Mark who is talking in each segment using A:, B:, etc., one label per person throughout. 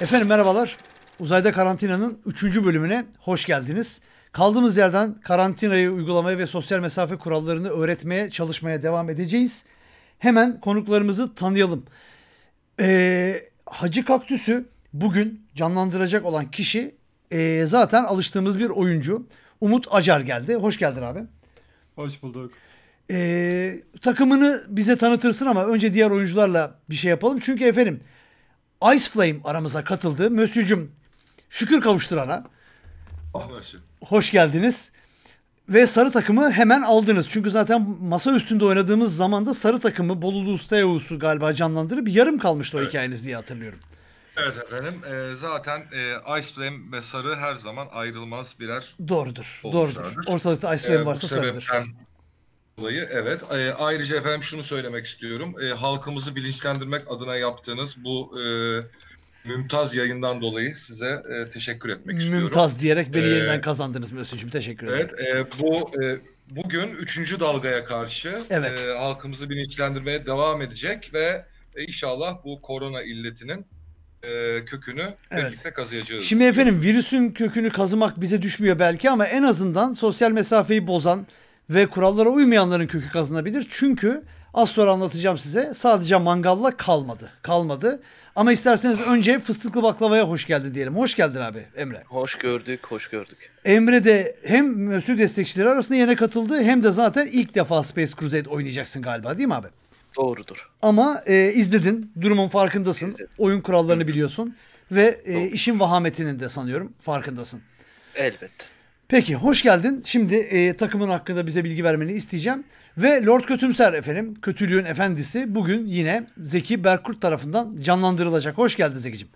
A: Efendim merhabalar. Uzayda Karantina'nın 3. bölümüne hoş geldiniz. Kaldığımız yerden karantinayı uygulamaya ve sosyal mesafe kurallarını öğretmeye çalışmaya devam edeceğiz. Hemen konuklarımızı tanıyalım. Ee, Hacı Kaktüs'ü bugün canlandıracak olan kişi e, zaten alıştığımız bir oyuncu. Umut Acar geldi. Hoş geldin abi. Hoş bulduk. Ee, takımını bize tanıtırsın ama önce diğer oyuncularla bir şey yapalım. Çünkü efendim Ice Flame aramıza katıldı. Mösyücüm şükür kavuşturana. Hoş geldiniz. Ve sarı takımı hemen aldınız. Çünkü zaten masa üstünde oynadığımız zaman da sarı takımı Bolulu Ustayavuz'u galiba canlandırıp yarım kalmıştı evet. o hikayeniz diye hatırlıyorum.
B: Evet efendim. E, zaten e, Ice Flame ve sarı her zaman ayrılmaz birer Doğrudur. Doğrudur. Ortalıkta Ice Flame e, varsa sarıdır olayı evet. E, ayrıca efendim şunu söylemek istiyorum. E, halkımızı bilinçlendirmek adına yaptığınız bu e, mümtaz yayından dolayı size e, teşekkür etmek istiyorum. Mümtaz diyerek beni ee, yeniden kazandınız
A: Mösyö'cüğüm. Teşekkür ederim.
B: Evet. E, bu e, bugün üçüncü dalgaya karşı evet. e, halkımızı bilinçlendirmeye devam edecek ve e, inşallah bu korona illetinin e, kökünü evet. birlikte kazıyacağız. Şimdi efendim
A: virüsün kökünü kazımak bize düşmüyor belki ama en azından sosyal mesafeyi bozan ve kurallara uymayanların kökü kazınabilir. Çünkü az sonra anlatacağım size sadece mangalla kalmadı. Kalmadı. Ama isterseniz önce fıstıklı baklavaya hoş geldin diyelim. Hoş geldin abi Emre. Hoş gördük, hoş gördük. Emre de hem Mösü destekçileri arasında yine katıldı hem de zaten ilk defa Space Crusade oynayacaksın galiba değil mi abi? Doğrudur. Ama e, izledin, durumun farkındasın, İzledim. oyun kurallarını biliyorsun ve e, işin vahametinin de sanıyorum farkındasın. Elbette. Peki hoş geldin. Şimdi e, takımın hakkında bize bilgi vermeni isteyeceğim. Ve Lord Kötümser efendim, kötülüğün efendisi bugün yine Zeki Berkurt tarafından canlandırılacak. Hoş geldin Zeki'cim.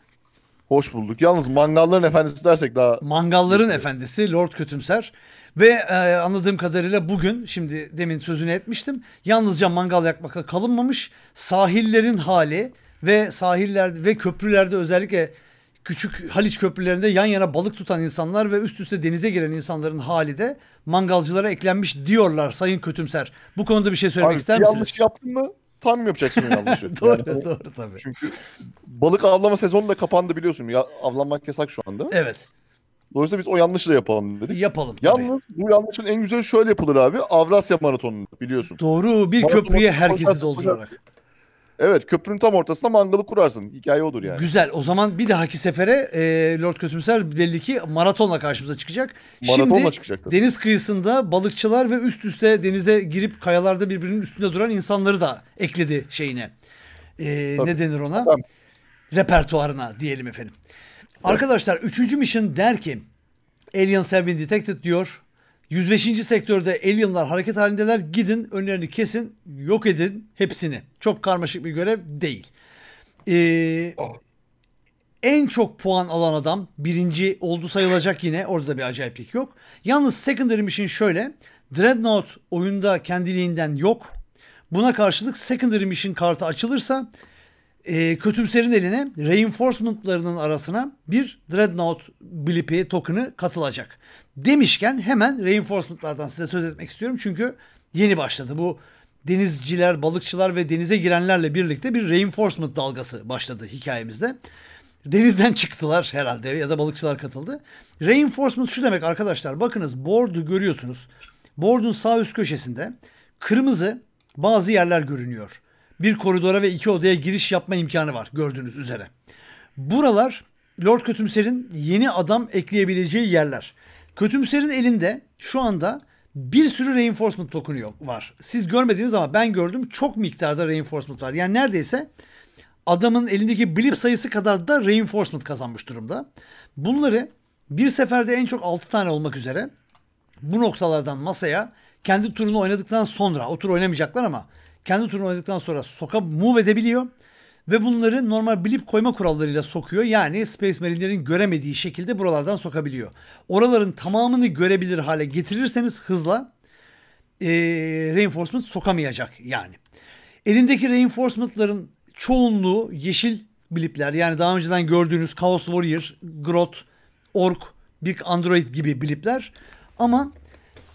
A: Hoş bulduk. Yalnız mangalların efendisi dersek daha... Mangalların efendisi Lord Kötümser. Ve e, anladığım kadarıyla bugün, şimdi demin sözünü etmiştim. Yalnızca mangal yakmakla kalınmamış. Sahillerin hali ve sahillerde ve köprülerde özellikle küçük Haliç köprülerinde yan yana balık tutan insanlar ve üst üste denize giren insanların hali de mangalcılara eklenmiş diyorlar Sayın Kötümser. Bu konuda bir şey söylemek Abi, ister misiniz? Yanlış yaptın
C: mı? Tam yapacaksın yanlışı. doğru yani, doğru
A: tabii. Çünkü balık avlama sezonu da kapandı
C: biliyorsun. Ya, avlanmak yasak şu anda. Evet. Dolayısıyla biz o yanlışı da yapalım dedik. Yapalım tabii. bu yanlışın en güzeli şöyle yapılır abi. Avrasya Maratonu biliyorsun. Doğru bir Maraton köprüye herkesi doldurarak. Evet köprünün tam ortasında mangalı kurarsın. Hikaye odur yani.
A: Güzel. O zaman bir dahaki sefere e, Lord Kötümser belli ki maratonla karşımıza çıkacak. Maratonla Şimdi, çıkacak tabii. deniz kıyısında balıkçılar ve üst üste denize girip kayalarda birbirinin üstünde duran insanları da ekledi şeyine. E, ne denir ona? Tamam. Repertuarına diyelim efendim. Evet. Arkadaşlar 3. mission der ki Alien have been detected diyor. 105. sektörde alienlar hareket halindeler. Gidin önlerini kesin, yok edin hepsini. Çok karmaşık bir görev değil. Ee, en çok puan alan adam birinci oldu sayılacak yine. Orada da bir acayiplik yok. Yalnız secondary mission şöyle. Dreadnought oyunda kendiliğinden yok. Buna karşılık secondary mission kartı açılırsa e, kötümserin eline reinforcementlarının arasına bir Dreadnought blipi token'ı katılacak. Demişken hemen reinforcementlardan size söz etmek istiyorum. Çünkü yeni başladı. Bu denizciler, balıkçılar ve denize girenlerle birlikte bir reinforcement dalgası başladı hikayemizde. Denizden çıktılar herhalde ya da balıkçılar katıldı. Reinforcement şu demek arkadaşlar. Bakınız board'u görüyorsunuz. Board'un sağ üst köşesinde kırmızı bazı yerler görünüyor. Bir koridora ve iki odaya giriş yapma imkanı var gördüğünüz üzere. Buralar Lord Kötümser'in yeni adam ekleyebileceği yerler. Kötümserin elinde şu anda bir sürü reinforcement token'ı yok var. Siz görmediğiniz ama ben gördüm çok miktarda reinforcement var. Yani neredeyse adamın elindeki blip sayısı kadar da reinforcement kazanmış durumda. Bunları bir seferde en çok 6 tane olmak üzere bu noktalardan masaya kendi turunu oynadıktan sonra o tur oynamayacaklar ama kendi turunu oynadıktan sonra soka move edebiliyor ve bunları normal blip koyma kurallarıyla sokuyor. Yani Space Marine'lerin göremediği şekilde buralardan sokabiliyor. Oraların tamamını görebilir hale getirirseniz hızla e, reinforcement sokamayacak yani. Elindeki reinforcement'ların çoğunluğu yeşil blipler. Yani daha önceden gördüğünüz Chaos Warrior, Grot, Ork, Big Android gibi blipler. Ama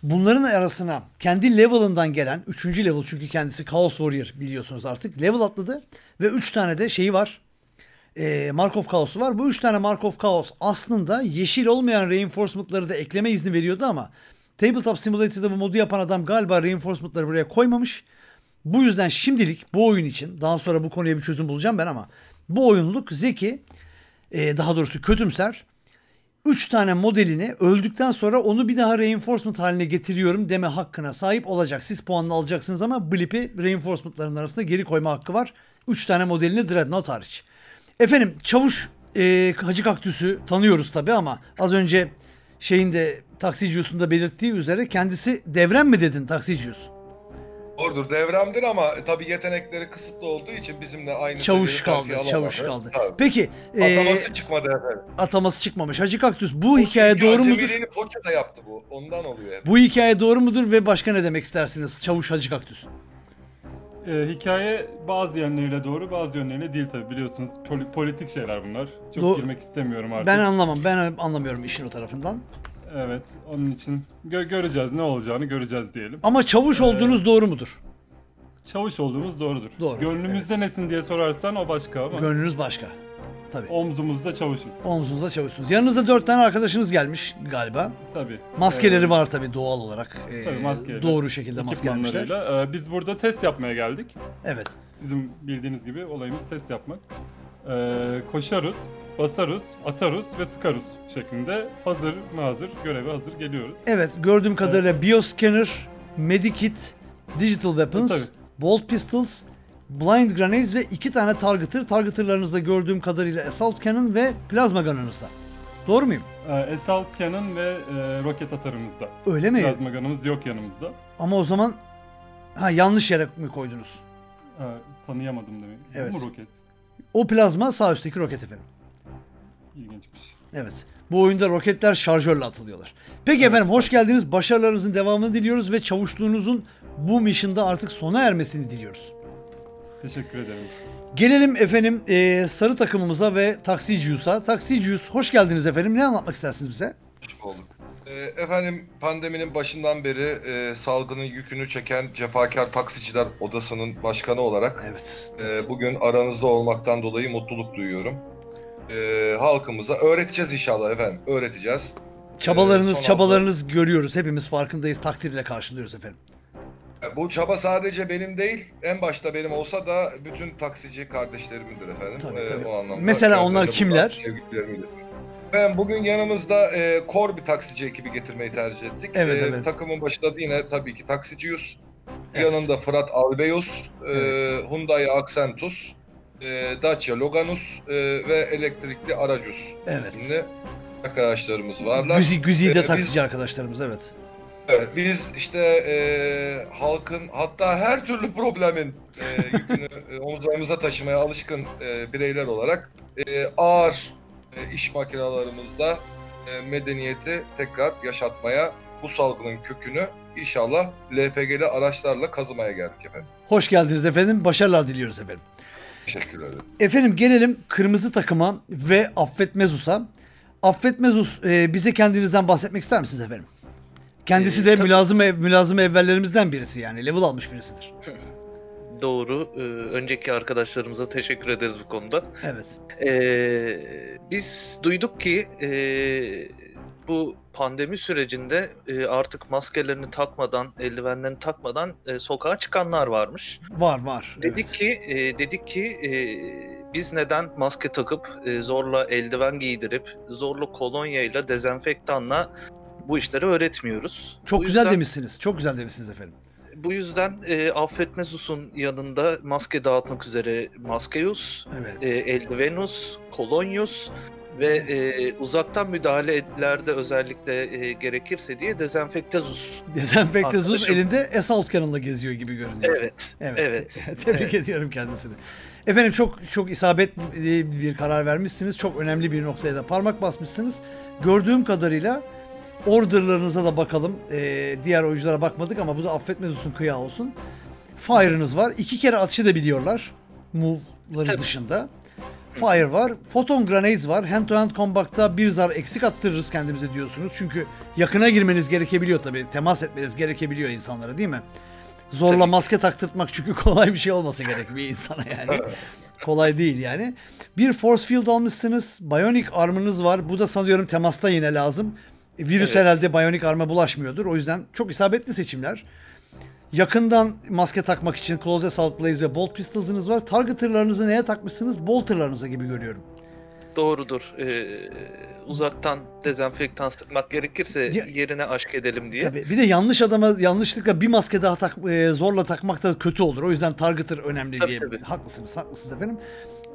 A: Bunların arasına kendi level'ından gelen 3. level çünkü kendisi Chaos Warrior biliyorsunuz artık. Level atladı ve 3 tane de şeyi var. E, ee, Markov Chaos'u var. Bu 3 tane Markov Chaos aslında yeşil olmayan reinforcement'ları da ekleme izni veriyordu ama Tabletop Simulator'da bu modu yapan adam galiba reinforcement'ları buraya koymamış. Bu yüzden şimdilik bu oyun için daha sonra bu konuya bir çözüm bulacağım ben ama bu oyunluk Zeki e, daha doğrusu kötümser 3 tane modelini öldükten sonra onu bir daha reinforcement haline getiriyorum deme hakkına sahip olacak. Siz puanını alacaksınız ama Blip'i reinforcementların arasında geri koyma hakkı var. 3 tane modelini Dreadnought hariç. Efendim çavuş e, Hacı Kaktüs'ü tanıyoruz tabi ama az önce şeyin de Taksicius'un belirttiği üzere kendisi devren mi dedin Taksicius?
B: Doğrudur devremdir ama e, tabii yetenekleri kısıtlı olduğu için bizimle aynı Çavuş kaldı, çavuş kaldı. Tabii. Peki. E, ataması ee, çıkmadı efendim.
A: Ataması çıkmamış. Hacı Kaktüs bu hikaye doğru mudur? Acemiliğini
B: Foça da yaptı bu. Ondan oluyor efendim.
A: Bu hikaye doğru mudur ve başka ne demek istersiniz Çavuş Hacı Kaktüs?
D: Ee, hikaye bazı yönleriyle doğru, bazı yönleriyle değil tabii biliyorsunuz. politik şeyler bunlar. Çok Do- girmek istemiyorum artık. Ben anlamam.
A: Ben anlamıyorum işin o tarafından. Evet onun için
D: gö göreceğiz ne olacağını göreceğiz diyelim. Ama çavuş ee, olduğunuz doğru mudur? Çavuş olduğumuz doğrudur. Doğru. Gönlümüzde evet. nesin diye sorarsan o başka ama. Gönlünüz başka. Tabii. Omzumuzda
A: çavuşuz. Omzumuzda çavuşsunuz. Yanınızda dört tane arkadaşınız gelmiş
D: galiba. Tabii. Maskeleri ee, var tabii doğal olarak. Ee, tabii maskeleri. Doğru şekilde maskelenmişler. Ee, biz burada test yapmaya geldik. Evet. Bizim bildiğiniz gibi olayımız test yapmak. Ee, koşarız basaruz, ataruz ve sıkaruz şeklinde hazır mazır göreve hazır geliyoruz. Evet
A: gördüğüm kadarıyla evet. Bioscanner, Medikit, Digital Weapons, e, Bolt Pistols, Blind Grenades ve iki tane Targeter. Targeter'larınızda gördüğüm kadarıyla Assault Cannon ve plazma Gun'ınızda. Doğru muyum?
D: E, assault Cannon ve e, roket atarımızda. Öyle mi? Plazma Gun'ımız yok yanımızda.
A: Ama o zaman ha yanlış yere mi koydunuz? E, tanıyamadım demek. Evet. Bu roket. O plazma sağ üstteki roket efendim. İlginçmiş. Evet. Bu oyunda roketler şarjörle atılıyorlar. Peki evet. efendim hoş geldiniz. Başarılarınızın devamını diliyoruz ve çavuşluğunuzun bu mission'da artık sona ermesini diliyoruz. Teşekkür ederim. Gelelim efendim e, sarı takımımıza ve Taksicius'a. Taksicius hoş geldiniz efendim. Ne anlatmak istersiniz bize?
B: Hoş bulduk. E, efendim pandeminin başından beri e, salgının yükünü çeken Cefakar Taksiciler Odası'nın başkanı olarak evet. e, bugün aranızda olmaktan dolayı mutluluk duyuyorum e, halkımıza öğreteceğiz inşallah efendim. Öğreteceğiz.
A: Çabalarınız, ee, çabalarınız hafta... görüyoruz. Hepimiz farkındayız. Takdirle karşılıyoruz efendim.
B: Bu çaba sadece benim değil, en başta benim olsa da bütün taksici kardeşlerimdir efendim. Tabii, ee, O anlamda. Mesela onlar kimler? Ben bugün yanımızda e, kor bir taksici ekibi getirmeyi tercih ettik. Evet, e, evet. Takımın başında yine tabii ki taksiciyuz. Evet. Yanında Fırat Albeus, e, evet. e, Hyundai Accentus, e, Dacia Loganus e, ve elektrikli Aracus. Evet. Şimdi arkadaşlarımız varlar. Güzi, güziyi ee, taksici biz,
A: arkadaşlarımız evet.
B: Evet biz işte e, halkın hatta her türlü problemin e, yükünü e, omuzlarımıza taşımaya alışkın e, bireyler olarak e, ağır e, iş makinalarımızda e, medeniyeti tekrar yaşatmaya bu salgının kökünü inşallah LPG'li araçlarla kazımaya geldik efendim.
A: Hoş geldiniz efendim. Başarılar diliyoruz efendim. Teşekkür ederim. Efendim gelelim kırmızı takıma ve affetmezusa, affetmezus e, bize kendinizden bahsetmek ister misiniz efendim? Kendisi e, de tabii. mülazım, ev, mülazım evvellerimizden birisi yani level almış birisidir.
E: Doğru. Ee, önceki arkadaşlarımıza teşekkür ederiz bu konuda. Evet. Ee, biz duyduk ki e, bu pandemi sürecinde e, artık maskelerini takmadan, eldivenlerini takmadan e, sokağa çıkanlar varmış.
A: Var var.
E: Dedik evet. ki e, dedik ki e, biz neden maske takıp e, zorla eldiven giydirip zorla kolonyayla dezenfektanla bu işleri öğretmiyoruz.
A: Çok bu güzel yüzden, demişsiniz. Çok güzel demişsiniz efendim.
E: Bu yüzden e, affetme susun yanında maske dağıtmak üzere maskeyus, evet. e, eldivenus, kolonyus ve e, uzaktan müdahalelerde özellikle e, gerekirse diye dezenfekte zus. elinde
A: assault canonla geziyor gibi görünüyor. Evet. Evet. evet. Tebrik evet. ediyorum kendisini. Efendim çok çok isabetli bir karar vermişsiniz. Çok önemli bir noktaya da parmak basmışsınız. Gördüğüm kadarıyla orderlarınıza da bakalım. Ee, diğer oyunculara bakmadık ama bu da affetmez olsun kıya olsun. Fire'ınız var. İki kere atışı da biliyorlar. Move'ları dışında. Fire var. Photon Grenades var. Hand to hand combat'ta bir zar eksik attırırız kendimize diyorsunuz. Çünkü yakına girmeniz gerekebiliyor tabii. Temas etmeniz gerekebiliyor insanlara değil mi? Zorla maske taktırtmak çünkü kolay bir şey olmasa gerek bir insana yani. kolay değil yani. Bir force field almışsınız. Bionic armınız var. Bu da sanıyorum temasta yine lazım. Virüs evet. herhalde Bionic arma bulaşmıyordur. O yüzden çok isabetli seçimler. Yakından maske takmak için Close Assault Blaze ve Bolt Pistols'ınız var. Targeter'larınızı neye takmışsınız? Bolter'larınıza gibi görüyorum.
E: Doğrudur. Ee, uzaktan dezenfektan sıkmak gerekirse ya, yerine aşk edelim diye.
A: Tabii. Bir de yanlış adama yanlışlıkla bir maske daha tak, e, zorla takmak da kötü olur. O yüzden targeter önemli tabii, diye. Tabii. Haklısınız, haklısınız efendim.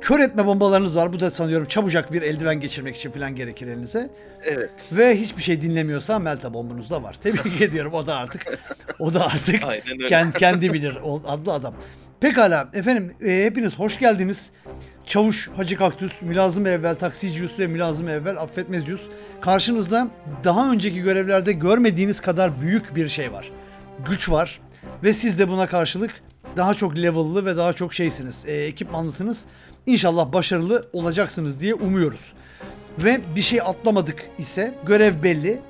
A: Kör etme bombalarınız var. Bu da sanıyorum çabucak bir eldiven geçirmek için falan gerekir elinize. Evet. Ve hiçbir şey dinlemiyorsa Melta bombunuz da var. Tebrik ediyorum. O da artık o da artık kendi, kendi bilir adlı adam. Pekala efendim e, hepiniz hoş geldiniz. Çavuş Hacı Kaktüs, Mülazım Evvel Taksicius ve Mülazım Evvel Affetmezius. Karşınızda daha önceki görevlerde görmediğiniz kadar büyük bir şey var. Güç var ve siz de buna karşılık daha çok level'lı ve daha çok şeysiniz, e, ekipmanlısınız. İnşallah başarılı olacaksınız diye umuyoruz. Ve bir şey atlamadık ise görev belli.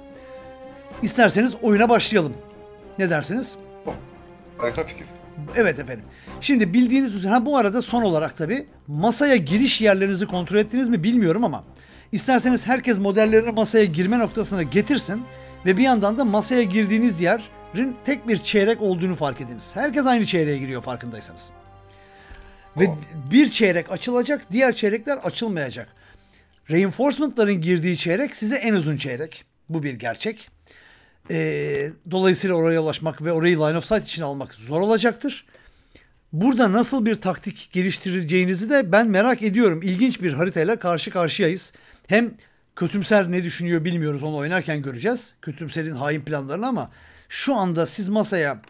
A: İsterseniz oyuna başlayalım. Ne dersiniz? Harika fikir. Evet efendim. Şimdi bildiğiniz üzere ha bu arada son olarak tabi masaya giriş yerlerinizi kontrol ettiniz mi bilmiyorum ama isterseniz herkes modellerini masaya girme noktasına getirsin ve bir yandan da masaya girdiğiniz yerin tek bir çeyrek olduğunu fark ediniz. Herkes aynı çeyreğe giriyor farkındaysanız. Ve bir çeyrek açılacak, diğer çeyrekler açılmayacak. Reinforcement'ların girdiği çeyrek size en uzun çeyrek. Bu bir gerçek. Ee, dolayısıyla oraya ulaşmak ve orayı line of sight için almak zor olacaktır. Burada nasıl bir taktik geliştireceğinizi de ben merak ediyorum. İlginç bir haritayla karşı karşıyayız. Hem kötümser ne düşünüyor bilmiyoruz onu oynarken göreceğiz. Kötümserin hain planlarını ama şu anda siz masaya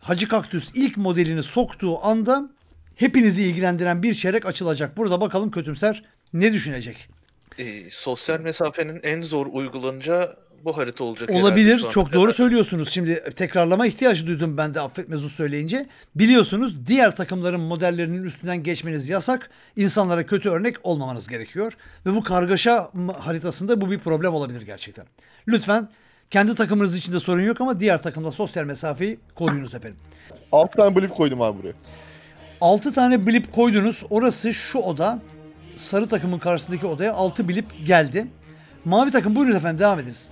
A: Hacı Kaktüs ilk modelini soktuğu anda hepinizi ilgilendiren bir çeyrek açılacak. Burada bakalım kötümser ne düşünecek?
E: E, sosyal mesafenin en zor uygulanacağı bu harita olacak. Olabilir. Çok
A: doğru söylüyorsunuz. Şimdi tekrarlama ihtiyacı duydum ben de affetmez o söyleyince. Biliyorsunuz diğer takımların modellerinin üstünden geçmeniz yasak. İnsanlara kötü örnek olmamanız gerekiyor. Ve bu kargaşa haritasında bu bir problem olabilir gerçekten. Lütfen kendi takımınız için de sorun yok ama diğer takımda sosyal mesafeyi koruyunuz efendim. 6 tane blip koydum abi buraya. 6 tane blip koydunuz. Orası şu oda. Sarı takımın karşısındaki odaya 6 blip geldi. Mavi takım buyurun efendim devam ediniz.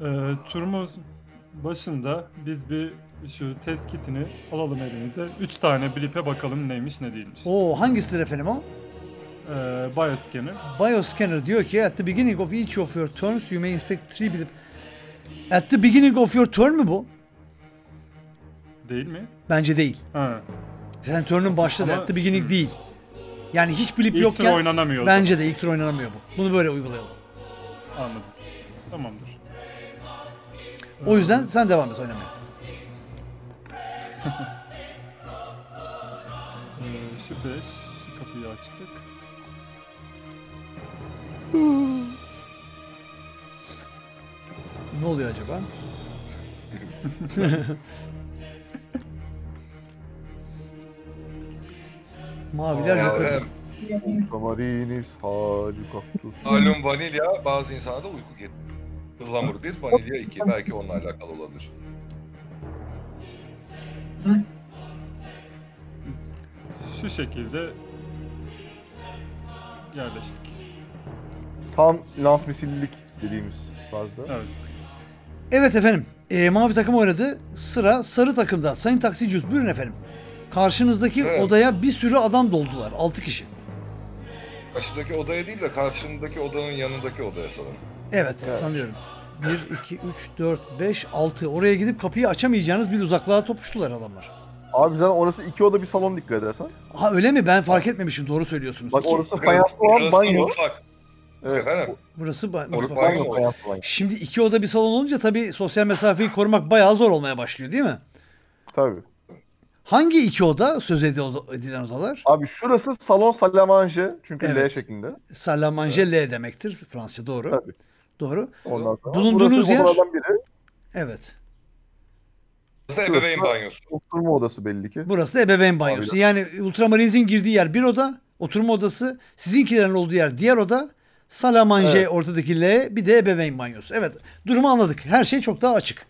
D: Ee, turumuz başında biz bir şu test kitini alalım elimize. 3 tane blip'e bakalım neymiş ne değilmiş.
A: Oo hangisidir efendim o?
D: Ee, bioscanner.
A: Bioscanner diyor ki at the beginning of each of your turns you may inspect three blip. At the beginning of your turn mü bu? Değil mi? Bence değil. Ha. Saturn'un başta Ama... The Beginning değil. Yani hiç bilip ilk yokken... İlk tur oynanamıyor. Bence de ilk tur oynanamıyor bu. Bunu böyle uygulayalım.
D: Anladım. Tamamdır.
A: O yüzden sen devam et oynamaya.
D: ee, şu beş, şu kapıyı açtık.
A: ne oluyor acaba? Maviler yok oldu.
C: Ultramariniz harikadır. Malum
B: vanilya bazı insana da uyku getirir. Ihlamur bir, vanilya iki. Belki onunla alakalı olabilir.
D: şu şekilde yerleştik.
A: Tam lans misillik dediğimiz fazla. Evet. Evet efendim. E, mavi takım oynadı. Sıra sarı takımda. Sayın Taksicius buyurun efendim. Karşınızdaki evet. odaya bir sürü adam doldular. altı kişi.
B: Karşıdaki odaya değil de karşındaki odanın yanındaki odaya sanırım. Evet, evet.
A: sanıyorum. 1, 2, 3, 4, 5, 6. Oraya gidip kapıyı açamayacağınız bir uzaklığa topuştular adamlar. Abi zaten orası iki oda bir salon dikkat edersen. Ha öyle mi? Ben fark etmemişim. Doğru söylüyorsunuz. Bak orası fayanslı olan banyo. Mutfak. Evet. Efendim? Burası ba- mutfak. banyo. Şimdi iki oda bir salon olunca tabii sosyal mesafeyi korumak bayağı zor olmaya başlıyor değil mi? Tabii. Hangi iki oda söz edilen odalar? Abi şurası salon salamanje çünkü evet. L şeklinde. Salamanje evet. L demektir Fransızca doğru. Tabii. Doğru. Ondan sonra Bulunduğunuz yer. Biri. Evet.
B: Burası da ebeveyn banyosu.
A: Oturma
C: odası belli ki.
A: Burası da ebeveyn banyosu. Abi. Yani Ultramarines'in girdiği yer bir oda, oturma odası, sizinkilerin olduğu yer diğer oda, salamanje evet. ortadaki L, bir de ebeveyn banyosu. Evet, durumu anladık. Her şey çok daha açık.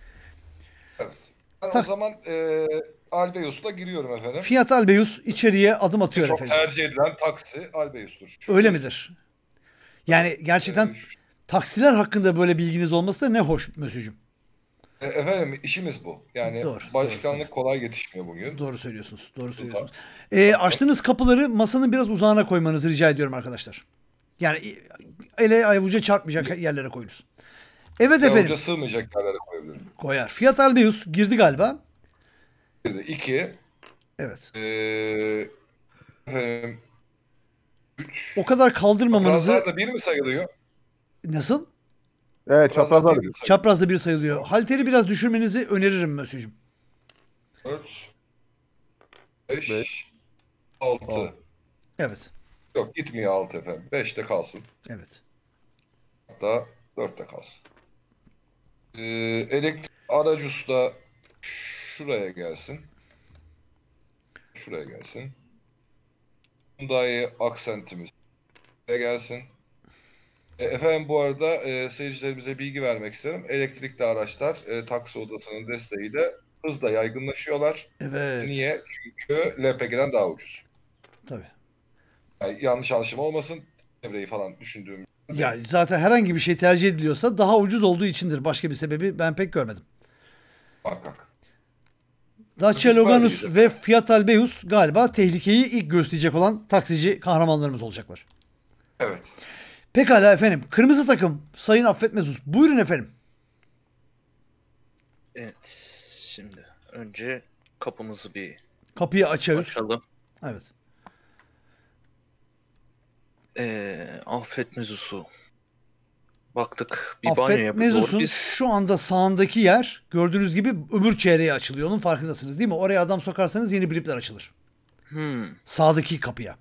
B: Evet. Ben tak. o zaman e, Albeus'la giriyorum efendim. Fiat
A: Albeus içeriye adım atıyor Çok efendim.
B: Çok tercih edilen taksi Albeus'tur.
A: Öyle midir? Yani gerçekten ee, taksiler hakkında böyle bilginiz olması da ne hoş Mösyö'cüğüm.
B: E, efendim işimiz bu. Yani doğru, başkanlık doğru, kolay yetişmiyor bugün. Doğru söylüyorsunuz. Doğru söylüyorsunuz.
A: E, açtığınız kapıları masanın biraz uzağına koymanızı rica ediyorum arkadaşlar. Yani ele avuca çarpmayacak yerlere koyunuz. Evet ya efendim. Avuca
B: sığmayacak yerlere koyabilirim. Koyar.
A: Fiyat Albeus girdi galiba.
B: 2. Evet. Ee,
A: 3. O kadar kaldırmamanızı... da
B: 1 mi sayılıyor?
A: Nasıl? Evet çaprazlar da bir. Çaprazda bir sayılıyor. Halteri biraz düşürmenizi öneririm Mösyö'cüm.
B: 4. 5. 6. Evet. Yok gitmiyor 6 efendim. de kalsın. Evet. Hatta de kalsın. Ee, elektrik aracı usta şuraya gelsin. Şuraya gelsin. Hyundai aksentimiz şuraya gelsin. E, efendim bu arada e, seyircilerimize bilgi vermek isterim. Elektrikli araçlar e, taksi odasının desteğiyle hızla yaygınlaşıyorlar. Evet. Niye? Çünkü LPG'den daha ucuz. Tabii. Yani yanlış anlaşılma olmasın. Çevreyi falan düşündüğüm.
A: Ya zaten herhangi bir şey tercih ediliyorsa daha ucuz olduğu içindir. Başka bir sebebi ben pek görmedim. Bak bak. Dacia Loganus ve Fiat Albeus galiba tehlikeyi ilk gösterecek olan taksici kahramanlarımız olacaklar. Evet. Pekala efendim. Kırmızı takım Sayın Affetmez Us. Buyurun efendim.
E: Evet. Şimdi önce kapımızı bir
A: kapıyı açarız. Açalım. Evet.
E: Ee, affetmez Us'u baktık. Bir Affet banyo yapıp Mezus'un biz...
A: şu anda sağındaki yer gördüğünüz gibi öbür çevreye açılıyor. Onun farkındasınız değil mi? Oraya adam sokarsanız yeni blipler açılır. Hmm. Sağdaki kapıya.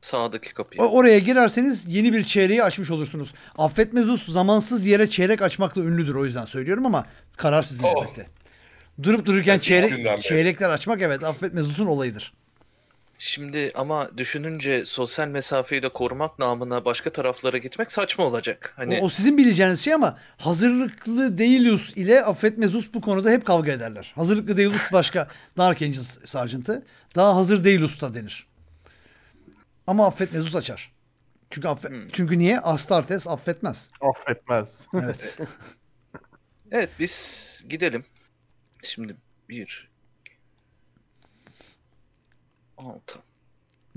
A: Sağdaki kapıya. oraya girerseniz yeni bir çeyreği açmış olursunuz. Affet Mezus zamansız yere çeyrek açmakla ünlüdür o yüzden söylüyorum ama karar sizin oh. elbette. Durup dururken çeyrek, çeyrekler açmak evet Affet Mezus'un olayıdır.
E: Şimdi ama düşününce sosyal mesafeyi de korumak namına başka taraflara gitmek saçma olacak. Hani O, o sizin
A: bileceğiniz şey ama hazırlıklı değilus ile affetme Zeus bu konuda hep kavga ederler. Hazırlıklı değilus başka Dark Angel Sergeant'ı. Daha hazır değilus da denir. Ama affetme Zeus açar. Çünkü affet hmm. çünkü niye Astartes affetmez. Affetmez. Evet.
E: evet biz gidelim. Şimdi bir, 6.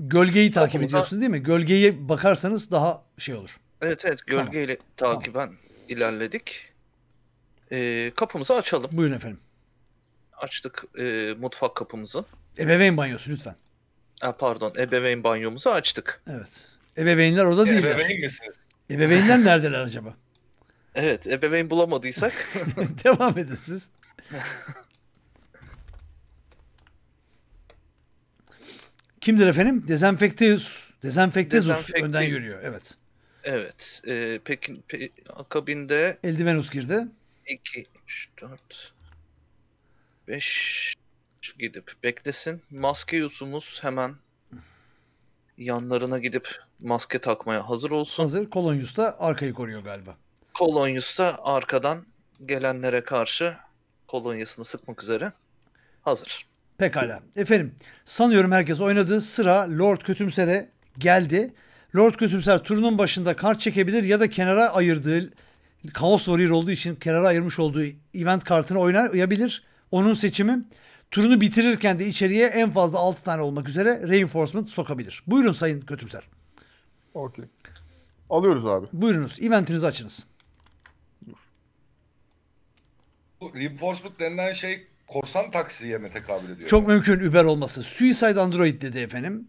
A: Gölgeyi takip tamam, ediyorsun değil mi? Gölgeye bakarsanız daha şey olur.
E: Evet evet gölgeyle tamam. takiben tamam. ilerledik. Ee, kapımızı açalım. Buyurun efendim. Açtık e, mutfak kapımızı.
A: Ebeveyn banyosu lütfen.
E: E, pardon ebeveyn banyomuzu açtık.
A: Evet. Ebeveynler orada değil. Ebeveyn misiniz? Ebeveynler neredeler acaba? Evet ebeveyn bulamadıysak. Devam edin siz. Kimdir efendim? Dezenfekteus. Dezenfektezus Dezenfekte... önden yürüyor. Evet.
E: Evet. E, peki pe, akabinde
A: Eldivenus girdi.
E: 2 3 4 5 gidip beklesin. Maske yusumuz hemen yanlarına gidip maske takmaya hazır olsun.
A: Hazır. Kolonyus da arkayı koruyor galiba.
E: Kolonyus da arkadan gelenlere karşı kolonyasını sıkmak üzere hazır.
A: Pekala. Efendim sanıyorum herkes oynadı. Sıra Lord Kötümser'e geldi. Lord Kötümser turunun başında kart çekebilir ya da kenara ayırdığı Chaos Warrior olduğu için kenara ayırmış olduğu event kartını oynayabilir. Onun seçimi turunu bitirirken de içeriye en fazla 6 tane olmak üzere reinforcement sokabilir. Buyurun Sayın Kötümser. Okey. Alıyoruz abi. Buyurunuz. Eventinizi açınız.
B: Bu reinforcement denilen şey Korsan taksiye mi tekabül ediyor? Çok
A: mümkün Uber olması. Suicide Android dedi efendim.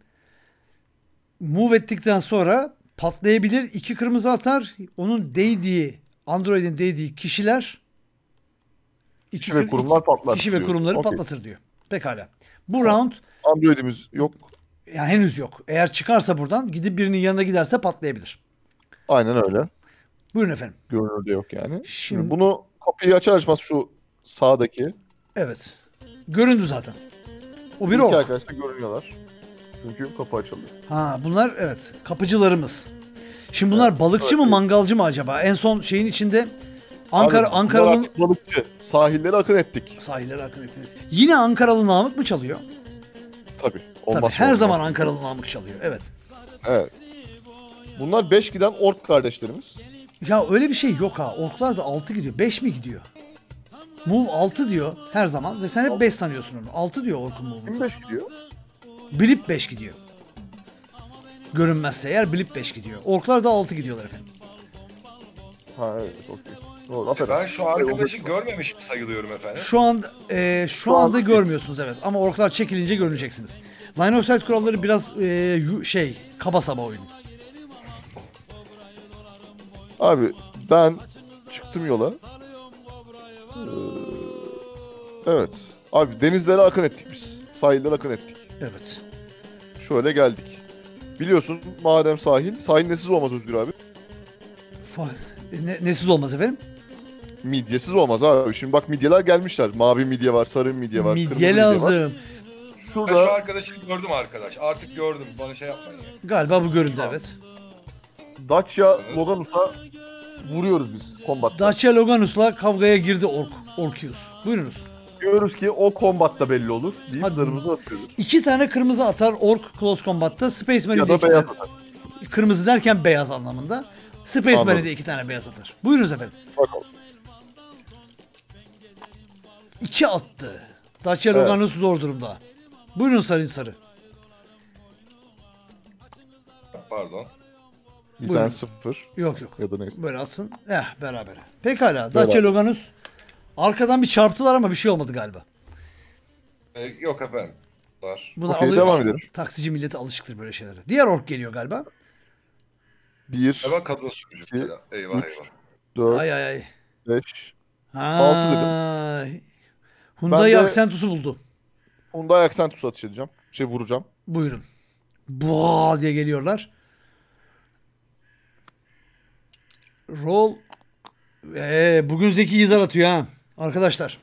A: Move ettikten sonra patlayabilir. iki kırmızı atar. Onun değdiği, Android'in değdiği kişiler iki, kişi ve kurumlar iki, patlatır. Kişi diyor. ve kurumları okay. patlatır diyor. Pekala. Bu tamam. round Android'imiz yok. Yani henüz yok. Eğer çıkarsa buradan gidip birinin yanına giderse patlayabilir.
C: Aynen öyle. Buyurun efendim. Görünürde yok yani. Şimdi, Şimdi bunu kapıyı açar açmaz şu sağdaki
A: Evet. Göründü zaten.
C: O bir o. İki arkadaş
A: da görünüyorlar. Çünkü kapı açıldı. Ha bunlar evet kapıcılarımız. Şimdi bunlar evet, balıkçı evet. mı mangalcı mı acaba? En son şeyin içinde Ankara Ankara'nın
C: balıkçı. Sahillere akın ettik. Sahillere akın ettiniz.
A: Yine Ankaralı Namık mı çalıyor?
C: Tabii. Olmaz Tabii her olmaz. zaman Ankaralı Namık çalıyor. Evet. Evet. Bunlar 5 giden ork kardeşlerimiz.
A: Ya öyle bir şey yok ha. Orklar da 6 gidiyor. 5 mi gidiyor? Move 6 diyor her zaman ve sen hep 5 sanıyorsun onu. 6 diyor Orkun Move'un. Kim 5 gidiyor? Bilip 5 gidiyor.
B: Görünmezse eğer bilip 5 gidiyor.
A: Orklar da 6 gidiyorlar efendim.
B: Ha evet okey. Doğru, aferin. Ben şu arkadaşı görmemişim sayılıyorum efendim. Şu an
A: e, şu, şu anda an... görmüyorsunuz evet ama orklar çekilince görüneceksiniz. Line of sight kuralları biraz e, şey kaba saba oyun. Abi ben
C: çıktım yola. Evet. Abi denizlere akın ettik biz. Sahillere akın ettik. Evet. Şöyle geldik. Biliyorsun madem sahil, sahil nesiz olmaz Özgür abi.
A: Fa- e, ne, nesiz olmaz efendim?
C: Midyesiz olmaz abi. Şimdi bak midyeler gelmişler. Mavi midye var, sarı midye var, midye kırmızı lazım. midye var.
B: Şurada... şu arkadaşı gördüm arkadaş. Artık gördüm. Bana şey yapmayın.
C: Galiba bu göründü evet. Dacia Loganus'a vuruyoruz biz kombatta.
A: Dacia Loganus'la kavgaya girdi Ork. Orkius. Buyurunuz. Diyoruz ki o kombatta belli olur deyip Hadi. zırhımızı atıyoruz. İki tane kırmızı atar Ork Close Combat'ta. Space Ya Marine'de iki beyaz tane. atar. Kırmızı derken beyaz anlamında. Space Anladım. Marine'de iki tane beyaz atar. Buyurunuz efendim. Bakalım. İki attı. Dacia Evet. Loganus zor durumda. Buyurun Sarın Sarı. Pardon. Bizden
C: sıfır. Yok yok. Ya da
A: neyse. Böyle alsın. Eh beraber. Pekala. Dacia Loganus. Arkadan bir çarptılar ama bir şey olmadı galiba. Ee, yok efendim. Var. Bunlar alıyor. devam edelim. Taksici milleti alışıktır böyle şeylere. Diğer ork geliyor galiba.
B: Bir, Hemen kadın sürücü İki, Eyvah üç. eyvah. dört, Ay
A: ay ay. beş. Altı dedim. Hyundai Bence- Accentus'u buldu.
C: Hyundai Accentus'u atış edeceğim. Şey vuracağım.
A: Buyurun. Boğa diye geliyorlar. Roll ee, bugün Zeki Yizar atıyor ha arkadaşlar.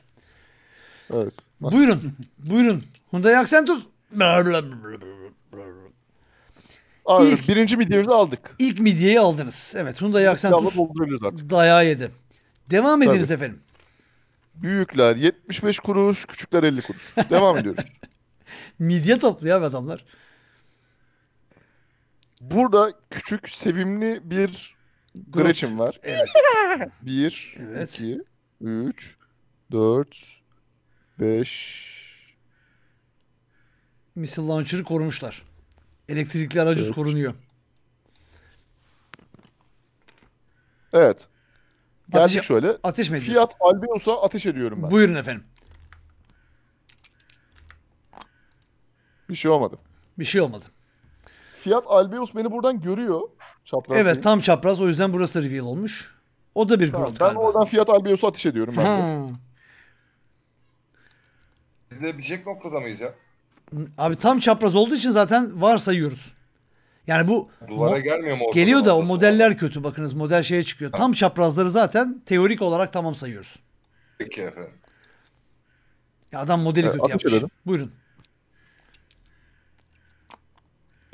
A: Evet. Buyurun. Buyurun. Hyundai Accentus. Abi, ilk, birinci midyemizi aldık. İlk midyeyi aldınız. Evet Hyundai Accentus dayağı yedi. Devam Tabii. efendim. Büyükler 75 kuruş, küçükler 50 kuruş. Devam
C: ediyoruz. Midye topluyor abi adamlar. Burada küçük, sevimli bir Gretchen var. Evet. 1, Evet. 2, 3, 4, 5.
A: Missile Launcher'ı korumuşlar. Elektrikli aracız Evet. korunuyor. Evet. Geldik Ateş-
C: şöyle. Ateş mi ediyorsun? Fiat Albinos'a ateş ediyorum ben. Buyurun efendim. Bir şey olmadı. Bir şey olmadı. Fiyat Albinos beni buradan görüyor. Çapraz evet değil. tam
A: çapraz o yüzden burası da reveal olmuş. O da bir tamam, growth ben galiba. oradan fiyat albiyosu ateş ediyorum ben ha. de.
B: Edilebilecek noktada mıyız ya?
A: Abi tam çapraz olduğu için zaten varsayıyoruz. Yani bu
B: duvara gelmiyor mu? Geliyor da
A: o modeller var. kötü bakınız model şeye çıkıyor. Ha. Tam çaprazları zaten teorik olarak tamam sayıyoruz. Peki efendim. Ya adam modeli evet, kötü yapmış. Edelim. Buyurun.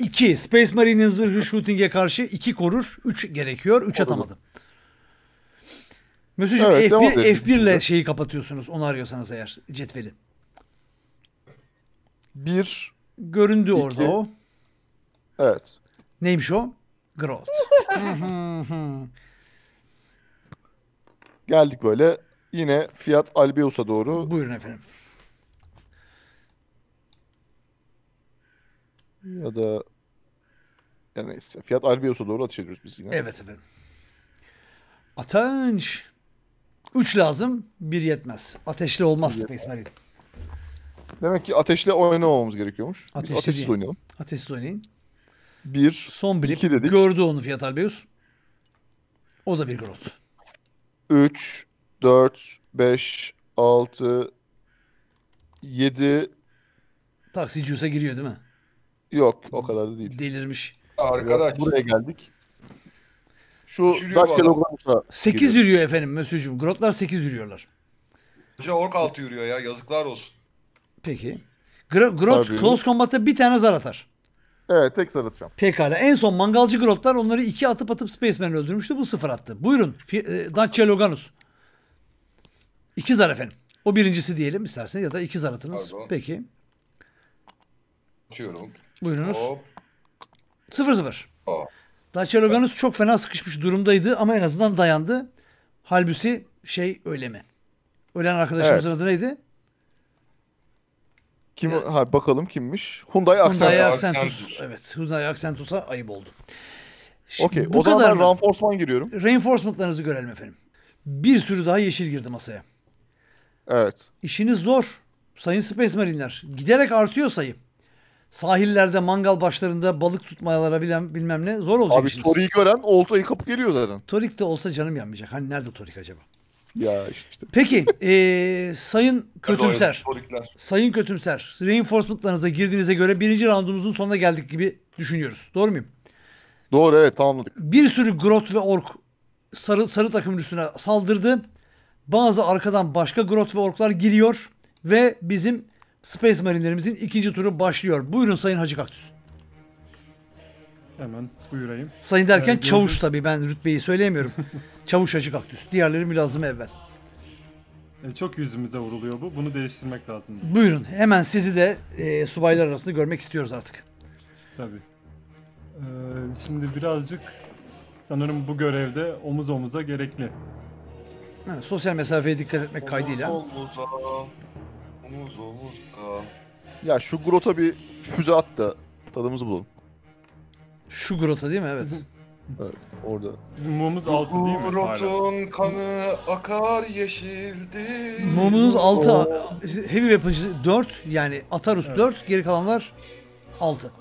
A: 2. Space Marine'in zırhı shooting'e karşı 2 korur. 3 gerekiyor. 3 atamadım. Mesut'cum evet, F1, F1 ile şeyi kapatıyorsunuz. Onu arıyorsanız eğer cetveli. 1 Göründü iki. orada o. Evet. Neymiş o? Growth.
C: Geldik böyle yine fiyat Albeus'a doğru. Buyurun efendim. Ya da ya neyse. Fiyat Albios'a doğru atış ediyoruz biz yine. Evet
A: efendim. Atanç. üç lazım. bir yetmez. Ateşli olmaz Space Marine. Demek
C: ki ateşle oynamamamız gerekiyormuş. Ateşli Biz ateşsiz değil. oynayalım.
A: Ateşsiz oynayın.
C: bir Son
A: blip. iki dedik. Gördü onu Fiyat Albius. O da bir grot.
C: üç dört beş altı yedi
A: Taksici Yus'a e giriyor değil mi?
C: Yok o kadar da değil. Delirmiş. Arkadaş. Buraya
A: geldik. Şu Düşürüyor kaç kilogramsa 8 giriyor. yürüyor efendim Mösyö'cüğüm. Grotlar 8 yürüyorlar. Hoca ork altı yürüyor ya yazıklar olsun. Peki. Gro-
C: grot Tabii. close
A: combat'ta bir tane zar atar.
C: Evet tek sarıtacağım.
A: Pekala. En son mangalcı grotlar onları iki atıp atıp Spaceman'ı öldürmüştü. Bu sıfır attı. Buyurun. Fi- e, Dacia Loganus. İki zar efendim. O birincisi diyelim isterseniz ya da iki zar atınız. Pardon. Peki.
B: Atıyorum. Buyurunuz. Hop.
A: 0-0. Dacia Loganus çok fena sıkışmış durumdaydı ama en azından dayandı. Halbuki şey öyle mi? Ölen arkadaşımızın evet. adı neydi?
C: Kim ya. ha bakalım kimmiş? Hyundai Accentus. Hyundai Accentus.
A: Evet, Hyundai Accentus'a ayıp oldu.
C: Okey. O kadar zaman ben
A: reinforcement giriyorum. Reinforcement'larınızı görelim efendim. Bir sürü daha yeşil girdi masaya. Evet. İşiniz zor. Sayın Space Marine'ler. Giderek artıyor sayı sahillerde mangal başlarında balık tutmayalara bilmem, bilmem ne zor olacak. Abi işiniz. Torik'i gören oltayı kapı geliyor zaten. Torik de olsa canım yanmayacak. Hani nerede Torik acaba?
B: Ya işte.
A: Peki e, sayın kötümser. sayın kötümser. Reinforcement'larınıza girdiğinize göre birinci roundumuzun sonuna geldik gibi düşünüyoruz. Doğru muyum?
C: Doğru evet tamamladık.
A: Bir sürü grot ve ork sarı, sarı takımın üstüne saldırdı. Bazı arkadan başka grot ve orklar giriyor ve bizim Space Marine'lerimizin ikinci turu başlıyor. Buyurun Sayın Hacı Kaktüs.
D: Hemen buyurayım. Sayın derken ee, çavuş
A: tabi ben rütbeyi söyleyemiyorum. çavuş Hacı Kaktüs. Diğerleri mülazım
D: evvel. E, çok yüzümüze vuruluyor bu. Bunu değiştirmek lazım. Buyurun
A: hemen sizi
D: de e, subaylar arasında görmek istiyoruz artık. Tabi. Ee, şimdi birazcık sanırım bu görevde omuz omuza gerekli. Ha, sosyal mesafeye dikkat etmek omuz kaydıyla.
B: Omuza. Olmaz olmaz
C: ya. Ya şu grota bir füze at da tadımızı bulalım.
A: Şu grota değil mi? Evet. evet orada. Bizim mumumuz altı değil mi? Grotun
B: kanı akar yeşildi. Mumunuz altı. Oo.
A: Heavy Weapon 4 yani Atarus evet. geri kalanlar 6.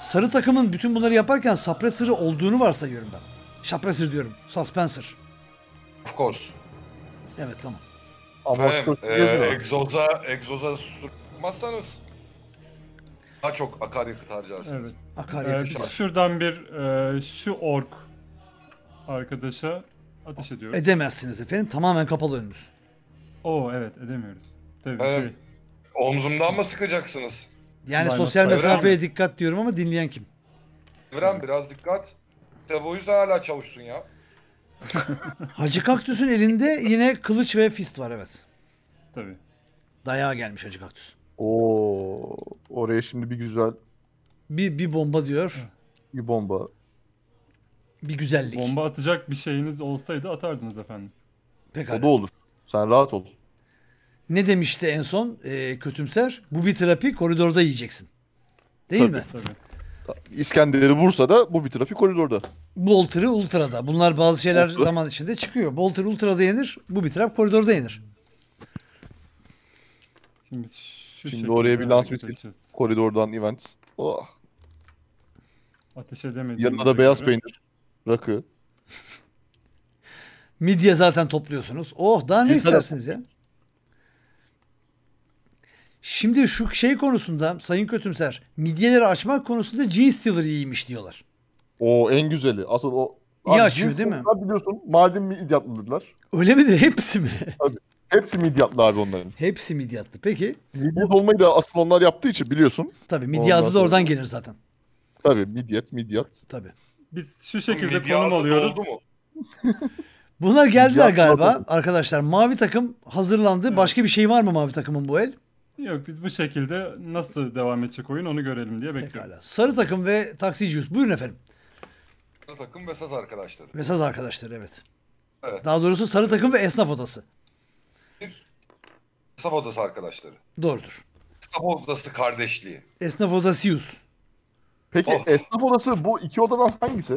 A: Sarı takımın bütün bunları yaparken Suppressor'ı olduğunu varsayıyorum ben. Suppressor diyorum. Suspenser. Of course. Evet tamam.
B: Efendim, e, egzoza, egzoza susturmazsanız daha çok akaryakıt harcarsınız. Evet. Akaryakıt ee,
D: Şuradan bir e, şu ork arkadaşa ateş ediyoruz.
A: Edemezsiniz efendim. Tamamen kapalı önünüz.
D: Oo evet edemiyoruz. Tabii evet. şey. Omzumdan mı sıkacaksınız? Yani Aynen. sosyal mesafeye
A: dikkat diyorum ama dinleyen kim?
B: Evren biraz dikkat. İşte bu yüzden hala çavuşsun ya.
A: Hacı Kaktüs'ün elinde yine kılıç ve fist var evet. Tabii. Dayağa gelmiş Hacı Kaktüs.
C: Oo, oraya şimdi bir güzel bir
D: bir bomba diyor. Bir bomba. Bir güzellik. Bomba atacak bir şeyiniz olsaydı atardınız efendim. Pekala. O da
C: olur. Sen rahat ol.
D: Ne
A: demişti en son e, kötümser? Bu bir terapi koridorda yiyeceksin. Değil tabii, mi? Tabii.
C: İskender'i Bursa'da, bu bir trafik koridorda.
A: Boltır'ı Ultra'da. Bunlar bazı şeyler Ultra. zaman içinde çıkıyor. Boltır Ultra'da yenir, bu bir trafik koridorda yenir.
D: Şimdi, şu Şimdi oraya bir lans
C: koridordan event.
D: Oh. Ateş edemedim. Yanında da beyaz göre. peynir,
C: rakı.
A: Midye zaten topluyorsunuz. Oh daha ne Pizza istersiniz ya? Şimdi şu şey konusunda Sayın Kötümser midyeleri açmak konusunda cin stealer iyiymiş diyorlar.
C: O en güzeli. Asıl o İyi abi, açıyor değil mi?
A: Biliyorsun Mardin midyatlıdırlar. Öyle mi de hepsi mi?
C: Tabii. Hepsi midyatlı abi onların. Hepsi
A: midyatlı. Peki. Midyat olmayı da asıl onlar yaptığı için biliyorsun. Tabii midye da oradan gelir zaten. Tabii midyat midyat. Tabii. Biz şu şekilde midye konum alıyoruz. Oldu mu? Bunlar geldiler galiba arkadaşlar. Mavi takım hazırlandı. Başka bir şey var mı mavi
D: takımın bu el? Yok biz bu şekilde nasıl devam edecek oyun onu görelim diye bekliyoruz. Pekala. Sarı takım ve taksiciyiz. Buyurun efendim.
B: Sarı takım ve saz arkadaşları.
D: Ve saz arkadaşları
A: evet. Evet. Daha doğrusu sarı takım ve esnaf odası.
B: Bir esnaf odası arkadaşları. Doğrudur. Esnaf odası kardeşliği.
A: Esnaf odasıyız. Peki Oh. esnaf odası bu iki odadan hangisi?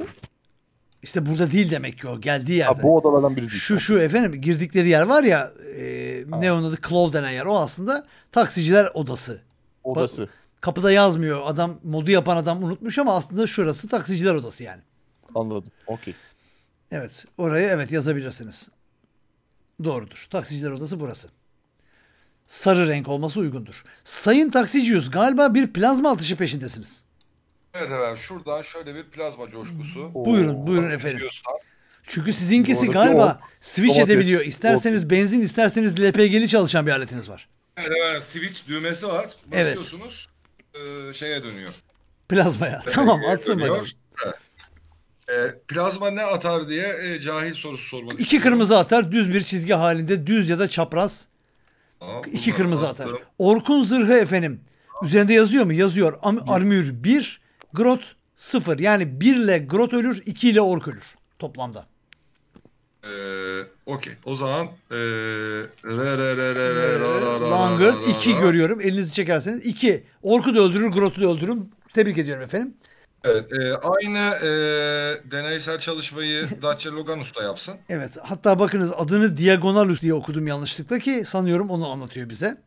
A: İşte burada değil demek ki o geldiği yerde. Ha, bu odalardan biri değil. Şu şu efendim girdikleri yer var ya e, ne onun adı Clove denen yer. O aslında taksiciler odası. Odası. Bak, kapıda yazmıyor. Adam modu yapan adam unutmuş ama aslında şurası taksiciler odası yani.
C: Anladım. Okey.
A: Evet. Orayı evet yazabilirsiniz. Doğrudur. Taksiciler odası burası. Sarı renk olması uygundur. Sayın Taksicius galiba bir plazma atışı peşindesiniz.
B: Evet efendim. Şuradan şöyle bir plazma coşkusu. Buyurun buyurun efendim. Taksicius'tan. Çünkü sizinkisi Doğru, galiba switch domates, edebiliyor. İsterseniz
A: domates. benzin, isterseniz LPG'li çalışan bir aletiniz var.
B: Evet, evet switch düğmesi var. Basıyorsunuz evet. e, şeye dönüyor.
A: Plazmaya. LPG tamam atsın bakalım.
B: E, plazma ne atar diye e, cahil sorusu sormak İki kırmızı
A: atar düz bir çizgi halinde düz ya da çapraz. Aa, iki kırmızı attım. atar. Orkun zırhı efendim. Üzerinde yazıyor mu? Yazıyor. Am bir. Armür 1, Grot 0. Yani 1 ile Grot ölür, 2 ile Ork ölür toplamda.
B: Ee, okey. O zaman ee, re 2 görüyorum.
A: Elinizi çekerseniz 2. Orku da öldürür, Grot'u da öldürürüm. Tebrik ediyorum efendim.
B: Evet, e, aynı e, deneysel çalışmayı Dacia Loganus da yapsın.
A: Evet, hatta bakınız adını Diagonalus diye okudum yanlışlıkla ki sanıyorum onu anlatıyor bize.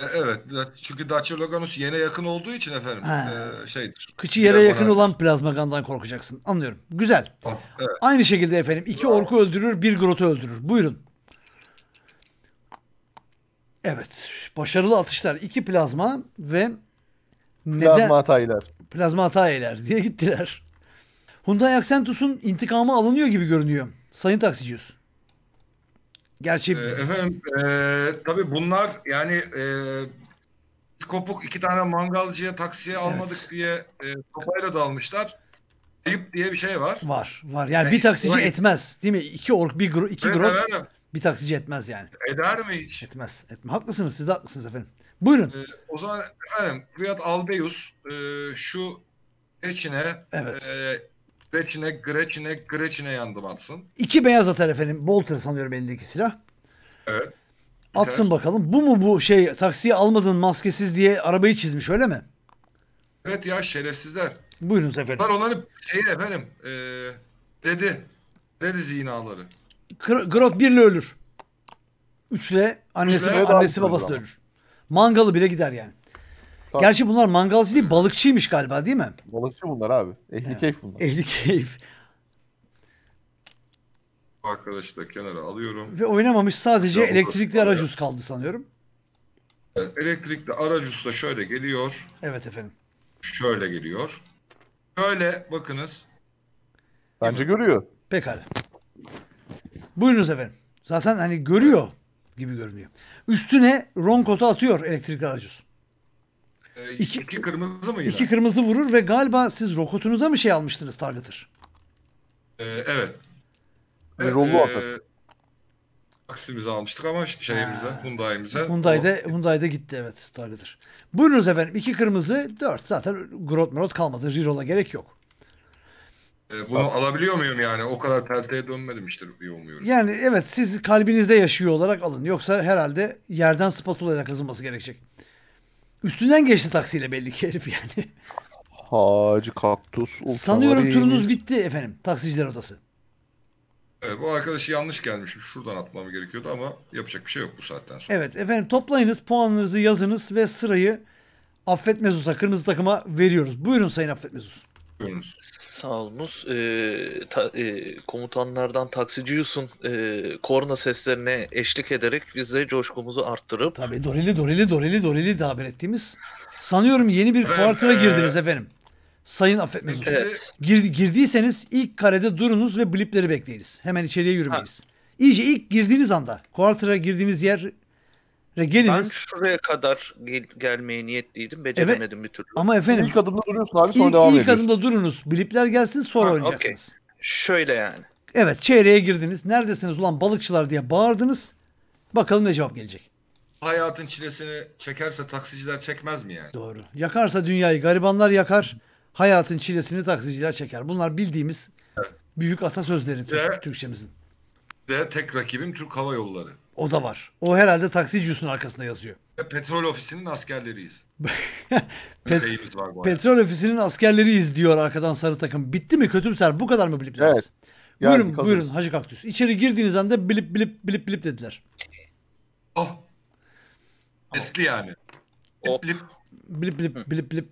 B: E, evet çünkü Dacia Loganus yene yakın olduğu için efendim e, şeydir. Kıçı yere yakın bana...
A: olan plazma gandan korkacaksın. Anlıyorum. Güzel. Ah, evet. Aynı şekilde efendim iki orku öldürür bir grotu öldürür. Buyurun. Evet. Başarılı atışlar. İki plazma ve neden... Plazma hataylar. Plazma hataylar diye gittiler. Hyundai Accentus'un intikamı alınıyor gibi görünüyor.
B: Sayın taksiciyüz. Gerçi ee, efendim e, tabii bunlar yani e, kopuk iki tane mangalcıya taksiye evet. almadık diye e, topayla dalmışlar. Ayıp diye bir şey var. Var
A: var. Yani, yani e, bir taksici işte, etmez değil mi? İki ork bir gro iki evet, grok efendim. bir taksici etmez yani.
B: Eder mi hiç? Etmez. Etme. Haklısınız
A: siz de haklısınız efendim. Buyurun. E,
B: o zaman efendim Riyad Albeyus e, şu geçine evet. e, Gretchen'e, Gretchen'e, Gretchen'e yandım atsın.
A: İki beyaz atar efendim. Bolter sanıyorum elindeki silah. Evet. Atsın evet. bakalım. Bu mu bu şey taksiye almadın maskesiz diye arabayı çizmiş öyle mi?
B: Evet ya şerefsizler. Buyurun efendim. Bunlar onların şeyi efendim. E, redi. Redi zinaları.
A: Grot birle ölür. Üçle annesi, Üçle annesi babası da ölür. Mangalı bile gider yani. Tabii. Gerçi bunlar mangalcı değil balıkçıymış galiba değil
B: mi? Balıkçı bunlar abi. Ehli evet. keyif bunlar. Ehli keyif. Arkadaşı da kenara alıyorum. Ve oynamamış sadece Yavru elektrikli
A: aracus kaldı sanıyorum.
B: Elektrikli aracus da şöyle geliyor. Evet efendim. Şöyle geliyor. Şöyle bakınız. Bence görüyor. Pekala.
A: Buyurunuz efendim. Zaten hani görüyor gibi görünüyor. Üstüne ronkota atıyor elektrikli aracus. Ee, iki iki, kırmızı mı yine? İki kırmızı vurur ve galiba siz rokotunuza mı şey almıştınız Target'ır?
B: E, evet. E, Rollu atak. aksimizi almıştık ama işte şeyimize, Hyundai'mize. Hyundai'de,
A: o... Hyundai'de gitti evet Target'ır. Buyurunuz efendim. iki kırmızı, dört. Zaten Grot Marot kalmadı. Reroll'a gerek yok.
B: E, bunu Bak. alabiliyor muyum yani? O kadar pelteye dönmedim işte diye umuyorum. Yani evet siz
A: kalbinizde yaşıyor olarak alın. Yoksa herhalde yerden spatula ile kazınması gerekecek. Üstünden geçti taksiyle belli ki herif yani.
B: Hacı kaktus. Sanıyorum turunuz
A: bitti efendim. Taksiciler odası.
B: Evet, bu arkadaş yanlış gelmişim. Şuradan atmam gerekiyordu ama yapacak bir şey yok bu saatten sonra.
A: Evet efendim toplayınız puanınızı yazınız ve sırayı Affet Mesus'a kırmızı takıma veriyoruz. Buyurun Sayın Affet Mesus. Buyurunuz.
E: Sağ olunuz. Ee, ta, e, komutanlardan taksici Yus'un e, korna seslerine eşlik ederek biz coşkumuzu arttırıp... Tabii
A: doreli doreli doreli doreli de haber ettiğimiz. Sanıyorum yeni bir kuartıra e, girdiniz efendim. Sayın affetmez olsun. Evet. Gir, girdiyseniz ilk karede durunuz ve blipleri bekleyiniz. Hemen içeriye yürümeyiz. Ha. İyice ilk girdiğiniz anda, kuartıra girdiğiniz yer geliriz. Ben
E: şuraya kadar gel- gelmeye niyetliydim. Beceremedim evet. bir türlü. Ama
A: efendim. İlk adımda duruyorsun abi sonra ilk, devam ilk İlk adımda durunuz. Blipler gelsin sonra ha, oynayacaksınız. Okay. Şöyle yani. Evet çeyreğe girdiniz. Neredesiniz ulan balıkçılar diye bağırdınız. Bakalım ne cevap gelecek.
B: Hayatın çilesini çekerse taksiciler çekmez mi yani? Doğru.
A: Yakarsa dünyayı garibanlar yakar. Hayatın çilesini taksiciler çeker. Bunlar bildiğimiz evet. büyük atasözleri Türk, Türkçemizin.
B: De tek rakibim Türk Hava Yolları. O da var.
A: O herhalde taksiciusun arkasında yazıyor.
B: Petrol ofisinin askerleriyiz. Pet var bu arada. petrol ofisinin
A: askerleriyiz diyor arkadan sarı takım. Bitti mi kötümser? Bu kadar mı blipleriniz? Evet.
B: Yani buyurun kazanırız. buyurun Hacı
A: Kaktüs. İçeri girdiğiniz anda bilip bilip bilip bilip dediler. Oh.
B: Sesli yani. Blip blip. Blip blip blip blip.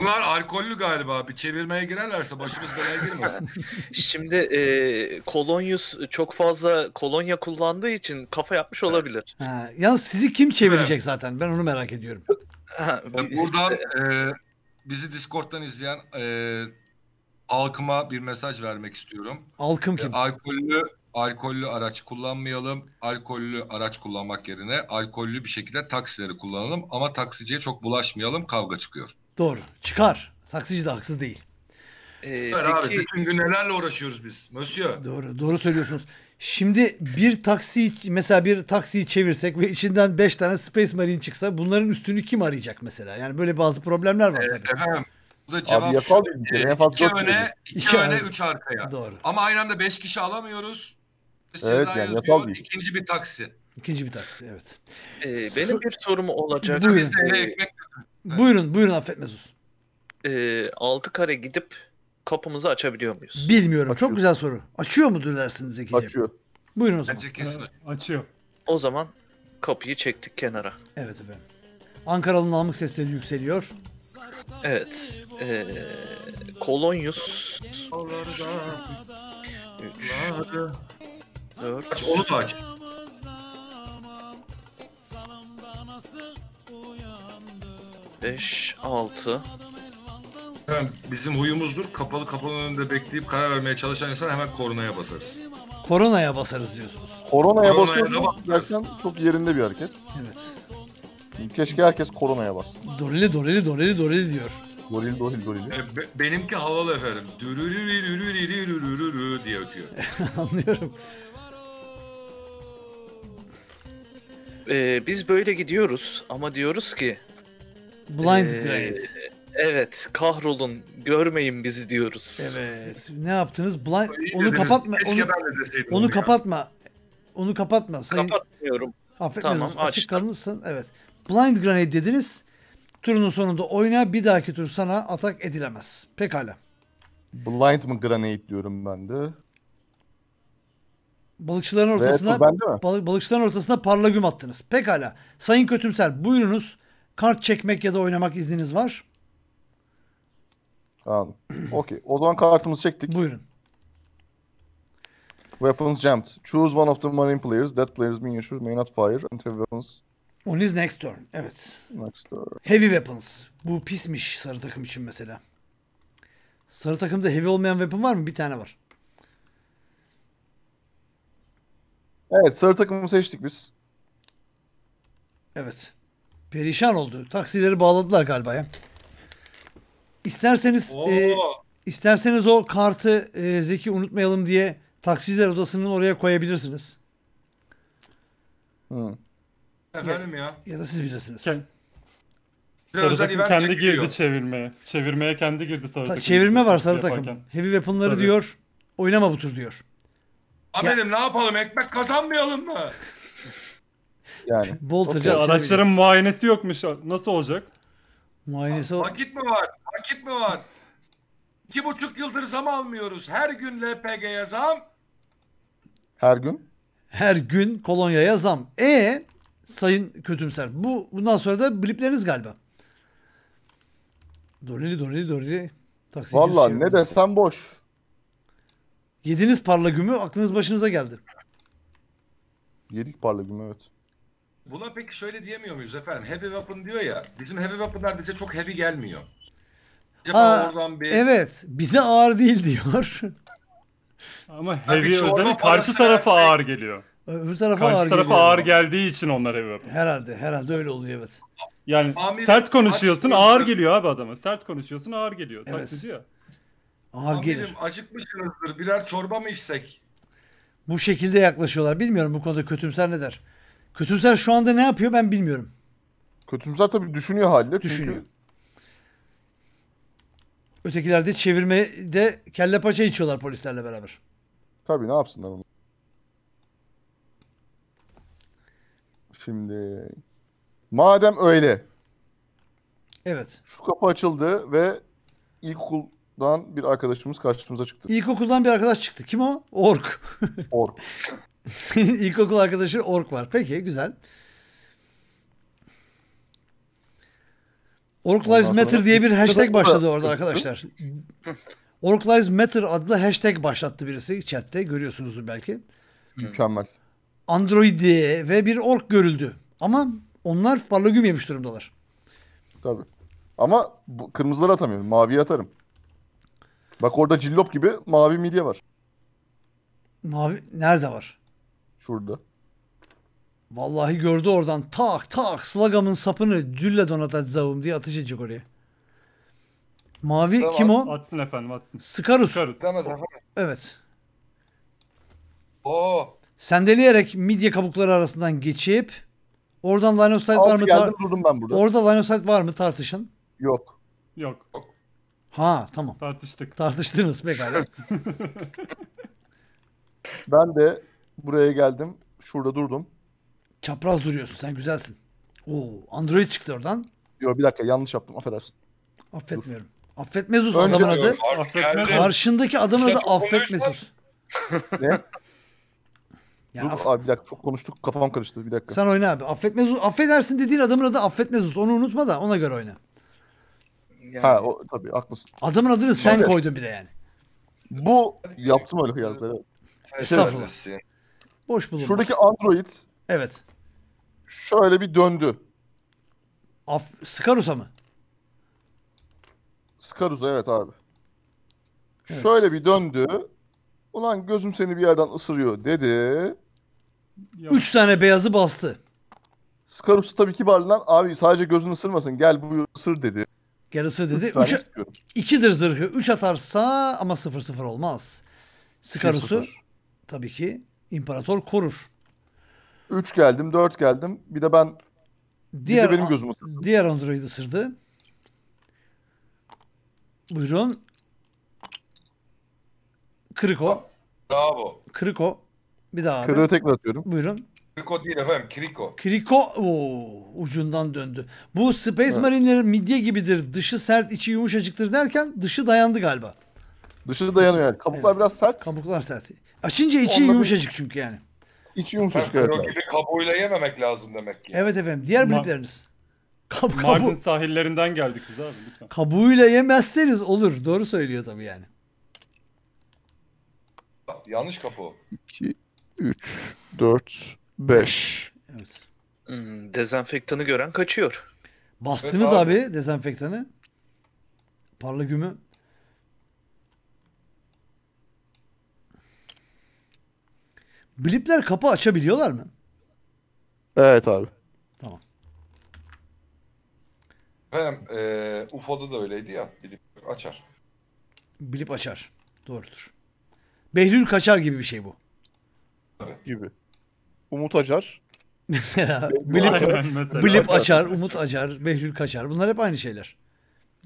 B: Bunlar alkollü galiba. abi çevirmeye girerlerse başımız belaya girmez.
E: Şimdi e, Kolonyus çok fazla kolonya kullandığı için kafa yapmış olabilir.
A: Ha, yalnız sizi kim çevirecek evet. zaten? Ben onu merak ediyorum.
B: Ha, Buradan e, bizi Discord'dan izleyen e, halkıma bir mesaj vermek istiyorum. Halkım e, kim? E, alkollü alkollü araç kullanmayalım. Alkollü araç kullanmak yerine alkollü bir şekilde taksileri kullanalım ama taksiciye çok bulaşmayalım. Kavga çıkıyor.
A: Doğru. Çıkar. Taksici de haksız değil.
B: Ee, peki... abi bütün gün nelerle uğraşıyoruz biz. Monsieur. Doğru, doğru
A: söylüyorsunuz. Şimdi bir taksi mesela bir taksiyi çevirsek ve içinden 5 tane Space Marine çıksa bunların üstünü kim arayacak mesela? Yani böyle bazı problemler var ee, tabii. Efendim. Bu da cevap Abi, şu. E, iki, iki öne, iki, iki öne, üç
B: arkaya. Doğru. Ama aynı anda beş kişi alamıyoruz. Evet
E: yani yapalım. Şey.
B: İkinci bir taksi. İkinci bir taksi evet. Ee, benim
E: bir sorum olacak. Buyurun. Biz de ekmek
A: Buyurun buyurun affet Mesut. Ee,
E: 6 kare gidip kapımızı açabiliyor muyuz?
A: Bilmiyorum. Açıyor. Çok güzel soru. Açıyor mudur dersin Zeki'ciğim? Açıyor.
E: Buyurun o zaman. Bence açıyor. O zaman kapıyı çektik kenara.
A: Evet efendim. Ankara'nın namık sesleri yükseliyor.
E: Evet. Ee, Kolonyus. 3 4 Aç onu
B: 5, 6. bizim huyumuzdur. Kapalı kapının önünde bekleyip karar vermeye çalışan insan hemen koronaya basarız. Koronaya basarız diyorsunuz.
C: Koronaya Koronaya basarız. Gerçekten çok yerinde bir hareket. Evet. Keşke herkes koronaya bassın.
A: Dorili dorili dorili dorili diyor. Dorili dorili dorili.
B: E, be- benimki havalı efendim. Dürürürürürürürürürürü
E: Blind ee, Guide. Evet, kahrolun, görmeyin bizi diyoruz.
A: Evet. Ne yaptınız? Blind Öyle onu kapatma. onu, onu, kapatma. Onu kapatma. Sayın...
E: Kapatmıyorum.
A: Affetmez tamam, açık kalınsın. Evet. Blind Grenade dediniz. Turunun sonunda oyna. Bir dahaki tur sana atak edilemez. Pekala.
C: Blind mı Grenade diyorum ben de.
A: Balıkçıların ortasına evet, balık, balıkçıların ortasına parla güm attınız. Pekala. Sayın Kötümser buyurunuz kart çekmek ya da oynamak izniniz var.
C: Anladım. Okey. O zaman kartımızı çektik. Buyurun. Weapons jammed. Choose one of the marine players. That player's miniatures may not fire until weapons...
A: On his next turn. Evet. Next turn. Heavy weapons. Bu pismiş sarı takım için mesela. Sarı takımda heavy olmayan weapon var mı? Bir tane var. Evet sarı takımı seçtik biz. Evet. Perişan oldu. Taksileri bağladılar galiba ya. İsterseniz e, isterseniz o kartı e, Zeki unutmayalım diye taksiciler odasının oraya koyabilirsiniz.
D: Hı. Efendim ya. Ya da siz bilirsiniz. Kend- Sarı kendi girdi çevirmeye. Çevirmeye kendi girdi sarı Ta- takım. Çevirme var sarı takım. Yaparken. Heavy weaponları Tabii.
A: diyor. Oynama bu tur diyor.
B: Amelim ne yapalım ekmek kazanmayalım mı?
F: Yani.
D: Boltacı okay. Araçların muayenesi yokmuş. Nasıl olacak? Muayenesi ol...
B: Vakit mi var? Vakit mi var? İki buçuk yıldır zam almıyoruz. Her gün LPG'ye zam.
A: Her gün? Her gün kolonyaya zam. E sayın kötümser. Bu bundan sonra da blipleriniz galiba. Dorili dorili dorili. Taksici Valla şey ne desem boş. Yediniz parla gümü aklınız başınıza geldi.
B: Yedik parla gümü evet. Buna peki şöyle diyemiyor muyuz efendim? Heavy weapon diyor ya. Bizim heavy weaponlar bize çok heavy gelmiyor. Acaba Aa, oradan bir...
A: Evet. Bize ağır değil diyor.
D: Ama heavy yani özlemi karşı tarafa şey... ağır geliyor. Öbür tarafa karşı ağır tarafa ağır ama. geldiği için onlar heavy weapon.
A: Herhalde. Herhalde
D: öyle oluyor evet. Yani Amirim, sert konuşuyorsun ağır geliyor abi adama. Sert konuşuyorsun ağır geliyor. Evet. Taksici ya. Ağır Amirim, gelir.
B: acıkmışsınızdır. Birer çorba mı
D: içsek?
A: Bu şekilde yaklaşıyorlar. Bilmiyorum bu konuda kötümser ne der. Kötümser şu anda ne yapıyor ben bilmiyorum. Kötümser tabii düşünüyor halde. Düşünüyor. Çünkü... Ötekiler de çevirmede kelle paça içiyorlar polislerle beraber. Tabii ne yapsınlar onu.
C: Şimdi madem öyle. Evet. Şu kapı açıldı ve ilkokuldan bir arkadaşımız karşımıza
A: çıktı. İlkokuldan bir arkadaş çıktı. Kim o? Ork. Ork. Senin ilkokul arkadaşın ork var. Peki güzel. Ork Lives Matter diye bir hashtag başladı orada arkadaşlar. Ork Lives Matter adlı hashtag başlattı birisi chatte. Görüyorsunuzdur belki. Mükemmel. Android diye ve bir ork görüldü. Ama onlar parlagüm yemiş durumdalar.
C: Tabii. Ama bu, kırmızıları atamıyorum. mavi atarım. Bak orada cillop gibi mavi midye var.
A: Mavi nerede var? Şurada. Vallahi gördü oradan tak tak Slagam'ın sapını dülle cülle zavu'm diye atış edecek oraya. Mavi tamam, kim o?
D: Atsın efendim atsın. Skarus. Skarus.
A: Evet. Oo. Sendeleyerek midye kabukları arasından geçip oradan line var mı? Geldim, durdum ben burada. Orada line var mı tartışın. Yok. Yok. Ha tamam. Tartıştık. Tartıştınız pekala. ben
C: de Buraya geldim. Şurada durdum. Çapraz duruyorsun sen güzelsin. Oo, Android çıktı oradan. Yok bir dakika yanlış yaptım affedersin.
A: Affetmiyorum. Dur. Affet Mezus Önce adamın adı. Affetmez. Karşındaki adamın adı Affet, affet Mezus. ne? Ya Dur abi bir dakika çok konuştuk kafam karıştı bir dakika. Sen oyna abi. Affet Mezus. Affedersin dediğin adamın adı Affet Mezus. Onu unutma da ona göre oyna.
C: Yani. Ha o, tabii haklısın. Adamın adını sen Hadi. koydun bir
B: de yani.
A: Bu
C: yaptım öyle hıyarlıkları. Evet. Şey- Estağfurullah. Boş bulunmak. Şuradaki Android evet. şöyle bir döndü. Af Scarus'a mı? Scarus evet abi. Evet. Şöyle bir döndü. Ulan gözüm seni bir yerden ısırıyor dedi. Yok. Üç tane beyazı bastı. Scarus tabii ki lan abi sadece gözünü ısırmasın gel buyur ısır dedi. Gel ısır dedi. Üç, üç
A: ikidir zırhı. Üç atarsa ama sıfır sıfır olmaz. Scarus'u tabii ki İmparator korur. 3 geldim, 4 geldim. Bir de ben
C: diğer, bir de benim gözüm
A: ısırdı. Diğer Android ısırdı. Buyurun. Kriko. Bravo. Kriko.
B: Bir daha abi. Kırığı tekrar
A: atıyorum. Buyurun.
B: Kriko değil efendim. Kriko.
A: Kriko. Oo, ucundan döndü. Bu Space evet. Marine'lerin midye gibidir. Dışı sert, içi yumuşacıktır derken dışı dayandı galiba. Dışı dayanıyor yani. Kabuklar evet. biraz sert. Kabuklar sert. Açınca içi Onunla yumuşacık çünkü yani. İçi yumuşacık evet. Karo gibi
B: kabuğuyla yememek lazım demek ki.
A: Evet efendim. Diğer Ma- bilgileriniz. Kab kabu- Mardin
D: sahillerinden geldik biz abi lütfen.
A: Kabuğuyla yemezseniz olur. Doğru söylüyor tabii yani.
D: Yanlış kabuğu.
A: 2,
C: 3, 4, 5. Evet.
E: Hmm, dezenfektanı gören kaçıyor. Bastınız Evet abi. abi
A: dezenfektanı. Parla gümü. Blipler kapı açabiliyorlar mı? Evet abi.
B: Tamam. Hem e, UFO'da da öyleydi ya. Blip açar.
A: Blip açar. Doğrudur. Behlül kaçar gibi bir şey bu. Evet. Gibi. Umut Acar. Mesela Blip, açar, mesela. Blip açar, Umut açar. Behlül kaçar. Bunlar hep aynı şeyler.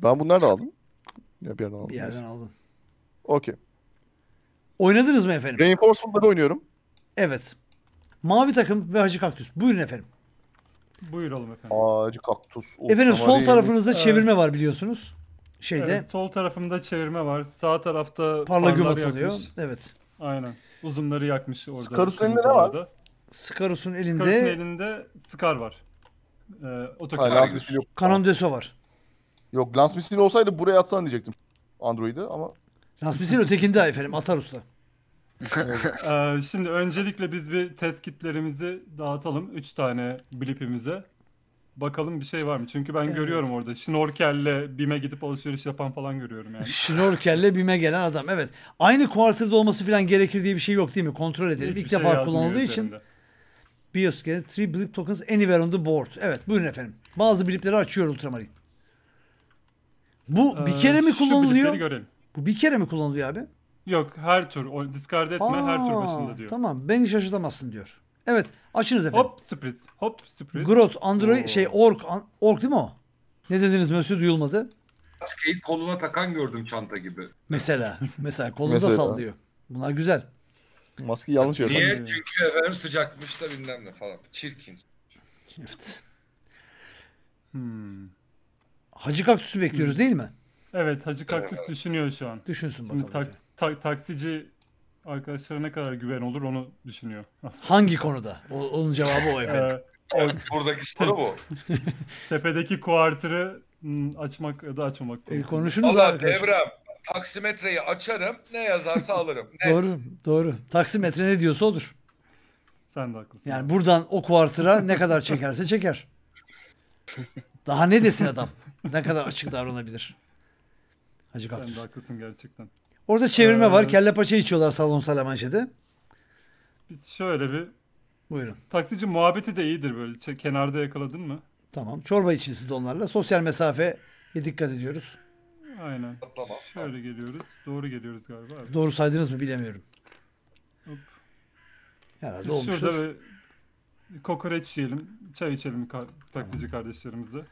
A: Ben bunları da aldım. Ya bir yerden aldım. Bir yerden aldım. Okey. Oynadınız mı efendim? Reinforcement'ları oynuyorum. Evet. Mavi takım ve Hacı Kaktüs. Buyurun efendim.
D: Buyuralım efendim.
C: Ağacı kaktüs. Efendim sol samari, tarafınızda Evet. çevirme
A: var biliyorsunuz. Şeyde Evet,
D: sol tarafımda çevirme var. Sağ tarafta parla güm parları atılıyor. yakmış. Evet. Aynen. Uzunları yakmış orada. Scarus'un elinde ne var? Skarus'un elinde Scarus'un elinde Scar var. Ee, Hayır, otokar.
C: yok. Kanon Deso var. Yok lans misili olsaydı buraya atsan diyecektim. Android'i
D: ama Lans Misil ötekinde efendim Atarus'ta. ee, şimdi öncelikle biz bir test kitlerimizi dağıtalım. Üç tane blipimize. Bakalım bir şey var mı? Çünkü ben ee, görüyorum orada. Şnorkelle BİM'e gidip alışveriş yapan falan görüyorum yani. Şnorkelle BİM'e gelen adam. Evet. Aynı kuartırda olması falan gerekir diye bir şey yok değil mi? Kontrol edelim. Hiçbir
A: İlk şey defa kullanıldığı için. BIOS gelen 3 blip tokens anywhere on the board. Evet buyurun efendim. Bazı blipleri açıyor Ultramarine. Bu ee, bir kere mi kullanılıyor? Bu bir kere mi kullanılıyor abi?
D: Yok her tur. O, discard etme Aa, her tur başında diyor.
A: Tamam beni şaşırtamazsın diyor. Evet açınız efendim. Hop sürpriz. Hop sürpriz. Grot, Android Oo. şey Ork. An, ork değil mi o? Ne dediniz Mösyö duyulmadı.
B: Maskeyi koluna takan gördüm çanta gibi.
A: Mesela.
B: Mesela kolunda Mesela. sallıyor.
A: Bunlar güzel. Maske yanlış yöntem. Niye?
B: Çünkü efendim sıcakmış da bilmem ne falan. Çirkin. Evet.
A: Hmm. Hacı kaktüsü bekliyoruz hmm. değil mi?
D: Evet Hacı Kaktüs düşünüyor şu an. Düşünsün Şimdi bakalım. tak- ta- taksici arkadaşlara ne kadar güven olur onu düşünüyor. Aslında. Hangi konuda? O, onun cevabı o efendim. Evet, buradaki soru bu. Tepedeki kuartırı hmm, açmak ya da açmamak. E, konuşunuz Valla arkadaşlar. Devrem
B: taksimetreyi açarım ne yazarsa alırım. Net.
D: doğru doğru. Taksimetre ne diyorsa odur. Sen de haklısın.
A: Yani buradan o kuartıra ne kadar çekerse çeker. Daha ne desin adam? Ne kadar açık davranabilir? Hacı Sen Kaktüs. de haklısın gerçekten. Orada çevirme ee, var. Kelle paça içiyorlar salon salamanşede.
D: Biz şöyle bir Buyurun. Taksici muhabbeti de iyidir böyle. Ç- kenarda yakaladın mı? Tamam. Çorba için siz de onlarla. Sosyal mesafeye dikkat ediyoruz. Aynen. Tamam. Şöyle geliyoruz. Doğru geliyoruz galiba. Abi. Doğru saydınız mı bilemiyorum. Hop. Herhalde olmuştur. Şurada bir kokoreç yiyelim. Çay içelim ka- taksici
A: tamam. kardeşlerimize.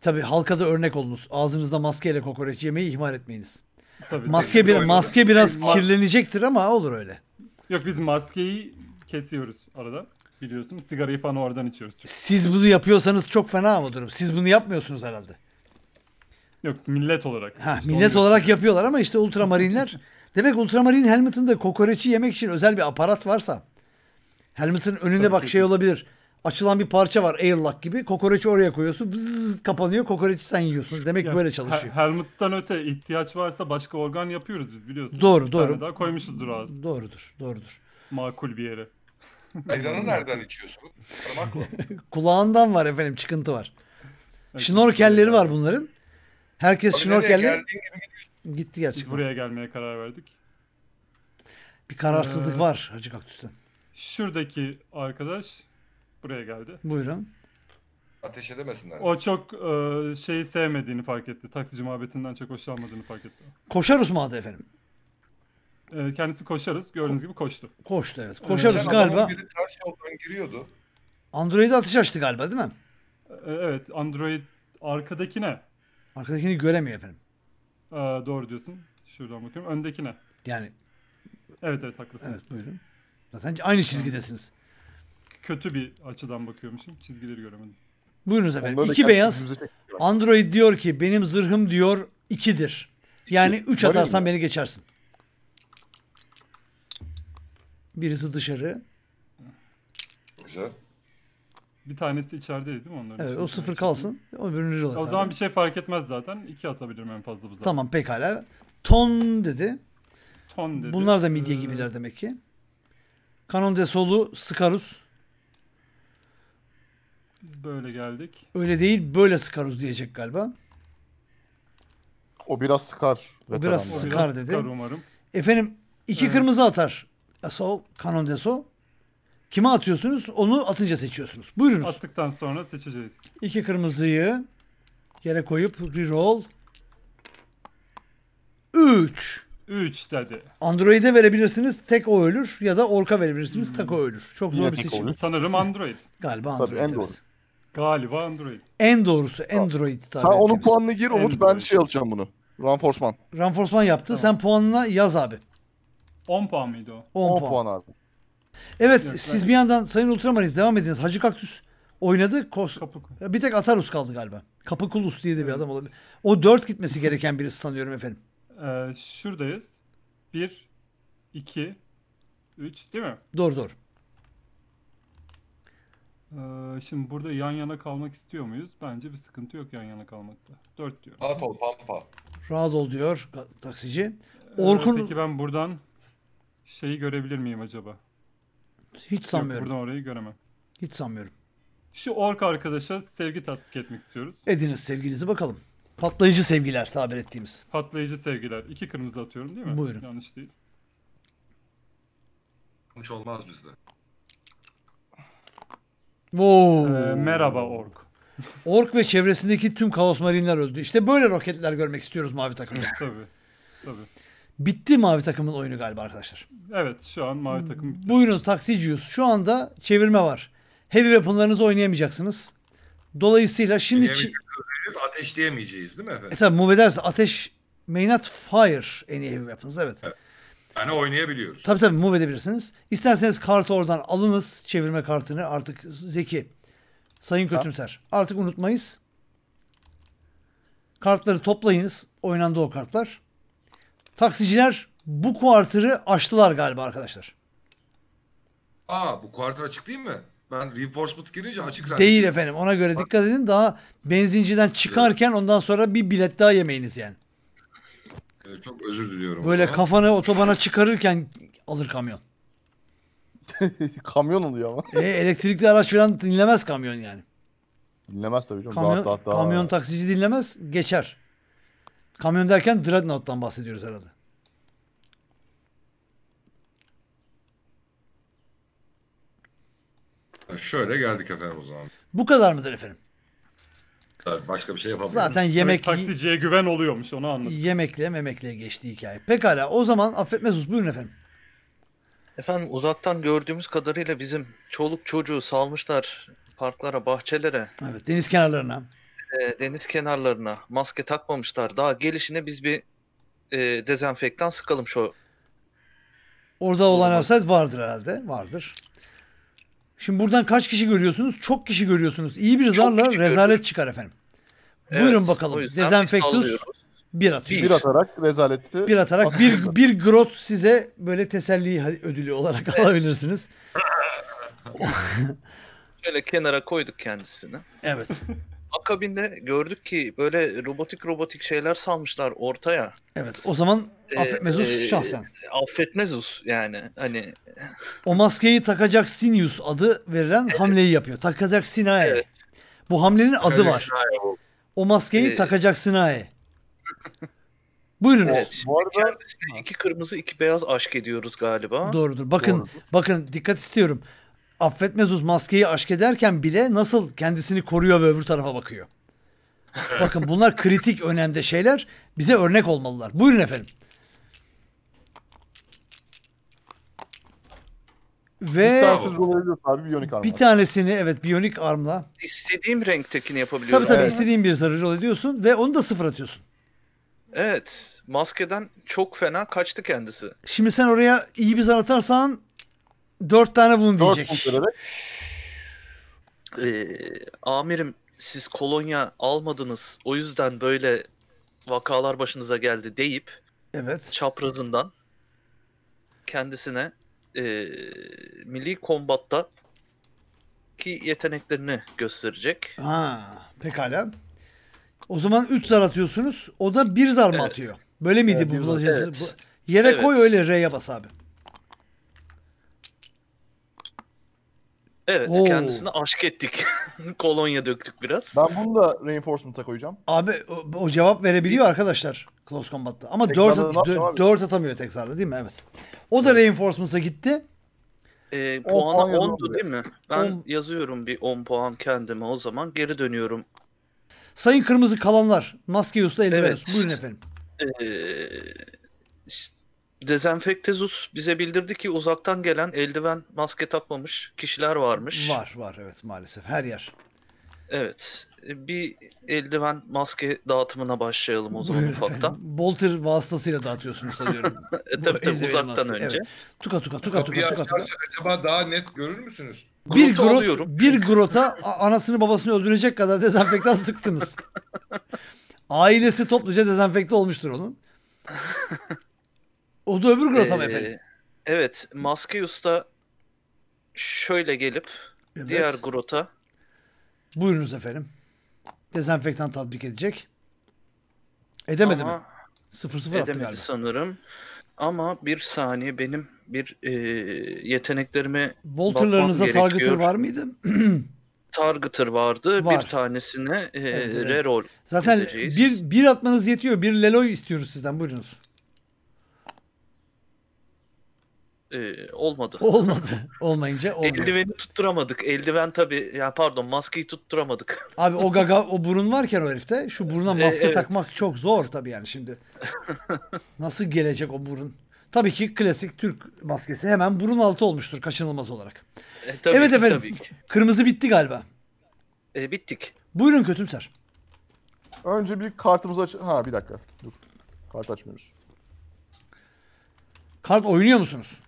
A: Tabii halka da örnek olunuz. Ağzınızda maskeyle kokoreç yemeyi ihmal etmeyiniz.
D: Tabii, maske bir maske biraz
A: kirlenecektir ama olur öyle.
D: Yok biz maskeyi kesiyoruz arada. Biliyorsunuz sigarayı falan oradan içiyoruz. Çünkü.
A: Siz bunu yapıyorsanız çok fena mı durum? Siz bunu yapmıyorsunuz herhalde.
D: Yok millet olarak. Ha, işte millet olarak diyorsun.
A: yapıyorlar ama işte ultramarinler. demek ultramarin helmetinde kokoreçi yemek için özel bir aparat varsa helmetin önünde Tabii bak kesin. şey olabilir açılan bir parça var airlock gibi. Kokoreç oraya koyuyorsun. Vız kapanıyor. Kokoreç sen yiyorsun. Demek yani, böyle çalışıyor.
D: Helmut'tan öte ihtiyaç varsa başka organ yapıyoruz biz biliyorsunuz. Doğru bir doğru. Tane daha koymuşuzdur ağzı. Doğrudur doğrudur. Makul bir yere. Ayranı nereden içiyorsun?
A: Kulağından var efendim çıkıntı var. Evet, şnorkelleri var bunların. Herkes Abi
D: Gitti gerçekten. Biz buraya gelmeye karar verdik. Bir kararsızlık ee, var Hacı Kaktüs'ten. Şuradaki arkadaş buraya geldi. Buyurun. Ateş edemesinler. O çok e, şeyi sevmediğini fark etti. Taksici muhabbetinden çok hoşlanmadığını fark etti.
A: Koşarız mı adı
D: efendim? E, kendisi koşarız. Gördüğünüz gibi koştu. Koştu evet. Koşarız Geçen galiba. adamın Biri yoldan giriyordu. Android'e ateş açtı galiba değil mi? E, evet Android arkadakine. Arkadakini göremiyor efendim. E, doğru diyorsun. Şuradan bakıyorum. Öndekine. Yani Evet evet haklısınız. evet buyurun. Zaten aynı çizgidesiniz kötü bir açıdan bakıyormuşum. Çizgileri göremedim. Buyurunuz efendim. Onları İki beyaz.
A: Android diyor ki benim zırhım diyor ikidir. Yani üç atarsan beni geçersin. Birisi dışarı.
D: Güzel. Bir tanesi içerideydi değil mi onların? Evet, o sıfır kalsın.
A: Öbürünü O atar. zaman bir
D: şey fark etmez zaten. İki atabilirim en fazla bu zaten. Tamam pekala.
A: Ton dedi. Ton dedi. Bunlar da midye ee, gibiler demek ki. Canon de solu Skarus.
D: Biz böyle geldik.
A: Öyle değil böyle sıkaruz diyecek galiba.
D: O biraz sıkar.
A: O biraz veteranlar. sıkar biraz dedi. Sıkar umarım. Efendim iki evet. kırmızı atar. Asol, Kanon Deso. Kime atıyorsunuz? Onu atınca seçiyorsunuz. Buyurunuz.
D: Attıktan sonra seçeceğiz.
A: İki kırmızıyı yere koyup reroll. Üç.
D: Üç dedi.
A: Android'e verebilirsiniz tek o ölür ya da Ork'a verebilirsiniz
D: hmm. tek o ölür. Çok zor Yine bir seçim. Olur. Sanırım Android. Galiba Android. Tabii, evet. Galiba Android.
A: En doğrusu Android tabii. Sen onun puanını gir Umut Android. ben
C: şey alacağım bunu. Ranforsman.
A: Ranforsman yaptı. Tamam. Sen puanına yaz abi.
D: 10 puan mıydı o? 10, 10 puan. puan abi.
A: Evet Yok, siz ben... bir yandan Sayın Ultramarines devam ediniz. Hacı Kaktüs oynadı. Kos... Bir tek Atarus kaldı galiba. Kapıkulus diye de bir evet. adam olabilir. O 4 gitmesi gereken birisi sanıyorum efendim.
D: Ee, şuradayız. 1, 2, 3 değil mi? Doğru doğru. Ee, şimdi burada yan yana kalmak istiyor muyuz? Bence bir sıkıntı yok yan yana kalmakta. 4 diyor. Rahat ol Pampa. Rahat ol diyor taksici. Ee, Orkun... Ee, peki ben buradan şeyi görebilir miyim acaba? Hiç sanmıyorum. Yok, buradan orayı göremem. Hiç sanmıyorum. Şu ork arkadaşa sevgi tatbik etmek istiyoruz.
A: Ediniz sevginizi bakalım. Patlayıcı sevgiler
D: tabir ettiğimiz. Patlayıcı sevgiler. İki kırmızı atıyorum değil mi? Buyurun. Yanlış değil. Hiç olmaz bizde.
A: Wow. Ee, merhaba ork. Ork ve çevresindeki tüm kaos marineler öldü. İşte böyle roketler görmek istiyoruz mavi takımda. tabii. Tabii. Bitti mavi takımın oyunu galiba arkadaşlar.
D: Evet şu an mavi takım
A: bitti. Buyurunuz Taksicius. Şu anda çevirme var. Heavy weaponlarınızı oynayamayacaksınız. Dolayısıyla şimdi... Çi-
B: ateşleyemeyeceğiz değil mi efendim? E tabi move ederse
A: ateş may not fire
B: any heavy weapons. Evet. evet tane oynayabiliyoruz.
A: Tabii tabii move edebilirsiniz. İsterseniz kartı oradan alınız. Çevirme kartını artık zeki. Sayın Kötümser. Artık unutmayız. Kartları toplayınız. Oynandı o kartlar. Taksiciler bu kuartırı açtılar galiba arkadaşlar.
B: Aa bu kuartır açık değil mi? Ben reinforcement girince açık zaten. Değil efendim
A: ona göre dikkat edin. Daha benzinciden çıkarken ondan sonra bir bilet daha yemeyiniz yani.
B: Çok özür diliyorum. Böyle zaman.
A: kafanı otobana çıkarırken alır kamyon. kamyon oluyor ama. E, elektrikli araç falan dinlemez kamyon yani.
C: Dinlemez tabii canım. Kamyon, daha, daha, kamyon
A: taksici dinlemez geçer. Kamyon derken Dreadnought'tan bahsediyoruz
B: herhalde. Şöyle geldik efendim o zaman.
A: Bu kadar mıdır efendim?
B: Başka bir şey yapamıyor. Zaten yemek...
A: Evet, taksiciye güven oluyormuş onu anladım. Yemekle memekle geçti hikaye. Pekala o zaman affetmez sus buyurun efendim. Efendim
E: uzaktan gördüğümüz kadarıyla bizim çoluk çocuğu salmışlar parklara, bahçelere.
A: Evet deniz kenarlarına.
E: E, deniz kenarlarına maske takmamışlar. Daha gelişine biz bir e, dezenfektan sıkalım şu.
A: Orada olan olsaydı vardır herhalde. Vardır. Şimdi buradan kaç kişi görüyorsunuz? Çok kişi görüyorsunuz. İyi bir zarla rezalet görüyoruz. çıkar efendim.
C: Evet, Buyurun bakalım. Dezenfektus bir atıyor. Bir atarak rezaleti.
E: Bir
A: atarak bir, bir grot size böyle teselli ödülü olarak evet. alabilirsiniz.
E: Şöyle kenara koyduk kendisini. Evet akabinde gördük ki böyle robotik robotik şeyler salmışlar ortaya.
A: Evet o zaman ee, affetmez ee, e, şahsen.
E: Affetmez us yani hani.
A: O maskeyi takacak Sinius adı verilen evet. hamleyi yapıyor. Takacak Sinae. Evet. Bu hamlenin adı var. O maskeyi ee, takacak Sinae. Buyurunuz. Evet,
E: bu arada iki kırmızı iki beyaz aşk ediyoruz galiba. Doğrudur. Bakın Doğrudur.
A: bakın dikkat istiyorum affetmez uz maskeyi aşk ederken bile nasıl kendisini koruyor ve öbür tarafa bakıyor. Bakın bunlar kritik önemde şeyler. Bize örnek olmalılar. Buyurun efendim. Ve bir, tanesini evet biyonik armla.
E: İstediğim renktekini yapabiliyorum. Tabii tabii evet. istediğin
A: bir zararı yol ve onu da sıfır atıyorsun.
E: Evet. Maskeden çok fena kaçtı kendisi.
A: Şimdi sen oraya iyi bir zar atarsan Dört tane bunu Dört diyecek. Ee, amirim siz
E: kolonya almadınız o yüzden böyle vakalar başınıza geldi deyip evet. çaprazından kendisine e, milli kombatta ki yeteneklerini gösterecek.
A: Ha, pekala. O zaman 3 zar atıyorsunuz. O da 1 zar mı evet. atıyor? Böyle miydi evet, bu? Evet. Yere evet. koy öyle R'ye bas abi.
E: Evet Oo. kendisini aşk ettik. Kolonya döktük biraz. Ben
C: bunu
A: da reinforcement'a koyacağım. Abi o, o cevap verebiliyor arkadaşlar Close Combat'ta. Ama 4, at, 4, atamıyor tekrarda değil mi? Evet. O da reinforcement'a gitti. E, puanı 10'du değil mi?
E: Ben 10... yazıyorum bir 10 puan kendime o zaman. Geri dönüyorum.
A: Sayın Kırmızı Kalanlar, Maskeus'ta Elveros. Evet. Buyurun efendim.
E: Ee, Dezenfektezus bize bildirdi ki uzaktan gelen eldiven maske takmamış kişiler varmış. Var var evet maalesef her yer. Evet. E, bir eldiven maske dağıtımına başlayalım o zaman ufaktan.
A: Bolter vasıtasıyla dağıtıyorsunuz sanıyorum. e, tabii tabii uzaktan maske. önce. Evet. Tuka tuka tuka tuka tuka. tuka. Acaba daha
B: net görür müsünüz? Bir grot,
A: alıyorum. bir grota anasını babasını öldürecek kadar dezenfektan sıktınız. Ailesi topluca dezenfekte olmuştur onun. O da öbür Gotham ee, efendim.
E: Evet. Maskius da şöyle gelip evet. diğer Grot'a
A: Buyurunuz efendim. Dezenfektan tatbik edecek. Edemedi Ama, mi? 0 0 attı galiba.
E: sanırım. Ama bir saniye benim bir e, yeteneklerime
A: Bolter'larınızda targeter var mıydı?
E: targeter vardı. Var. Bir tanesine e, evet, evet. reroll Zaten edeceğiz.
A: bir, bir atmanız yetiyor. Bir leloy istiyoruz sizden. Buyurunuz.
E: e, olmadı. Olmadı.
A: Olmayınca olmadı.
E: Eldiveni tutturamadık. Eldiven tabii ya pardon maskeyi tutturamadık. Abi o gaga
A: o burun varken o herifte şu buruna e, maske e, evet. takmak çok zor tabii yani şimdi. Nasıl gelecek o burun? Tabii ki klasik Türk maskesi hemen burun altı olmuştur kaçınılmaz olarak. E, tabii evet ki, efendim. Tabii ki. Kırmızı bitti galiba. E, bittik. Buyurun
C: kötümser. Önce bir kartımızı aç... Ha bir dakika. Dur. Kart açmıyoruz. Kart oynuyor musunuz?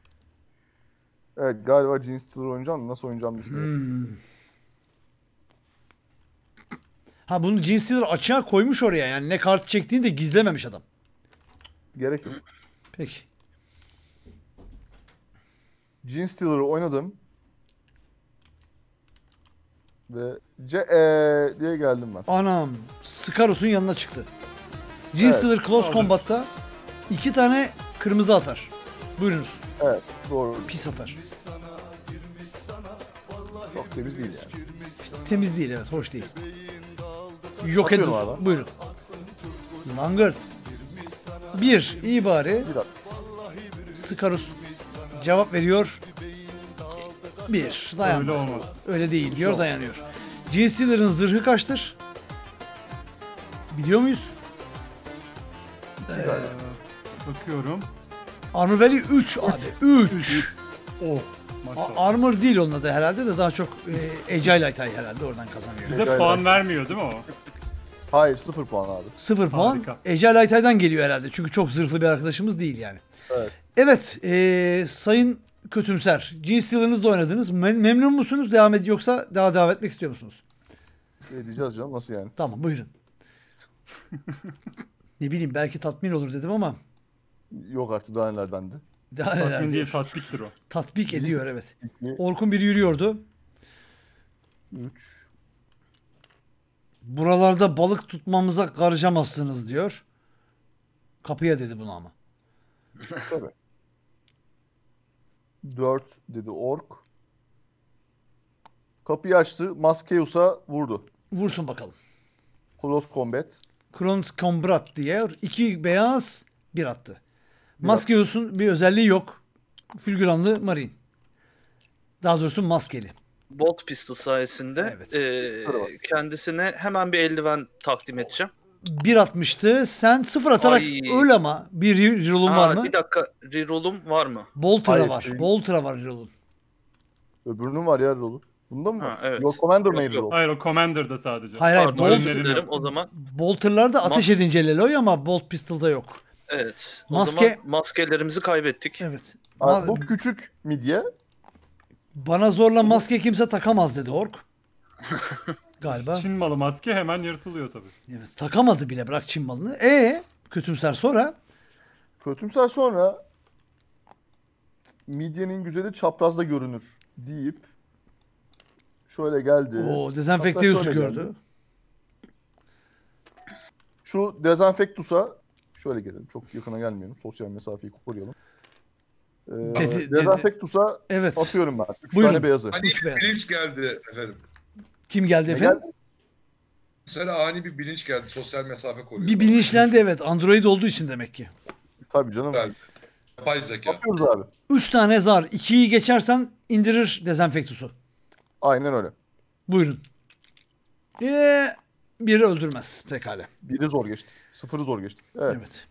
C: Evet galiba Gene
A: Stiller oynayacağım. Nasıl oynayacağımı düşünüyorum. Hmm. Ha bunu Gene Stiller açığa koymuş oraya. Yani ne kart çektiğini de gizlememiş adam. Gerek yok. Peki. Gene Stiller'ı
C: oynadım. Ve C E diye geldim ben.
A: Anam. Scarus'un yanına çıktı. Gene evet. Stiller Close Combat'ta iki tane kırmızı atar. Buyurunuz. Evet doğru. Pis atar. Çok temiz değil yani. Temiz değil evet hoş değil. Yok edin. Buyurun. Mangırt. Bir iyi bari. Bir Sıkarus cevap veriyor. Bir dayan. Öyle olmaz. Öyle değil diyor dayanıyor. Gene Stealer'ın zırhı kaçtır? Biliyor muyuz? Bakıyorum. Armor Valley 3 abi. 3. Oh. Maşallah. Armor değil onun adı herhalde de daha çok e, Agile Aytay herhalde oradan kazanıyor. Bir de puan vermiyor değil mi o? Hayır sıfır puan abi. Sıfır puan Agile Aytay'dan geliyor herhalde. Çünkü çok zırhlı bir arkadaşımız değil yani. Evet. Evet e, sayın kötümser. Cins yılınızda oynadınız. Mem memnun musunuz? Devam ed yoksa daha devam etmek istiyor musunuz? Edeceğiz canım nasıl yani? Tamam buyurun. ne bileyim belki tatmin olur dedim ama
C: Yok artık daha nelerdendi. Daha Tatmin değil tatbiktir
A: o. Tatbik ediyor evet. Orkun bir yürüyordu. 3 Buralarda balık tutmamıza karışamazsınız diyor. Kapıya dedi bunu ama.
C: Tabii. 4 dedi ork. Kapıyı açtı. Maskeus'a vurdu. Vursun bakalım.
A: Cross Combat. Cross Combat diye iki beyaz bir attı. Maske Maskeus'un bir özelliği yok. Fülgüranlı Marine. Daha doğrusu maskeli.
E: Bolt pistol sayesinde evet. e, kendisine hemen bir eldiven takdim edeceğim.
A: 1.60'tı. Sen sıfır atarak Ay. öl ama bir
E: reroll'un var mı? Bir
D: dakika reroll'um var mı? Bolter'a var. Şey.
A: var reroll'un.
C: Öbürünün var ya reroll'un. Bunda mı? Ha, evet. Yok Commander mı reroll?
D: Hayır o Commander'da sadece. Hayır hayır.
A: Pardon, o zaman. Bolter'larda ateş edince Leloy ama Bolt Pistol'da yok.
E: Evet. O Maske. zaman maskelerimizi kaybettik. Evet.
A: Abi, bu küçük midye. Bana zorla maske kimse takamaz dedi Ork.
D: Galiba. Çin malı maske hemen yırtılıyor tabii. Evet, takamadı bile bırak Çin malını.
A: E kötümser sonra. Kötümser sonra midyenin güzeli çaprazda görünür
C: deyip şöyle geldi. O dezenfekte Yusuf gördü. Geldi. Şu dezenfektusa Şöyle gelelim. Çok yakına gelmeyelim. Sosyal mesafeyi koruyalım. Ee, dedi, evet. atıyorum ben. Üç
B: Buyurun. tane beyazı. Hani Üç beyaz. bilinç geldi efendim. Kim geldi efendim? Mesela ani bir bilinç geldi. Sosyal mesafe koruyor. Bir
A: bilinçlendi evet.
B: Android olduğu için demek ki.
C: Tabii
A: canım.
B: Yani, yapay zeka. Atıyoruz abi.
A: Üç tane zar. ikiyi geçersen indirir dezenfektusu. Aynen öyle. Buyurun. Ee, biri öldürmez pekala. Biri zor geçti. Sıfırı zor geçtik. Evet. evet.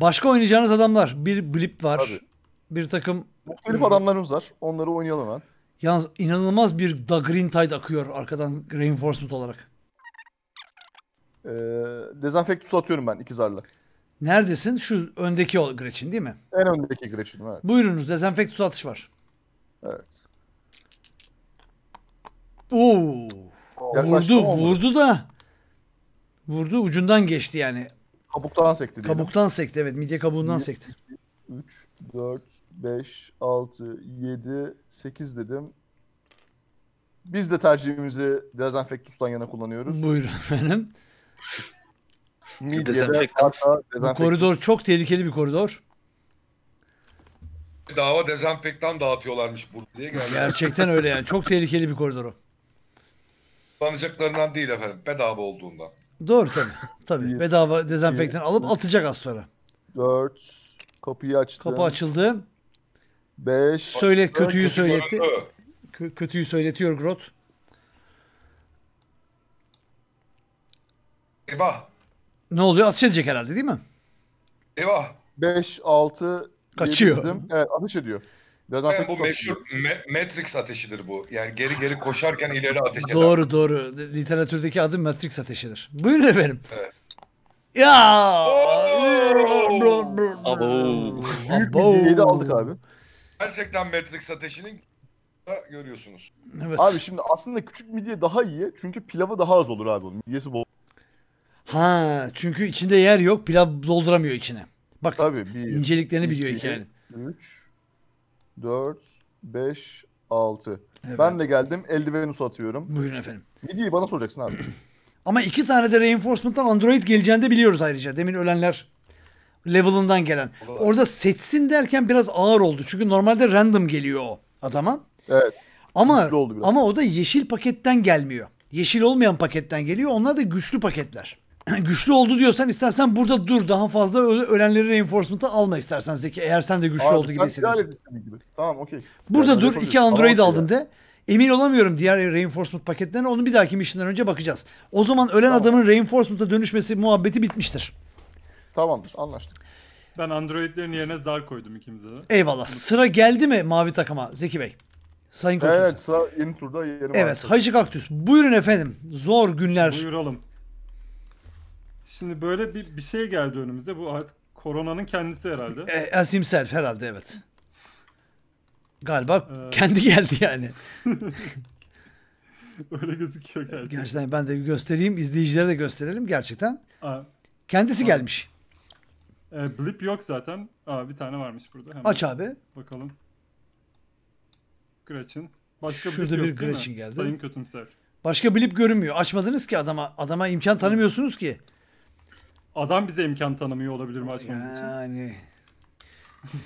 A: Başka oynayacağınız adamlar. Bir blip var. Tabii. Bir takım... Muhtelif adamlarımız var. Onları oynayalım ben. Yalnız inanılmaz bir Da Green Tide akıyor arkadan reinforcement olarak.
C: Ee, dezenfektus atıyorum ben iki zarla.
A: Neredesin? Şu öndeki o Gretchen değil mi? En öndeki Gretchen evet. Buyurunuz dezenfektus atış var. Evet. Oo. vurdu, vurdu da Vurdu ucundan geçti yani. Kabuktan sekti diyelim. Kabuktan sekti evet midye kabuğundan Bir, sekti.
C: 3, 4, 5, 6, 7, 8 dedim. Biz de tercihimizi dezenfektustan yana kullanıyoruz. Buyurun
A: efendim. Midyede Dezenfektan. kasa, Bu koridor çok tehlikeli bir koridor.
B: Dava dezenfektan dağıtıyorlarmış burada diye geldi. Gerçekten
A: öyle yani. Çok tehlikeli bir koridor o.
B: Kullanacaklarından değil efendim. Bedava olduğundan.
A: Doğru tabii. Tabii. Bedava dezenfektan alıp atacak az sonra. 4 kapıyı açtı. Kapı açıldı. 5 Söyle kötüyü söyletti. Kö- Kötüyü söyletiyor Grot. eva Ne oluyor? Ateş edecek herhalde değil mi?
B: eva 5 6 Kaçıyor. Evet, ateş ediyor. Dezenfekte yani bu meşhur me- Matrix ateşidir bu. Yani geri geri koşarken ileri ateş eder. Doğru doğru.
A: Literatürdeki adı Matrix ateşidir. Buyurun efendim. Evet. Ya!
B: Abo.
A: Büyük bir de aldık abi.
B: Gerçekten Matrix ateşinin görüyorsunuz. Evet. Abi
C: şimdi aslında küçük midye daha iyi. Çünkü pilavı daha az olur abi onun. Midyesi
A: bol. Ha, çünkü içinde yer yok. Pilav dolduramıyor içine. Bak Tabii, bir, inceliklerini biliyor hikayenin.
C: 3 4, 5,
A: 6. Evet. Ben de geldim. Eldivenus atıyorum. Buyurun efendim. Midi'yi bana soracaksın abi. Ama iki tane de reinforcement'tan Android geleceğini de biliyoruz ayrıca. Demin ölenler level'ından gelen. Orada setsin derken biraz ağır oldu. Çünkü normalde random geliyor o adama. Evet. Ama ama o da yeşil paketten gelmiyor. Yeşil olmayan paketten geliyor. Onlar da güçlü paketler. güçlü oldu diyorsan istersen burada dur. Daha fazla ölenleri reinforcement'ı alma istersen Zeki. Eğer sen de güçlü oldu gibi hissediyorsan
C: Tamam okey. Burada dur. iki Android
A: aldım de. Emin olamıyorum diğer reinforcement paketlerine. Onu bir dahaki işinden önce bakacağız. O zaman ölen tamam. adamın reinforcement'a dönüşmesi muhabbeti bitmiştir.
D: Tamamdır anlaştık. Ben androidlerin yerine zar koydum ikimize de. Eyvallah. Sıra
A: geldi mi mavi takıma Zeki Bey? Sayın Koçum. Evet
D: sıra yeni turda yerim. Evet Hacı
A: Kaktüs. Buyurun efendim. Zor günler.
D: Buyuralım. Şimdi böyle bir, bir şey geldi önümüze. Bu artık koronanın kendisi herhalde. E, e as himself herhalde evet.
A: Galiba ee... kendi geldi yani.
D: Öyle gözüküyor
A: gerçekten. Gerçekten ben de bir göstereyim. izleyicilere de gösterelim gerçekten. Aa, kendisi aa. gelmiş.
D: E, blip yok zaten. Aa, bir tane varmış burada. Hemen Aç abi. Bakalım. Gretchen. Başka Şurada blip bir yok, Gretchen geldi. Sayın kötümser.
A: Başka blip görünmüyor. Açmadınız ki adama. Adama imkan tanımıyorsunuz ki. Adam bize imkan tanımıyor olabilir mi açmamız yani... için? Yani.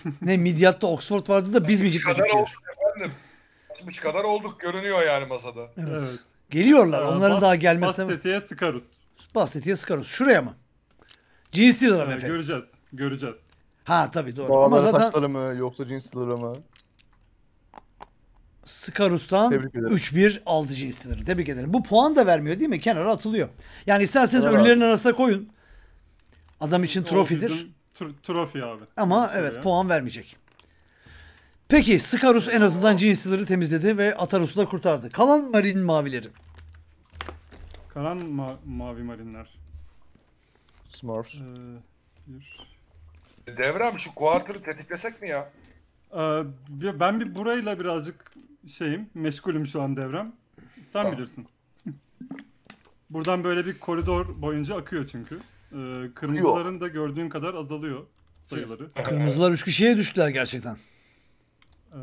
A: ne Midyat'ta Oxford vardı da biz mi gitmedik? kadar olduk
B: efendim. Kaçmış kadar olduk görünüyor yani masada. Evet. evet.
A: Geliyorlar. Yani ee, Onların bas, daha gelmesine...
B: Basteti'ye sıkarız.
A: Basteti'ye sıkarız. Şuraya mı? Gene Stealer'a mı ee, efendim? Göreceğiz. Göreceğiz. Ha tabii doğru. Doğaları Ama zaten... taşları
C: mı yoksa Gene Stealer'a mı?
A: Skarus'tan 3-1 aldı Gene Stealer'ı. Tebrik ederim. Bu puan da vermiyor değil mi? Kenara atılıyor. Yani isterseniz evet. ölülerin arasına koyun. Adam için trofidir.
D: trofi abi. Ama evet
A: puan vermeyecek. Peki Skarus en azından cinsileri temizledi ve Atarus'u da kurtardı. Kalan marin mavileri.
D: Kalan ma- mavi marinler. Smurfs. Ee, bir. Devrem şu quarter'ı tetiklesek mi ya? Ee, ben bir burayla birazcık şeyim, meşgulüm şu an Devrem. Sen tamam. bilirsin. Buradan böyle bir koridor boyunca akıyor çünkü. Ee, kırmızıların da gördüğün kadar azalıyor sayıları. Şey, kırmızılar
A: üç kişiye düştüler gerçekten.
D: Ee,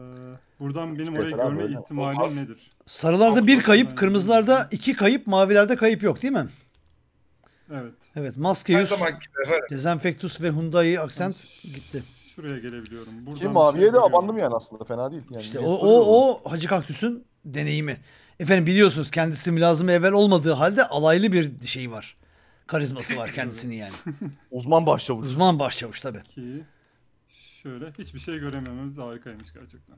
D: buradan benim orayı görme böyle ihtimalim olmaz. nedir?
A: Sarılarda bir kayıp, kırmızılarda iki kayıp, mavilerde kayıp yok değil mi? Evet. Evet, Her Maskeus, zaman gibi Dezenfektus ve Hyundai Accent
D: gitti. Şuraya gelebiliyorum. Buradan Ki maviye şey de abandım
A: yani aslında fena değil. Yani İşte o, millet o, o Hacı Kaktüs'ün deneyimi. Efendim biliyorsunuz kendisi mülazım evvel olmadığı halde alaylı bir şey var karizması var kendisini yani. Uzman başçavuş. Uzman başçavuş tabi. Ki
D: şöyle hiçbir şey göremememiz harikaymış gerçekten.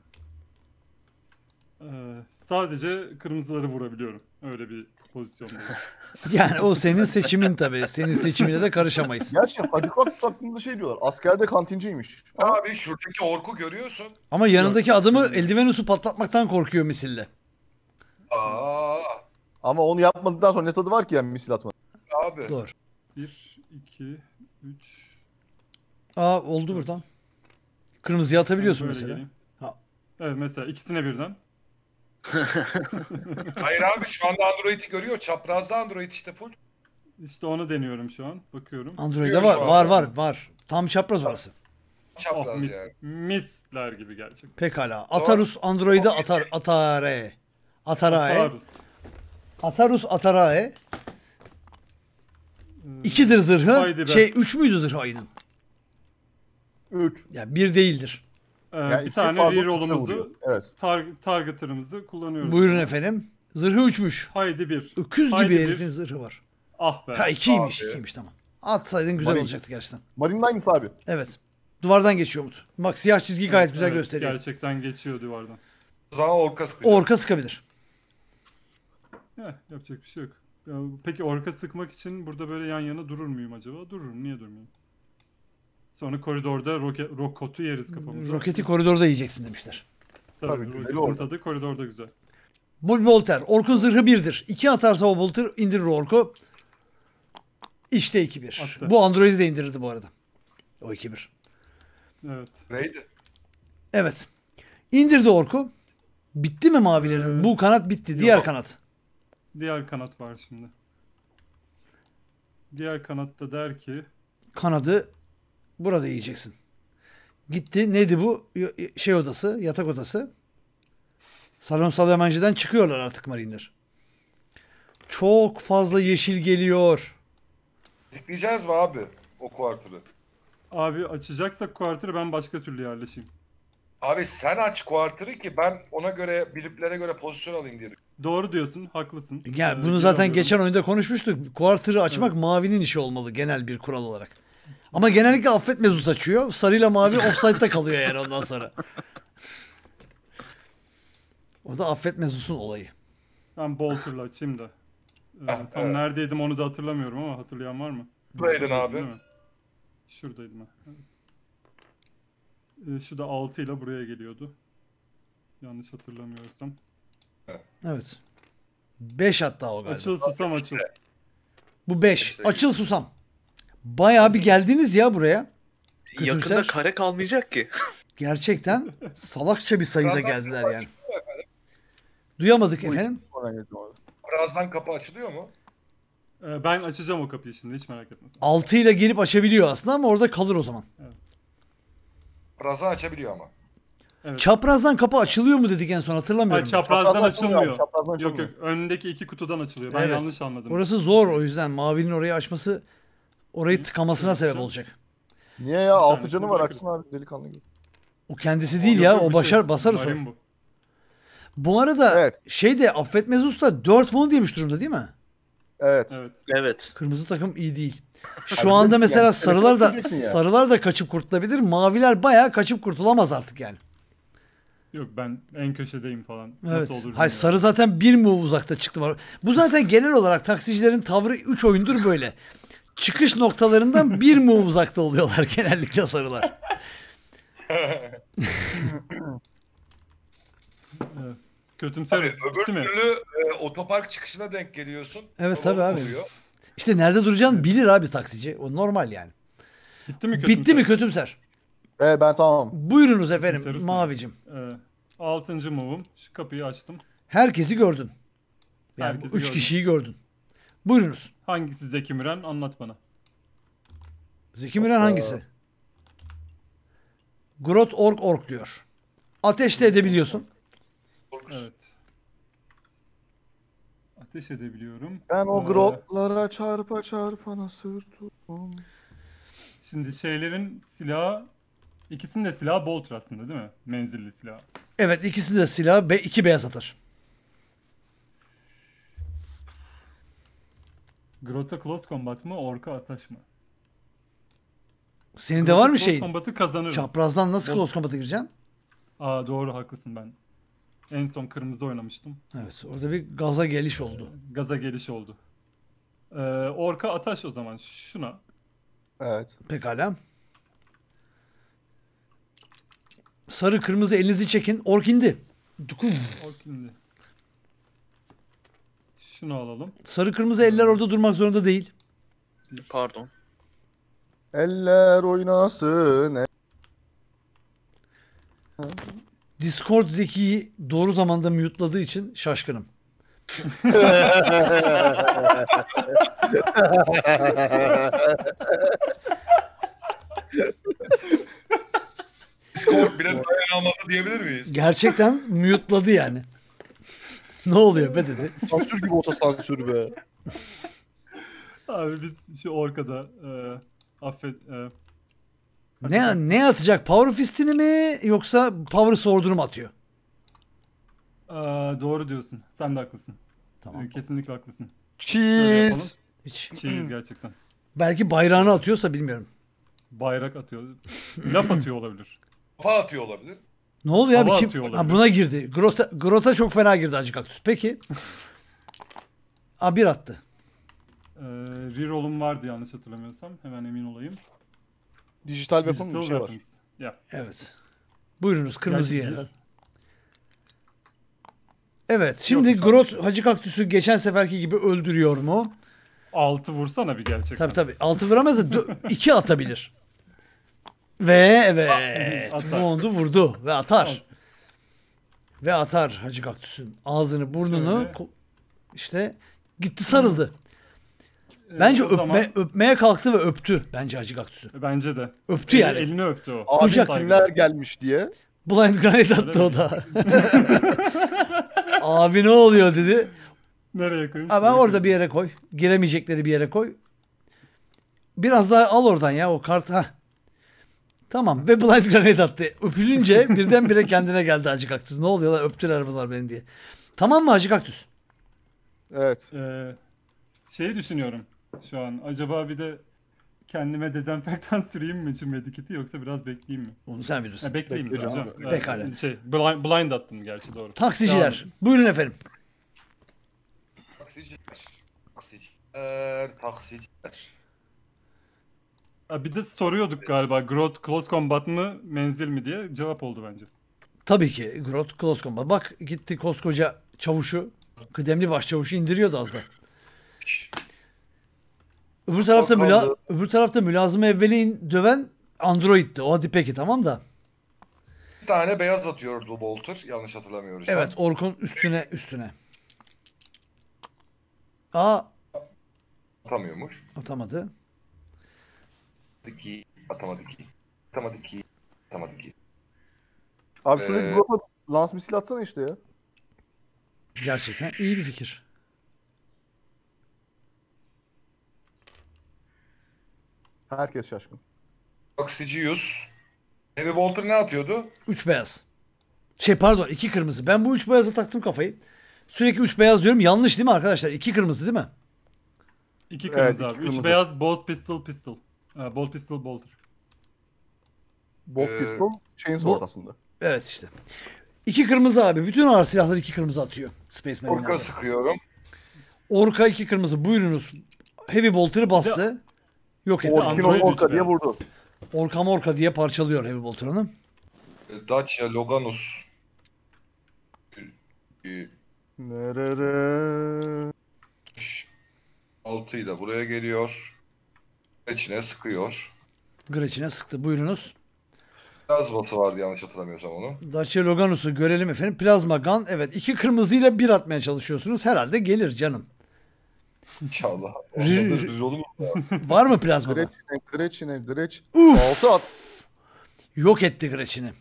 D: Ee, sadece kırmızıları vurabiliyorum. Öyle bir pozisyonda. yani o
A: senin seçimin tabi. Senin seçimine de karışamayız. Gerçi
D: Hadikoptus hakkında şey diyorlar. Askerde
C: kantinciymiş.
B: Abi şuradaki orku görüyorsun. Ama yanındaki adamı
A: eldiven üstü patlatmaktan korkuyor
C: misille.
D: Aa.
C: Ama onu yapmadıktan sonra ne tadı var ki yani misil atma
D: abi. Doğru. 1, 2, 3.
A: Aa oldu evet.
D: buradan. Kırmızıya atabiliyorsun mesela. Geleyim. Ha. Evet mesela ikisine birden. Hayır abi şu anda Android'i görüyor. Çaprazda Android işte full. İşte onu deniyorum şu an. Bakıyorum. Android'de var, var, var,
A: var. Tam çapraz orası.
D: Çapraz oh, mis, yani. Misler gibi gerçekten. Pekala. Atarus
A: Android'e atar atare. Atarae. Atarus Atarae. Hmm. İkidir zırhı. Haydi be. Şey üç müydü zırhı ayının? Üç. Yani bir değildir. Ee, yani bir tane reroll'umuzu,
D: evet. tar target'ımızı kullanıyoruz. Buyurun
A: efendim. Zırhı üçmüş.
D: Haydi bir. Öküz Haydi gibi bir. herifin zırhı var. Ah be. Ha ikiymiş, abi. ikiymiş tamam.
A: Atsaydın güzel Marin. olacaktı gerçekten. Marin'in mi abi? Evet. Duvardan geçiyor Umut. Bak siyah çizgi gayet evet, güzel gösteriyor.
D: Gerçekten geçiyor duvardan. Daha orka sıkacak.
A: Orka sıkabilir.
D: Heh, yapacak bir şey yok. Peki orka sıkmak için burada böyle yan yana durur muyum acaba? Dururum. Niye durmayayım? Sonra koridorda roke, rokotu yeriz kafamıza. Roketi koridorda yiyeceksin demişler. Tabii, Tabii güzel roketin orada. tadı koridorda güzel.
A: Bu Bolter. Orkun zırhı birdir. İki atarsa o Bolter indirir Orku. İşte 2-1. Bu Android'i de indirirdi bu arada. O 2-1.
D: Evet. Neydi?
A: Evet. İndirdi Orku. Bitti mi mavilerin? Evet. Bu kanat bitti. Diğer Yok. kanat.
D: Diğer kanat var şimdi. Diğer kanatta der ki
A: kanadı burada yiyeceksin. Gitti neydi bu şey odası yatak odası. Salon Salamancı'dan çıkıyorlar artık Mariner. Çok fazla yeşil geliyor.
B: Dikleyeceğiz mi abi o kuartırı? Abi açacaksa kuartırı ben başka türlü yerleşeyim. Abi sen aç kuartırı ki ben ona göre biliplere göre pozisyon alayım diye. Doğru diyorsun, haklısın. Ya yani ee, bunu zaten geçen
A: oyunda konuşmuştuk. Quarter'ı açmak evet. mavinin işi olmalı genel bir kural olarak. Ama genellikle affet mevzu saçıyor. Sarıyla
D: mavi offside'da kalıyor yani ondan sonra. o da affet mevzusun olayı. Ben Bolter'la açayım da. Ee, ah, tam evet. neredeydim onu da hatırlamıyorum ama hatırlayan var mı? Buradaydın abi. Şuradaydım Evet. Ee, şu da 6 ile buraya geliyordu. Yanlış hatırlamıyorsam.
A: Evet. 5 hatta o galiba. Açıl susam açıl. Bu 5. Açıl susam. Bayağı bir geldiniz ya buraya. Kötümser. Yakında
B: kare kalmayacak ki.
A: Gerçekten salakça bir sayıda geldiler yani. Duyamadık efendim.
D: Birazdan kapı açılıyor mu? Ee, ben açacağım o kapıyı şimdi hiç merak etme. sen.
A: 6 ile gelip açabiliyor aslında ama orada kalır o zaman.
D: Birazdan açabiliyor ama.
A: Evet. Çaprazdan kapı açılıyor mu dedik en son hatırlamıyorum. Hayır, çaprazdan, çaprazdan açılmıyor. açılmıyor.
D: Çaprazdan açılmıyor. Yok yok iki kutudan açılıyor. Ben evet. yanlış anladım. Orası zor
A: o yüzden mavinin orayı açması orayı tıkamasına sebep olacak.
D: Niye ya? Altı canı var aksın
C: abi delikanlı gibi.
A: O kendisi değil o ya. Şey o başar şey. basar sonra. Bu. bu arada evet. şey de affetmez usta 4 won demiş durumda değil mi? Evet. Evet. Evet. Kırmızı takım iyi değil. Şu anda mesela sarılar da sarılar da kaçıp kurtulabilir. Maviler bayağı kaçıp kurtulamaz artık
D: yani. Yok ben en köşedeyim falan. Evet. Nasıl olur? Hayır
A: sarı zaten bir move uzakta çıktı. Bu zaten genel olarak taksicilerin tavrı 3 oyundur böyle. Çıkış noktalarından bir move uzakta oluyorlar genellikle sarılar.
D: Kötümser öbür türlü
B: e, otopark çıkışına denk geliyorsun. Evet tabii abi. Oluyor.
A: İşte nerede duracağını bilir abi taksici. O normal yani. Bitti mi kötümser? Bitti mi kötümser?
D: Evet ben tamam. Buyurunuz efendim Kötümser Mavicim. Evet. Altıncı movum. Şu kapıyı açtım.
A: Herkesi gördün. Yani Herkesi üç gördüm. kişiyi gördün.
D: Buyurunuz. Hangisi Zeki Müren? Anlat bana.
A: Zeki Müren hangisi? Grot ork ork diyor. Ateş de edebiliyorsun.
D: Evet. Ateş edebiliyorum. Ben o ee, grotlara
C: çarpa çarpana
D: sürtüm. Şimdi şeylerin silahı İkisinin de silahı Bolter aslında değil mi? Menzilli silah.
A: Evet ikisinin de silahı be iki beyaz atar.
D: Grota Close Combat mı? Orka Ataş mı? Senin Grota de var mı şey? Close Combat'ı kazanırım. Çaprazdan nasıl Close Combat'a gireceksin? Aa doğru haklısın ben. En son kırmızı oynamıştım. Evet orada bir gaza geliş ee, oldu. Gaza geliş oldu. Ee, orka Ataş o zaman şuna. Evet. Pekala.
A: Sarı kırmızı elinizi çekin. Ork indi.
D: Ork indi. Şunu alalım.
A: Sarı kırmızı eller orada durmak zorunda
C: değil. Pardon. Eller oynasın.
A: Discord Zeki'yi doğru zamanda mute'ladığı için şaşkınım. Discord bile dayanamadı diyebilir miyiz? Gerçekten mute'ladı yani. ne oluyor be dedi. Sansür gibi otosansür be.
D: Abi biz şu Orka'da e, affet e,
A: ne ne atacak? Power fistini mi yoksa power sword'unu mu atıyor?
D: Ee, doğru diyorsun. Sen de haklısın. Tamam. E, kesinlikle haklısın.
A: Cheese.
D: Hiç. Cheese gerçekten.
A: Belki bayrağını atıyorsa bilmiyorum.
D: Bayrak atıyor. Laf atıyor olabilir kafa atıyor olabilir. Ne oluyor Hava Kim? atıyor Ha, buna
A: girdi. Grota, grota çok fena girdi acı kaktüs. Peki. Aa, bir attı.
D: Ee, reroll'um vardı yanlış hatırlamıyorsam. Hemen emin olayım. Dijital weapon mı bir şey var. Ya. Evet. Buyurunuz kırmızı Gerçi- yer.
A: Evet şimdi Yokmuş, grot hacı kaktüsü geçen seferki gibi öldürüyor mu? Altı vursana bir gerçekten. Tabii tabii. Altı vuramaz da 2 atabilir. Ve evet. Atar. Mondu vurdu ve atar. ve atar Hacı Kaktüs'ün ağzını burnunu işte gitti sarıldı.
D: Bence o öpme,
A: öpmeye kalktı ve öptü bence Hacı Kaktüs'ü. E, bence de. Öptü Eli- yani. Elini öptü o. Abi Kucak. kimler gelmiş diye. Blind Guide attı o da. Abi ne oluyor dedi. Nereye koymuş? Ama orada bir yere koy. Giremeyecekleri bir yere koy. Biraz daha al oradan ya o kart. Ha. Tamam ve Blind Grenade attı. Öpülünce birdenbire kendine geldi Hacı Kaktüs. Ne oluyor lan öptüler bunlar beni diye.
D: Tamam mı Hacı Kaktüs? Evet. Ee, şey düşünüyorum şu an. Acaba bir de kendime dezenfektan süreyim mi şu medikiti yoksa biraz bekleyeyim mi? Onu sen bilirsin. Ha, bekleyeyim Bekle, hocam. hocam. Şey, blind, blind attım gerçi doğru. Taksiciler. Tamam. Buyurun efendim. Taksiciler. Taksiciler. Taksiciler. Bir de soruyorduk galiba Growth Close Combat mı menzil mi diye cevap oldu bence.
A: Tabii ki Growth Close Combat. Bak gitti koskoca çavuşu, kıdemli başçavuşu indiriyordu az da. Öbür tarafta, müla öbür tarafta mülazımı evveliğin döven Android'ti. O hadi peki tamam da.
B: Bir tane beyaz atıyordu Bolter yanlış hatırlamıyoruz. Evet
A: Orkun üstüne üstüne. Aa. Atamıyormuş. Atamadı.
B: Atamadı ki, atamadı ki, atamadı ki. Abi şunu ee... bloka
C: lans misil atsana işte ya.
A: Gerçekten iyi bir fikir. Herkes şaşkın. Oxygius. Baby Bolter ne atıyordu? 3 beyaz. Şey pardon 2 kırmızı. Ben bu 3 beyaza taktım kafayı. Sürekli 3 beyaz diyorum. Yanlış değil mi arkadaşlar? 2 kırmızı değil mi?
D: 2 kırmızı evet, abi. 3 beyaz Boz Pistol Pistol. Ee, Bolt Pistol Bolter. Bolt Ee, pistol Chainsaw bu- aslında. Evet işte.
A: İki kırmızı abi. Bütün ağır silahlar iki kırmızı
B: atıyor. Space Marine. Orka sıkıyorum.
A: Orka iki kırmızı. Buyurunuz. Heavy
B: Bolter'ı bastı.
A: Yok etti. Orkin Orka diye vurdu. Orka morka diye parçalıyor Heavy Bolter'ını.
B: E, Dacia Loganus. E,
A: Nerere?
B: 6 ile buraya geliyor. Greçin'e sıkıyor.
A: Greçin'e sıktı. Buyurunuz.
B: Plazması vardı yanlış hatırlamıyorsam onu.
A: Dacia Loganus'u görelim efendim. Plazma Gun. Evet iki kırmızıyla bir atmaya çalışıyorsunuz. Herhalde gelir canım. İnşallah. Olur Var mı plazma? Greçin'e, Greçin'e, Greç. Uf. Altı at. Yok etti Greçin'i.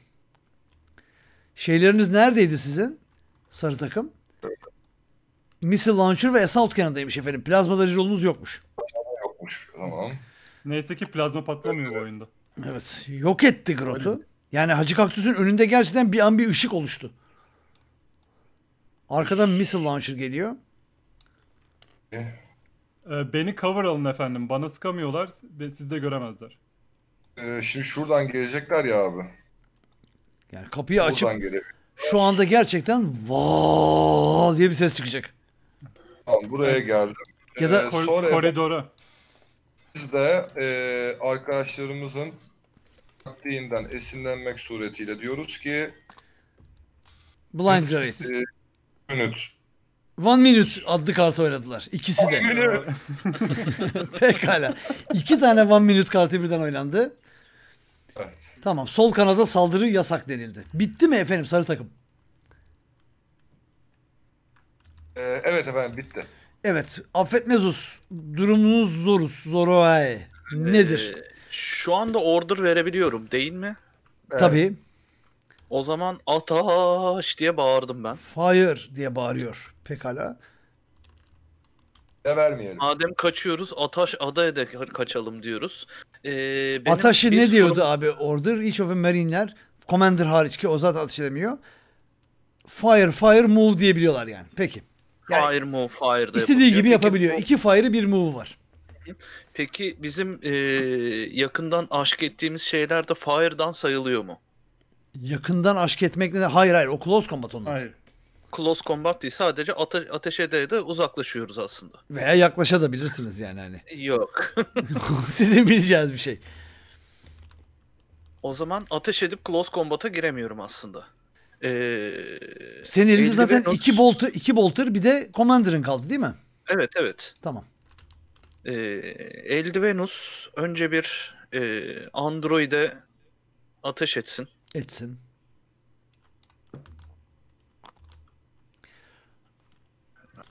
A: Şeyleriniz neredeydi sizin? Sarı takım. Missile Launcher ve Assault Cannon'daymış efendim. Plazmaları rolunuz yokmuş.
D: Yokmuş. Tamam. Neyse ki plazma patlamıyor bu oyunda. Evet. Yok etti grotu. Yani Hacı
A: Kaktüs'ün önünde gerçekten bir an bir ışık oluştu.
B: Arkadan missile launcher
D: geliyor. Eh. Ee, beni cover alın efendim. Bana sıkamıyorlar. Ve siz de göremezler.
B: Ee, şimdi şuradan gelecekler ya abi. Yani kapıyı Buradan açıp gelelim. şu
A: anda gerçekten vaa diye bir ses
B: çıkacak. Tamam buraya geldim. Ya da Ee, Kor- sonra koridora. Biz de e, arkadaşlarımızın taktiğinden esinlenmek suretiyle diyoruz ki
A: Blind Grace. E, minute. One Minute adlı kart oynadılar. İkisi de. Pekala. İki tane One Minute kartı birden oynandı. Evet. Tamam. Sol kanada saldırı yasak denildi. Bitti mi efendim sarı takım?
B: Ee, evet efendim bitti.
A: Evet. affetmezuz. Durumunuz zoruz, zorus. Zoroay. Nedir?
E: Ee, şu anda order verebiliyorum değil mi? Evet. Tabii. O zaman ataş diye bağırdım ben.
A: Fire diye bağırıyor. Pekala.
E: Ne vermeyelim. Madem kaçıyoruz ataş adaya da kaçalım diyoruz. Ee, Ataşı ne sorum... diyordu
A: abi? Order each of the marine'ler commander hariç ki o zaten ateş edemiyor. Fire fire move diyebiliyorlar yani. Peki.
E: Yani fire move, fire de istediği gibi yapabiliyor.
A: Peki, İki fire'ı bir move var.
E: Peki bizim e, yakından aşk ettiğimiz şeyler de fire'dan sayılıyor mu?
A: Yakından aşk etmek ne? Hayır hayır o close combat onun. Hayır.
E: Close combat değil sadece ate ateş ede de uzaklaşıyoruz aslında.
A: Veya yaklaşa da bilirsiniz yani hani. Yok. Sizin bileceğiniz bir şey.
E: O zaman ateş edip close combat'a giremiyorum aslında. E, Senin elinde zaten not... iki
A: bolter, iki bolter bir de Commander'ın kaldı değil mi?
E: Evet evet. Tamam. E, ee, Eldivenus önce bir e, Android'e ateş etsin. Etsin.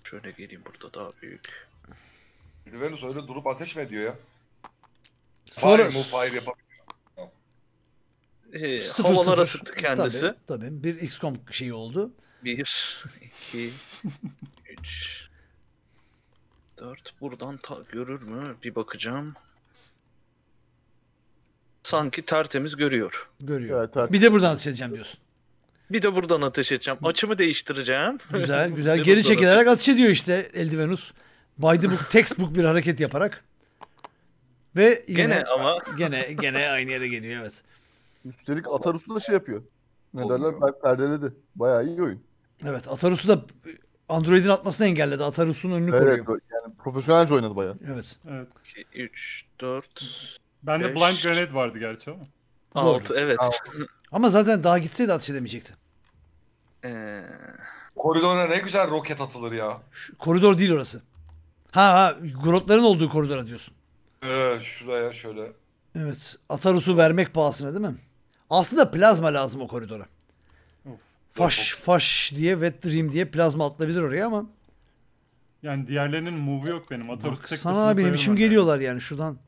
B: Şöyle geleyim burada daha büyük. Eldivenus öyle durup ateş mi ediyor ya? Sonra, fire mı fire yapabiliyor? e, sıfır, havalara sıfır. sıktı kendisi. Tabii,
A: tabii. Bir XCOM şeyi oldu. Bir, iki, üç, dört.
E: Buradan ta görür mü? Bir bakacağım. Sanki tertemiz görüyor.
A: Görüyor. Evet, Bir de buradan seçeceğim diyorsun.
E: Bir de buradan ateş edeceğim. Açımı değiştireceğim. Güzel güzel. Geri çekilerek
A: ateş ediyor işte Eldivenus. By the book, textbook bir hareket yaparak. Ve yine, gene ama gene gene aynı yere geliyor evet.
C: Üstelik Atarus'u da şey yapıyor. Ne derler? Perdeledi. Bayağı iyi oyun.
A: Evet Atarus'u da Android'in atmasını engelledi. Atarus'un önünü evet, koruyor. Evet yani profesyonelce oynadı bayağı. Evet.
D: evet. 2, 3, 4, Bende Blind Grenade vardı gerçi ama. 6 evet.
A: ama zaten daha gitseydi atış edemeyecekti.
D: Ee... Koridora
B: ne güzel roket atılır ya.
A: Şu, koridor değil orası. Ha ha grotların olduğu koridora
B: diyorsun. Ee, şuraya şöyle.
A: Evet. Atarus'u vermek pahasına değil mi? Aslında plazma lazım o koridora. Of, faş of. faş diye Wet Dream diye plazma
D: atılabilir oraya ama. Yani diğerlerinin move'u yok benim. Atorus Bak sana abi ne biçim geliyorlar yani şuradan.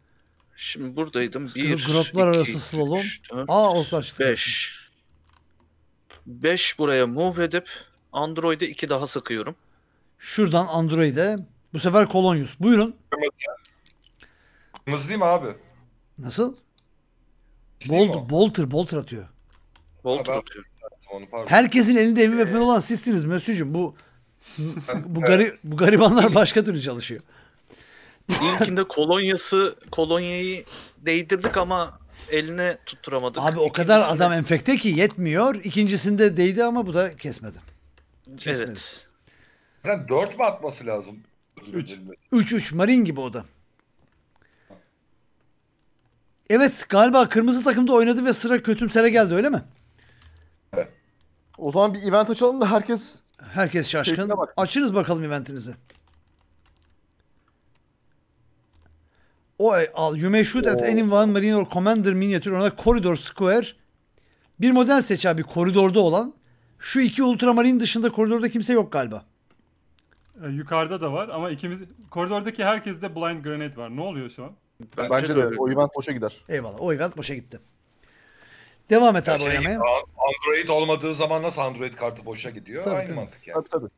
E: Şimdi buradaydım. Bir,
D: gruplar iki, arası
A: slalom. Aa orklar
E: çıktı. Beş. Beş buraya move edip Android'e iki daha
B: sıkıyorum.
A: Şuradan Android'e. Bu sefer Kolonyus. Buyurun.
B: Kırmızı. Kırmızı değil mi abi?
A: Nasıl? Bolt, bolter, bolter atıyor. Bolt atıyor. Herkesin elinde evi ee... olan sizsiniz Mösyü'cüm. Bu bu, gari, bu garibanlar başka türlü çalışıyor. İlkinde
E: kolonyası kolonyayı değdirdik ama eline tutturamadık. Abi o
A: kadar İkincisinde... adam enfekte ki yetmiyor. İkincisinde değdi ama bu da kesmedi.
B: Kesmedi. Evet. Zaten 4 mü atması lazım? 3
A: 3 Marine gibi o da. Evet galiba kırmızı takımda oynadı ve sıra kötümsere geldi öyle mi? Evet. O zaman bir event açalım da herkes... Herkes şaşkın. Açınız bakalım eventinizi. O al. You may shoot at anyone marine or commander miniatür ona corridor square. Bir model seç abi koridorda olan. Şu iki ultramarin dışında koridorda kimse yok
D: galiba. Ee, yukarıda da var ama ikimiz koridordaki herkeste blind grenade var. Ne oluyor şu an?
B: Bence, Bence de, de öyle. O
A: boşa gider. Eyvallah. O event boşa gitti. Devam et abi şey, oynamaya.
B: Android olmadığı zaman nasıl Android kartı boşa gidiyor? Tabii, Aynı tabii. mantık yani. Tabii tabii.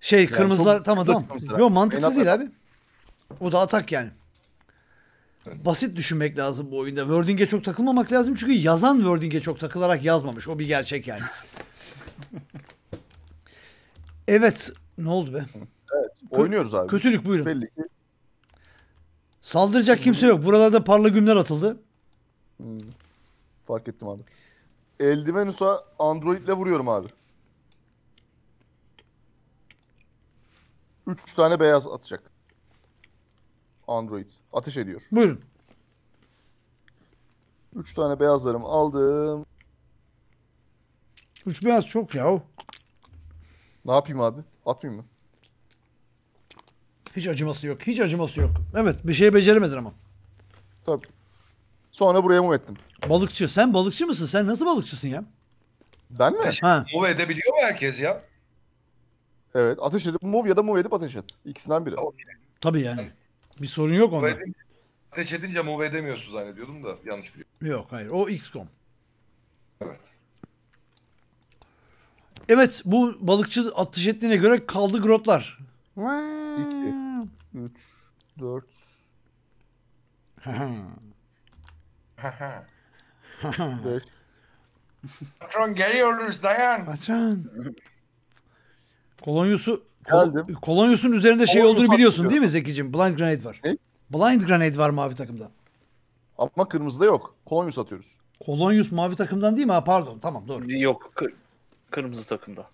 A: Şey yani kırmızılar tamam tamam. Yok mantıksız değil abi. O da atak yani. Basit düşünmek lazım bu oyunda. Wording'e çok takılmamak lazım çünkü yazan wording'e çok takılarak yazmamış. O bir gerçek yani. evet. Ne oldu be? Evet. Oynuyoruz abi. Kötülük buyurun. Belli ki Saldıracak kimse yok. Buralarda parla günler atıldı.
F: Hmm.
C: Fark ettim abi. Eldiven usa Android'le vuruyorum abi. 3 tane beyaz atacak. Android. Ateş ediyor. Buyurun. 3 tane beyazlarımı aldım.
A: 3 beyaz çok ya. Ne yapayım abi? Atmayayım mı? Hiç acıması yok. Hiç acıması yok. Evet bir şey beceremedin ama. Tabii. Sonra buraya mum ettim. Balıkçı. Sen balıkçı mısın? Sen nasıl balıkçısın ya? Ben mi? Ha. Move edebiliyor mu herkes ya?
C: Evet. Ateş edip move ya da move edip ateş et. İkisinden biri. Tabii yani. Bir
A: sorun yok onda.
B: Ateş edince move edemiyorsun zannediyordum da yanlış
A: biliyorum. Yok hayır. O XCOM. Evet. Evet bu balıkçı ateş ettiğine göre kaldı grotlar. 2, 3, 4.
B: Beş. Patron geliyoruz dayan. Patron.
A: Kolonyusu kol, Geldim. üzerinde şey Kolonyus olduğunu biliyorsun atıyor. değil mi Zekicim? Blind grenade var. Ne? Blind grenade var mavi takımda. Ama kırmızıda yok. Kolonyus atıyoruz. Kolonyus mavi takımdan değil mi? Ha, pardon tamam doğru. Yok kır- kırmızı takımda.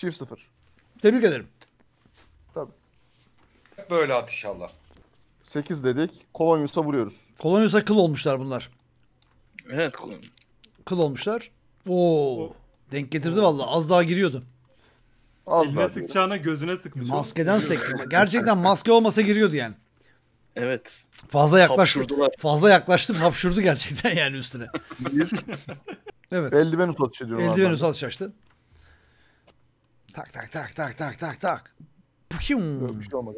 A: Çift sıfır. Tebrik ederim.
B: Tabii. Hep böyle at inşallah.
C: 8 dedik. Kolonyus'a vuruyoruz.
A: Kolonyus'a kıl olmuşlar bunlar. Evet. Kıl olmuşlar. Oo. Denk getirdi valla. Az daha giriyordu. Az Eline daha sıkacağına
D: gözüne sıkmış. Maskeden sekti. Gerçekten
A: maske olmasa giriyordu yani.
D: Evet. Fazla yaklaştı.
A: Fazla yaklaştım. Hapşurdu gerçekten yani üstüne. evet. Eldiven uzatıştı diyorum. Eldiven açtı. Tak tak tak tak tak tak tak. Pum. Bir şey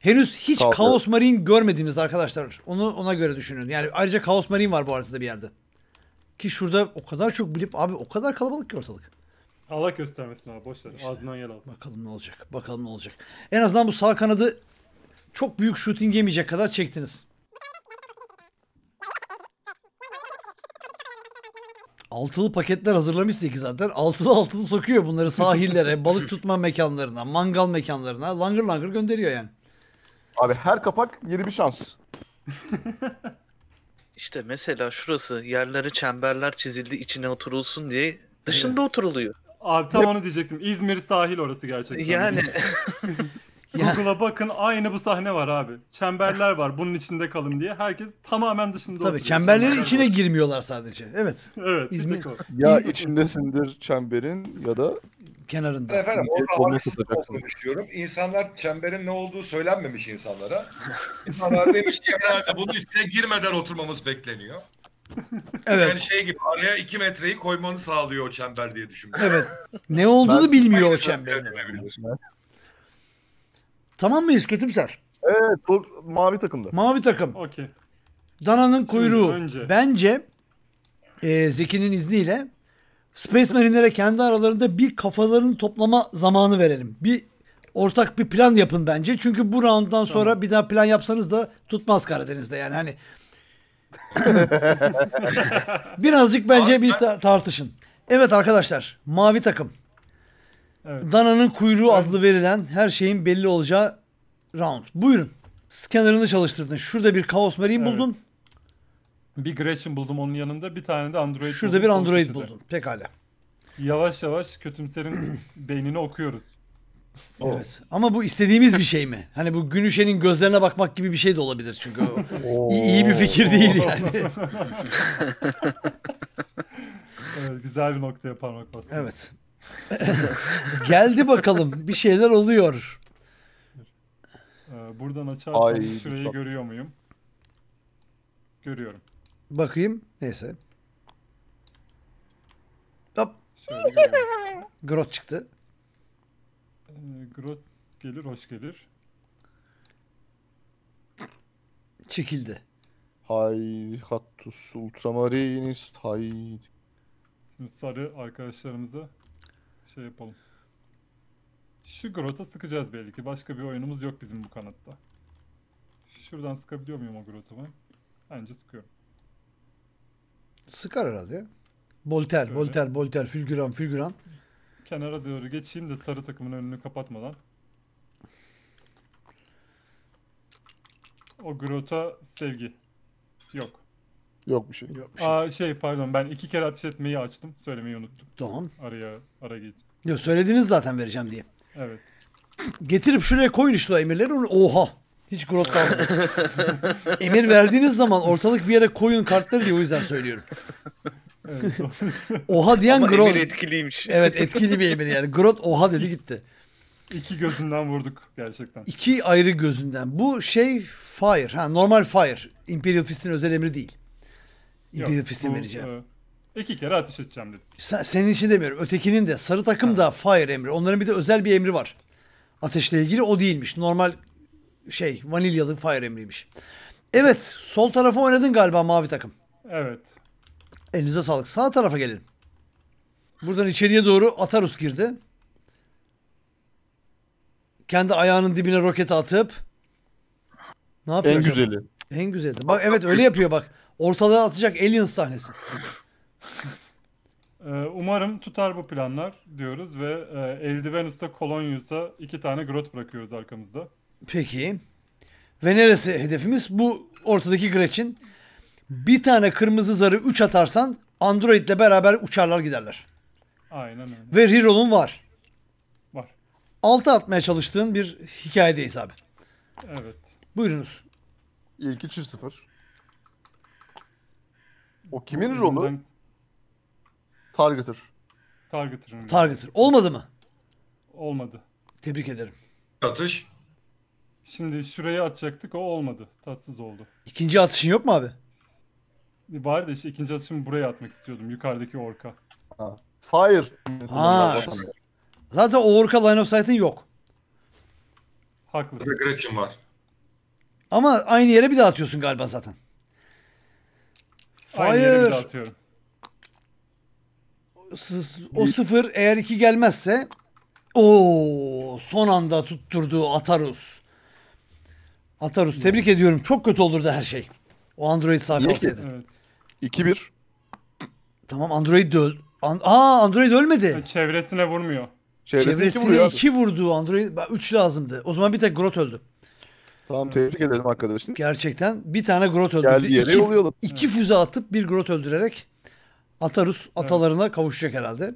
A: Henüz hiç Chaos Marine görmediniz arkadaşlar. Onu ona göre düşünün. Yani ayrıca Chaos Marine var bu arada bir yerde. Ki şurada o kadar çok bilip abi o
D: kadar kalabalık ki ortalık. Allah göstermesin abi boş ver. İşte. Ağzından yer alsın. Bakalım ne olacak. Bakalım ne olacak.
A: En azından bu sağ kanadı çok büyük shooting yemeyecek kadar çektiniz. altılı paketler hazırlamışsın zaten. Altılı altılı sokuyor bunları sahillere, balık tutma mekanlarına, mangal mekanlarına. Langır langır gönderiyor yani.
C: Abi her kapak yeni bir şans.
E: İşte mesela şurası yerleri çemberler çizildi içine oturulsun diye
D: dışında oturuluyor. Abi tam onu diyecektim. İzmir sahil orası gerçekten. Yani Google'a bakın aynı bu sahne var abi. Çemberler var bunun içinde kalın diye. Herkes tamamen dışında Tabii oturuyor. çemberlerin Çemberler içine
A: var. girmiyorlar sadece.
D: Evet. Evet. İzmir. Ya
A: içindesindir çemberin ya da kenarında.
D: Efendim
B: orada haksızlık okumuş diyorum. İnsanlar çemberin ne olduğu söylenmemiş insanlara. İnsanlar demiş ki herhalde bunun içine girmeden oturmamız bekleniyor. Evet. Yani şey gibi araya iki metreyi koymanı sağlıyor o çember diye düşünüyorum. Evet.
A: Ne olduğunu ben bilmiyor o çemberin. Tamam mıyız kötümser? Evet, bu mavi takımda. Mavi takım. Okey. Dana'nın kuyruğu. önce. Bence e, Zeki'nin izniyle Space Marine'lere kendi aralarında bir kafalarını toplama zamanı verelim. Bir ortak bir plan yapın bence. Çünkü bu rounddan tamam. sonra bir daha plan yapsanız da tutmaz Karadeniz'de yani hani. Birazcık bence bir ta- tartışın. Evet arkadaşlar, mavi takım. Evet. Dana'nın kuyruğu evet. adlı verilen her şeyin belli olacağı round. Buyurun. Scanner'ını çalıştırdın. Şurada bir Chaos Marine evet. buldun.
D: Bir Gretchen buldum onun yanında. Bir tane de Android Şurada buldum. bir Android Korkuşu'da. buldun. Pekala. Yavaş yavaş kötümserin beynini okuyoruz. Oh. Evet. Ama
A: bu istediğimiz bir şey mi? Hani bu Günüşe'nin gözlerine bakmak gibi bir şey de olabilir çünkü. iyi, iyi bir fikir değil yani. evet, güzel bir noktaya parmak bastı. Evet. Geldi bakalım. Bir şeyler oluyor.
D: Ee, Buradan açarsam şurayı çok- görüyor muyum? Görüyorum.
A: Bakayım. Neyse.
D: Hop. Grot çıktı. Ee, Grot gelir, hoş gelir. Çekildi.
C: Haydi Hattus Ultramarines Haydi
D: Şimdi sarı arkadaşlarımıza şey yapalım. Şu grota sıkacağız belli ki. Başka bir oyunumuz yok bizim bu kanatta. Şuradan sıkabiliyor muyum o grota ben? Bence sıkıyorum. Sıkar herhalde ya.
A: Bolter, Şöyle. bolter, bolter, fülgüran, fülgüran.
D: Kenara doğru geçeyim de sarı takımın önünü kapatmadan. O grota sevgi. Yok. Yok bir şey. Yok bir şey. Aa, şey pardon ben iki kere ateş etmeyi açtım. Söylemeyi unuttum. Tamam. Araya ara geç.
A: Yok söylediniz zaten vereceğim diye. Evet. Getirip şuraya koyun işte o emirleri. Oha. Hiç grot kalmadı. Emir verdiğiniz zaman ortalık bir yere koyun kartları diye o yüzden söylüyorum. Evet, oha diyen Ama Grot. emir etkiliymiş. Evet etkili bir emir yani. Grot oha dedi gitti. İki gözünden vurduk gerçekten. İki ayrı gözünden. Bu şey fire. Ha, normal fire. Imperial Fist'in özel emri değil.
D: Bir fistin vereceğim. E, iki kere ateş edeceğim dedim.
A: Sen, senin için demiyorum. Ötekinin de sarı takım ha. da fire emri. Onların bir de özel bir emri var. Ateşle ilgili o değilmiş. Normal şey vanilyalı fire emriymiş. Evet sol tarafı oynadın galiba mavi takım. Evet. Elinize sağlık. Sağ tarafa gelin. Buradan içeriye doğru Atarus girdi. Kendi ayağının dibine roket atıp ne yapıyor? En hocam? güzeli. En güzeli. Bak evet öyle yapıyor bak. Ortalığa atacak Alien sahnesi.
D: Ee, umarım tutar bu planlar diyoruz ve Eldiven Eldivenus'ta Kolonyusa iki tane grot bırakıyoruz arkamızda.
A: Peki. Ve neresi hedefimiz? Bu ortadaki Gretchen. Bir tane kırmızı zarı 3 atarsan ile beraber uçarlar giderler. Aynen öyle. Ve rerolun var. Var. 6 atmaya çalıştığın bir hikayedeyiz abi. Evet. Buyurunuz. İlki çift sıfır.
C: O kimin rolü? Targeter.
D: Targeter'ın. Targeter. Olmadı mı? Olmadı. Tebrik ederim. Atış. Şimdi şuraya atacaktık o olmadı. Tatsız oldu.
A: İkinci atışın yok mu
D: abi? Var e, de işte ikinci atışımı buraya atmak istiyordum. Yukarıdaki orka. Ha. Fire. Ha.
A: Zaten o orka line of sight'ın
D: yok.
B: Haklısın. Regression var.
A: Ama aynı yere bir daha atıyorsun galiba zaten. Hayır. O sıfır eğer iki gelmezse o son anda tutturduğu Atarus. Atarus tebrik ediyorum. Çok kötü olurdu her şey. O Android sağ kalsaydı. Evet. 2-1. Tamam Android de öl... An Aa Android ölmedi. Çevresine vurmuyor. Çevresine, Çevresine iki, vurdu Android. 3 lazımdı. O zaman bir tek Grot öldü. Tamam tebrik edelim arkadaşım. Gerçekten bir tane grot öldürdü. Geldi yere İki evet. füze atıp bir grot öldürerek Atarus atalarına evet. kavuşacak herhalde.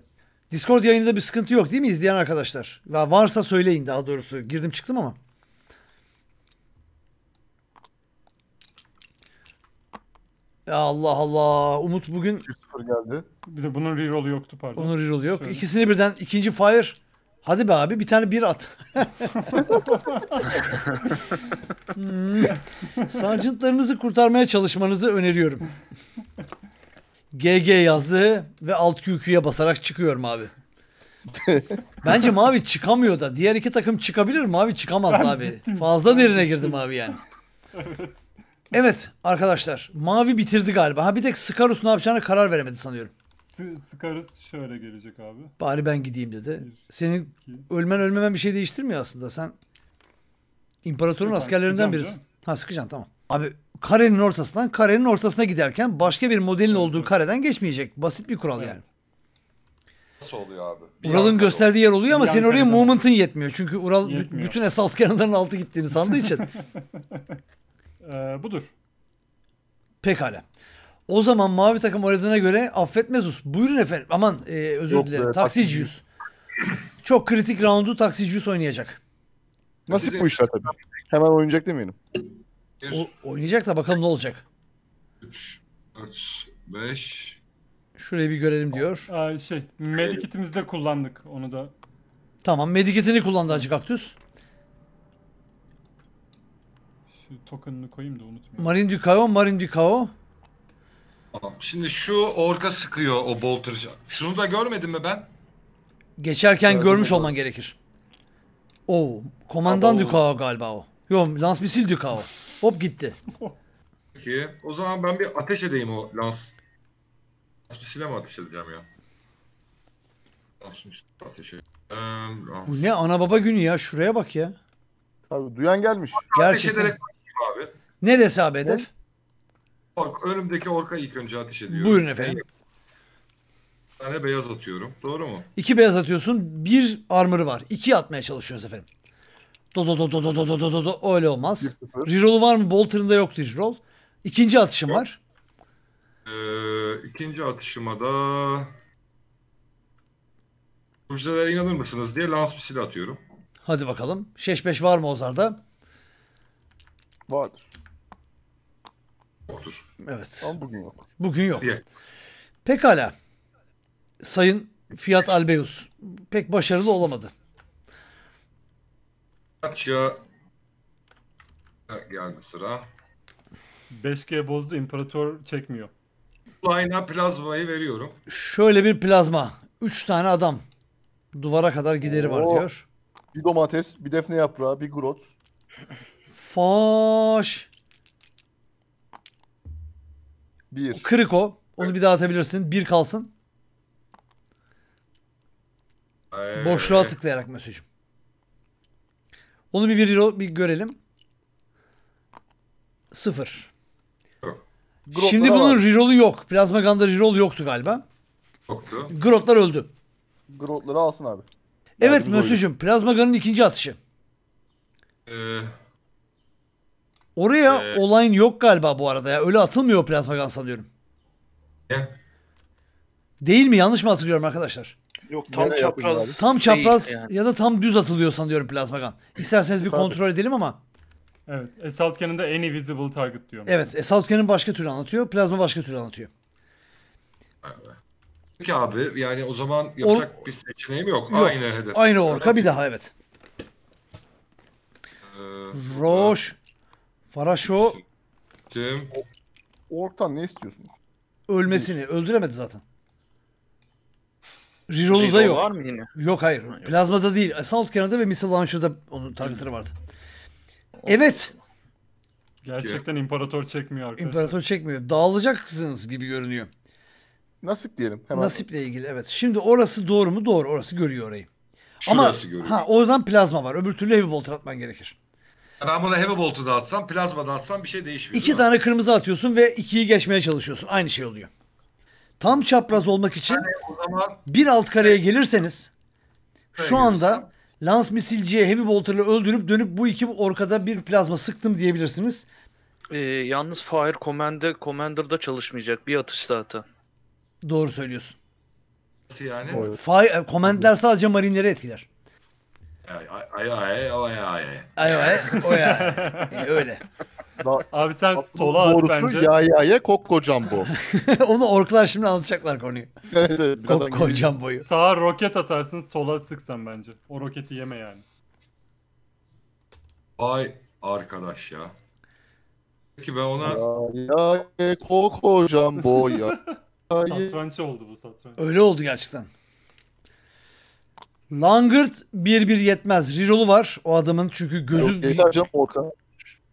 A: Discord yayında bir sıkıntı yok değil mi izleyen arkadaşlar? Ya varsa söyleyin daha doğrusu. Girdim çıktım ama. Ya Allah Allah. Umut bugün... 0 geldi. Bir de bunun rerollu yoktu pardon. Bunun rerollu yok. Şöyle. İkisini birden ikinci fire Hadi be abi bir tane bir at. hmm. Sancıntlarınızı kurtarmaya çalışmanızı öneriyorum. GG yazdı ve alt QQ'ya basarak çıkıyorum abi. Bence mavi çıkamıyor da. Diğer iki takım çıkabilir mavi çıkamaz ben abi. Bittim. Fazla derine girdim abi yani. evet. arkadaşlar mavi bitirdi galiba. Ha bir tek Skarus ne yapacağına karar veremedi sanıyorum
D: sıkarız şöyle gelecek abi.
A: Bari ben gideyim dedi. Bir, Senin iki. ölmen ölmemen bir şey değiştirmiyor aslında. Sen imparatorun Yok, askerlerinden birisin. Ha sıkacaksın tamam. Abi karenin ortasından karenin ortasına giderken başka bir modelin şey, evet, olduğu kareden geçmeyecek. Basit bir kural evet. yani.
D: Nasıl oluyor abi? Ural'ın
A: gösterdiği yer oluyor ama senin oraya kanadan. movement'ın yetmiyor. Çünkü Ural yetmiyor. bütün assault kenarların altı gittiğini sandığı için.
D: ee, budur.
A: Pekala. O zaman mavi takım oynadığına göre affetmez us. Buyurun efendim. Aman e, özür Yok dilerim. Be, Taksicius. Çok kritik roundu Taksicius oynayacak. Nasip bu işler tabii.
C: Hemen oynayacak demeyelim.
A: O, oynayacak da bakalım ne olacak.
B: 3, 4, 5.
A: Şurayı bir görelim diyor. Aa, şey, medikitimizde kullandık onu da. Tamam, Medikitini kullandı Hacı Kaktüs.
D: Şu token'ını koyayım da unutmayayım.
A: Marin Ducao, Marin
B: Ducao. Şimdi şu orka sıkıyor o bolter. Şunu da görmedim mi ben? Geçerken Gördüm görmüş olman gerekir. O,
A: komandan Abo. galiba o. Yok, Lance Misil Dükao. Hop gitti.
B: Peki. O zaman ben bir ateş edeyim o lans. Lans misile mi ateş edeceğim ya? Lans misile ateş Bu ne
A: ana baba günü ya. Şuraya bak ya. Abi duyan gelmiş. Ateş
B: Gerçekten. ederek başlayayım abi.
A: Neresi abi hedef?
B: Ork, önümdeki orka ilk önce ateş ediyorum. Buyurun efendim. Bir tane beyaz atıyorum. Doğru mu?
A: İki beyaz atıyorsun. Bir armor'ı var. İki atmaya çalışıyoruz efendim. Do do do do do do do do do Öyle olmaz. Reroll'u var mı? Bolter'ında yoktu reroll. İkinci atışım
B: var. Ee, ikinci atışıma da Kurcelere inanır mısınız diye lans bir silah atıyorum. Hadi bakalım. Şeş
A: beş var mı Ozar'da? Vardır yoktur. Evet. Ama bugün yok. Bugün yok. Pekala. Sayın Fiyat Albeus pek başarılı olamadı.
D: Kaçya
B: geldi sıra.
D: 5G bozdu imparator çekmiyor.
B: Line'a plazmayı veriyorum.
D: Şöyle bir plazma.
A: 3 tane adam. Duvara kadar gideri Oo. var diyor.
B: Bir domates, bir defne yaprağı,
A: bir grot. Faş. Bir. Kırık o. Onu bir daha atabilirsin. Bir kalsın.
B: Ee. Boşluğa
A: tıklayarak mesajım. Onu bir, bir, bir görelim. Sıfır.
F: Grotlara Şimdi bunun
A: var. yok. Plazma Gun'da reroll yoktu galiba. Yoktu. Grotlar öldü. Grotları alsın abi. Evet Mösyö'cüm. Plazma Gun'ın ikinci atışı. Eee... Oraya ee, online yok galiba bu arada ya. Öyle atılmıyor plazma kan sanıyorum. Ne? Değil mi? Yanlış mı hatırlıyorum arkadaşlar?
D: Yok tam Nereye çapraz. Tam çapraz yani.
A: ya da tam düz atılıyor sanıyorum plazma kan. İsterseniz bir kontrol
D: edelim ama. Evet. Assault Cannon'da any visible target diyor. Evet.
A: Assault Cannon başka türlü anlatıyor. Plazma başka türlü anlatıyor.
D: Peki abi yani o zaman
B: yapacak Or bir seçeneğim yok. yok. Aynı hedef. Aynı orka bir daha evet.
A: Ee, Roş Faraşo Kim? ortan ne istiyorsun? ölmesini öldüremedi zaten. Reroll'u da yok. Var mı yine? Yok hayır. Plazmada değil. Assault Cannon'da ve Missile Launcher'da onun targetları vardı. Evet.
D: Gerçekten imparator çekmiyor
A: arkadaşlar. İmparator çekmiyor. Dağılacaksınız gibi görünüyor. Nasip diyelim. Hemen. Nasiple ilgili evet. Şimdi orası doğru mu? Doğru. Orası görüyor orayı. Şurası Ama görüyor. ha, o yüzden plazma var. Öbür türlü heavy bolt atman
B: gerekir. Ben buna heavy bolt'u da atsam, plazma da atsam bir şey değişmiyor.
A: İki tane kırmızı atıyorsun ve ikiyi geçmeye çalışıyorsun. Aynı şey oluyor. Tam çapraz olmak için yani zaman bir alt kareye gelirseniz şu anda lans misilciye heavy bolter'la öldürüp dönüp bu iki orkada bir plazma sıktım diyebilirsiniz.
E: Ee, yalnız Fire Commander, Commander'da çalışmayacak. Bir atış zaten.
A: Doğru söylüyorsun. Nasıl yani? Fire, Commander'ler sadece marinleri etkiler.
B: Ay ay ay ay ay.
D: Ay ay o ya. öyle. Abi sen sola at bence. Ya ya ya kok kocam bu.
A: Onu orklar şimdi anlatacaklar konuyu.
D: evet, evet, kok kocam boyu. Sağa roket atarsın sola sıksan bence. O roketi yeme yani.
B: Ay arkadaş ya. Peki ben ona...
F: Ya
A: ya kok kocam boya.
D: Satranç oldu bu satranç. Öyle oldu gerçekten.
A: Langırt bir bir yetmez. Rirolu var o adamın çünkü gözü... Yok, yeter canım Orka.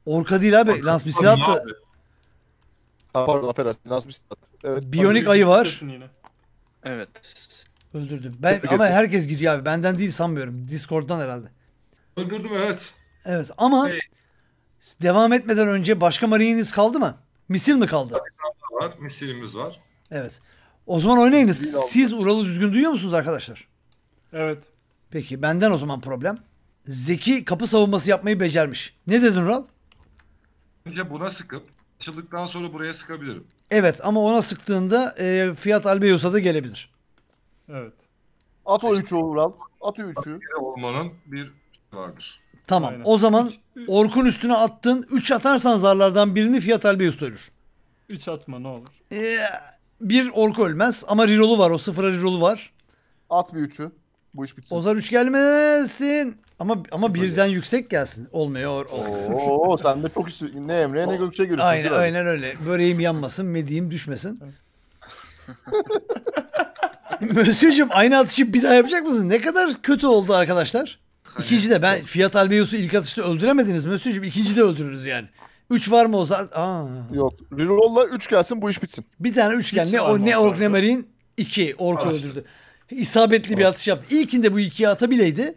A: Orka değil abi. Orka. Lans bir silah attı. Ha, pardon affedersin. Lans bir silah attı.
E: Evet. Biyonik ayı var. Evet.
A: Öldürdüm. Ben, Tabii ama herkes gidiyor abi. Benden değil sanmıyorum. Discord'dan herhalde. Öldürdüm evet. Evet ama hey. devam etmeden önce başka marininiz kaldı mı? Misil mi kaldı?
B: Var, misilimiz var. Evet.
A: O zaman oynayınız. Siz Ural'ı düzgün duyuyor musunuz arkadaşlar? Evet. Peki benden o zaman problem. Zeki kapı savunması yapmayı becermiş. Ne dedin Ral?
B: Önce buna sıkıp açıldıktan sonra buraya sıkabilirim.
A: Evet ama ona sıktığında e, Fiyat Albeus'a da gelebilir.
B: Evet.
C: At o 3'ü Ural. At o 3'ü. Yine olmanın bir vardır.
A: Tamam. Aynen. O zaman Üç- Orkun üstüne attın. 3 atarsan zarlardan birini Fiyat Albeus da ölür.
D: 3 atma ne olur.
A: Ee, bir ork ölmez ama Rirolu var. O sıfıra Rirolu var. At bir 3'ü. Bu iş bitsin. Ozar üç gelmesin. Ama ama Süper birden yüksek gelsin. Olmuyor. Oo sen de çok üstü. Ne Emre ne Gökçe görüyorsun. Aynen aynen öyle. Böreğim yanmasın, mediğim düşmesin. Mösyöcüm aynı atışı bir daha yapacak mısın? Ne kadar kötü oldu arkadaşlar. İkinci de ben Fiyat Albeus'u ilk atışta öldüremediniz Mösyöcüm. İkinci de öldürürüz yani. Üç var mı o zaman? Aa. Yok. Reroll'la üç gelsin bu iş bitsin. Bir tane üçgen. Hiç ne o ne Ork ne Marine 2 Ork ah. öldürdü isabetli bir atış yaptı. İlkinde bu ikiye atabileydi.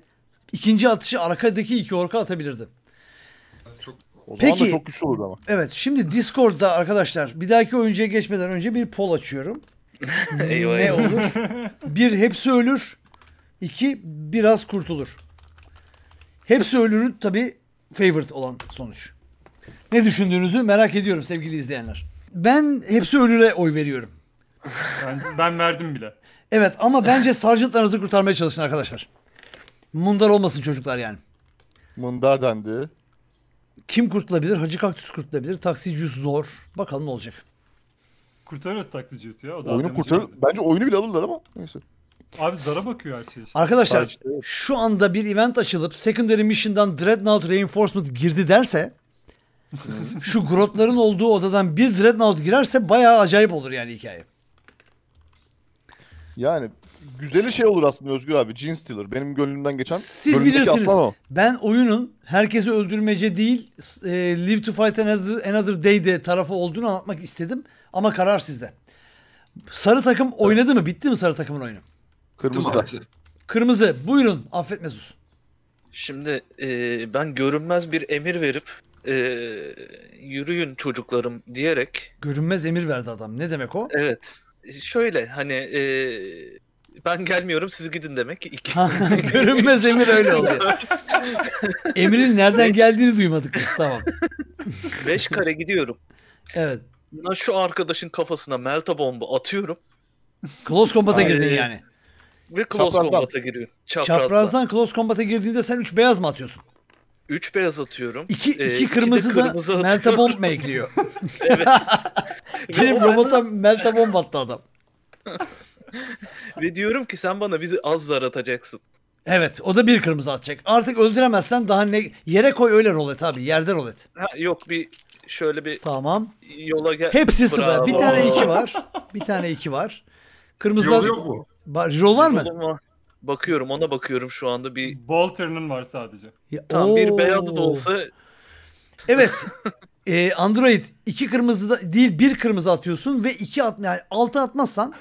A: İkinci atışı arkadaki iki orka atabilirdi. O Peki, zaman da çok güçlü olur ama. Evet şimdi Discord'da arkadaşlar bir dahaki oyuncuya geçmeden önce bir pol açıyorum. ne olur? Bir hepsi ölür. İki biraz kurtulur. Hepsi ölürün tabi favorite olan sonuç. Ne düşündüğünüzü merak ediyorum sevgili izleyenler. Ben hepsi ölüre oy veriyorum. Ben, ben verdim bile. Evet ama bence sarjantlarınızı kurtarmaya çalışın arkadaşlar. Mundar olmasın çocuklar yani. Mundar dendi. Kim kurtulabilir? Hacı Kaktüs kurtulabilir. Taksici zor. Bakalım ne olacak.
D: Kurtarırız taksici ya. O da oyunu kurtarır. Gibi. Bence oyunu bile alırlar ama neyse. Abi zara bakıyor her şey işte. Arkadaşlar Sadece,
A: şu anda bir event açılıp secondary mission'dan Dreadnought Reinforcement girdi derse şu grotların olduğu odadan bir Dreadnought girerse bayağı acayip olur yani hikaye. Yani güzeli
C: şey olur aslında Özgür abi. Gene Stealer. Benim gönlümden geçen. Siz bilirsiniz. o.
A: Ben oyunun herkesi öldürmece değil e, Live to Fight Another, another Day'de tarafı olduğunu anlatmak istedim. Ama karar sizde. Sarı takım oynadı mı? Bitti mi sarı takımın oyunu? Kırmızı da. Kırmızı buyurun affet Mesut.
E: Şimdi e, ben görünmez bir emir verip e, yürüyün çocuklarım diyerek Görünmez
A: emir verdi adam. Ne demek o? evet
E: şöyle hani e, ben gelmiyorum siz gidin demek.
A: Görünmez Emir öyle oluyor. Emir'in nereden geldiğini duymadık biz tamam. Beş kare
E: gidiyorum. Evet. Ben şu arkadaşın kafasına melta bomba atıyorum.
A: Close Combat'a girdin yani.
E: Ve Close Combat'a giriyorum. Çaprazdan. Çaprazdan
A: Close Combat'a girdiğinde sen 3 beyaz mı atıyorsun? 3
E: beyaz atıyorum. 2 iki, ee, kırmızı, kırmızı da Melta Bomb
A: mu ekliyor? evet. robota Melta Bomb attı adam. Ve diyorum ki sen
E: bana bizi az zar atacaksın.
A: Evet o da bir kırmızı atacak. Artık öldüremezsen daha ne... Yere koy öyle rol et. abi yerde rol et. Ha, yok bir şöyle bir tamam. yola gel. Hepsi sıfır. Bir tane iki var. Bir tane iki var. Kırmızı Yol yok mu? rol var mı? Var.
E: Bakıyorum ona bakıyorum şu anda bir. Bolter'ın var sadece. Tam bir beyazı da olsa.
A: Evet. e, Android iki kırmızı da, değil bir kırmızı atıyorsun ve iki at yani altı atmazsan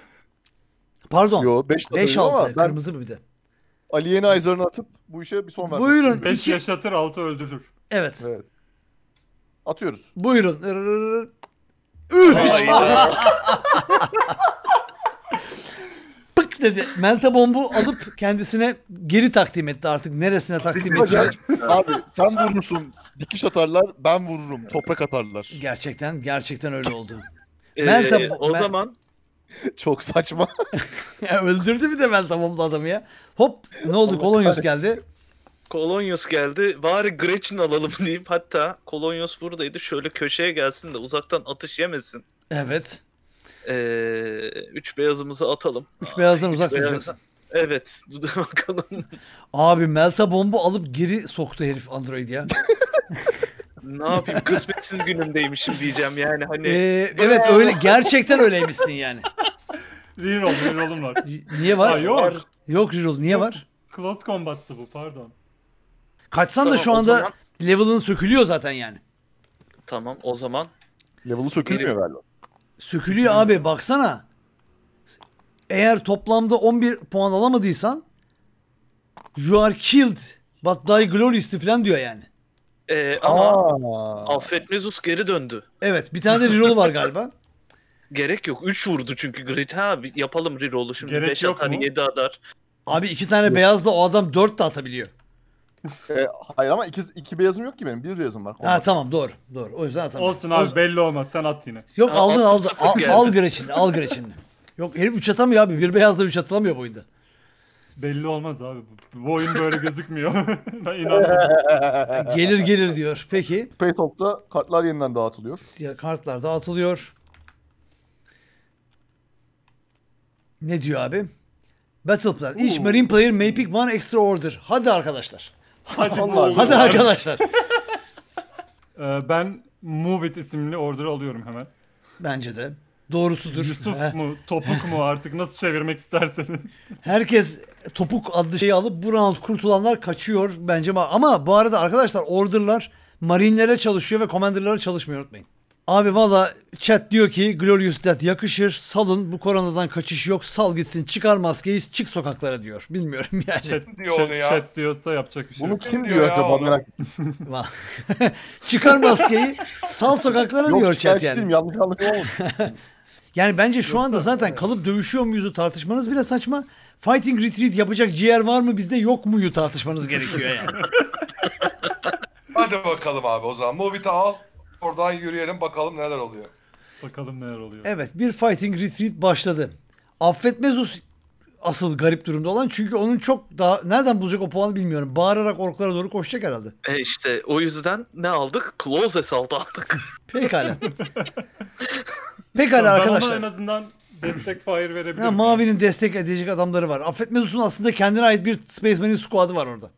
A: pardon. Yo 5 Beş altı kırmızı mı bir de. Ali yeni atıp bu işe bir son vermek. Buyurun. Beş iki... yaşatır altı öldürür. Evet. evet. Atıyoruz. Buyurun. Üç. dedi. Melta bombu alıp kendisine geri takdim etti artık. Neresine takdim etti? Abi sen vurursun. Dikiş atarlar. Ben vururum. Toprak atarlar. Gerçekten gerçekten öyle oldu. Ee, Melta o Mel... zaman
C: çok saçma.
A: Öldürdü bir de Melta bomblu adamı ya. Hop ne oldu? Kolonyos geldi. Kolonyos geldi. Bari Gretchen
E: alalım deyip hatta Kolonyos buradaydı. Şöyle köşeye gelsin de uzaktan atış yemesin. Evet. Ee, üç beyazımızı atalım. Üç beyazdan Aa, uzak duracağız.
A: Evet. bakalım. Abi Melta bombu alıp geri soktu herif Android ya. ne yapayım kısmetsiz günümdeymişim
E: diyeceğim yani hani. Ee, evet öyle gerçekten öyleymişsin
A: yani.
D: Reroll, reroll'um var. Niye var? Ha, yok.
A: Yok reroll, niye yok. var?
D: Close Combat'tı bu, pardon.
A: Kaçsan tamam, da şu anda zaman... level'ın sökülüyor zaten yani. Tamam, o zaman. Level'ı sökülmüyor galiba. Sökülüyor abi baksana. Eğer toplamda 11 puan alamadıysan you are killed but die gloriously falan diyor yani.
E: Ee, ama Aa. Alfred Mezus geri döndü. Evet bir tane de reroll var galiba. Gerek yok. 3 vurdu çünkü Grit. Ha yapalım reroll'u şimdi. 5 atar 7 atar.
A: Abi iki tane beyazla o adam 4 de atabiliyor.
E: e, hayır ama iki,
A: iki
C: beyazım yok ki benim. Bir beyazım var. Ha tamam doğru. Doğru. O yüzden atamıyorum. Olsun abi Olsun. belli olmaz. Sen at yine. Yok Ha, aldın aldın. Al, sıfır al geldi. Greçin'i. Al
A: Greçin'i. Yok herif 3 atamıyor abi. Bir beyazla 3 atılamıyor bu oyunda. Belli olmaz abi. Bu, oyun böyle gözükmüyor. ben inandım. Gelir gelir diyor. Peki. Paytop'ta kartlar yeniden dağıtılıyor. Siyah kartlar dağıtılıyor. Ne diyor abi? Battle plan. Each marine player may pick one extra order. Hadi arkadaşlar. Hadi Hadi arkadaşlar.
D: Ee, ben Move It isimli order alıyorum hemen. Bence de. Doğrusudur. Yusuf mu, Topuk mu artık nasıl çevirmek isterseniz. Herkes
A: Topuk adlı şeyi alıp bu round kurtulanlar kaçıyor bence. Ama bu arada arkadaşlar order'lar marinlere çalışıyor ve commander'lara çalışmıyor unutmayın. Abi valla chat diyor ki Glorious Death yakışır. Salın bu koronadan kaçış yok. Sal gitsin çıkar maskeyi çık sokaklara diyor. Bilmiyorum yani. Chat, diyor chat, onu ya. chat diyorsa yapacak bir şey Bunu yok. kim diyor acaba merak çıkar maskeyi sal sokaklara yok, diyor chat yani. yanlış anlık olmasın. yani bence şu Yoksa, anda zaten kalıp dövüşüyor muyuzu tartışmanız bile saçma. Fighting Retreat yapacak ciğer var mı bizde yok muyu tartışmanız gerekiyor
B: yani. Hadi bakalım abi o zaman Movit'i al. Oradan yürüyelim bakalım neler oluyor. Bakalım
A: neler oluyor. Evet bir fighting retreat başladı. Affetmez Us asıl garip durumda olan çünkü onun çok daha nereden bulacak o puanı bilmiyorum. Bağırarak orklara doğru koşacak herhalde.
E: E işte o yüzden ne aldık? Close assault aldık. Pekala.
A: Pekala arkadaşlar. en
D: azından destek fire verebilir. Ya, mavinin
A: destek edecek adamları var. Affetmez Us'un aslında kendine ait bir Spaceman'in squad'ı var orada.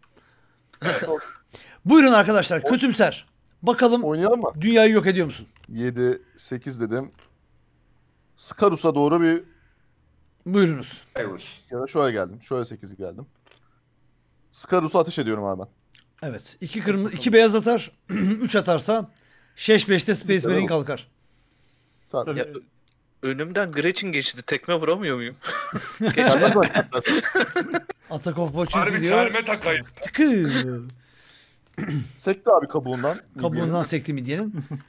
A: Buyurun arkadaşlar kötümser. Bakalım Oynayalım mı? dünyayı yok ediyor musun? 7, 8 dedim.
C: Skarus'a doğru bir Buyurunuz. Hayır. ya da şöyle geldim. Şöyle 8 geldim. Skarus'u ateş ediyorum abi ben.
A: Evet. iki kırmızı, iki beyaz atar. üç atarsa şeş beşte Space Marine kalkar. Tabii. Ya,
E: önümden Gretchen geçti. Tekme vuramıyor muyum?
A: Sen nasıl- Attack of Opportunity
D: Harbi diyor. takayım.
A: Tıkı. Sekti abi kabuğundan. Kabuğundan sekti midyenin.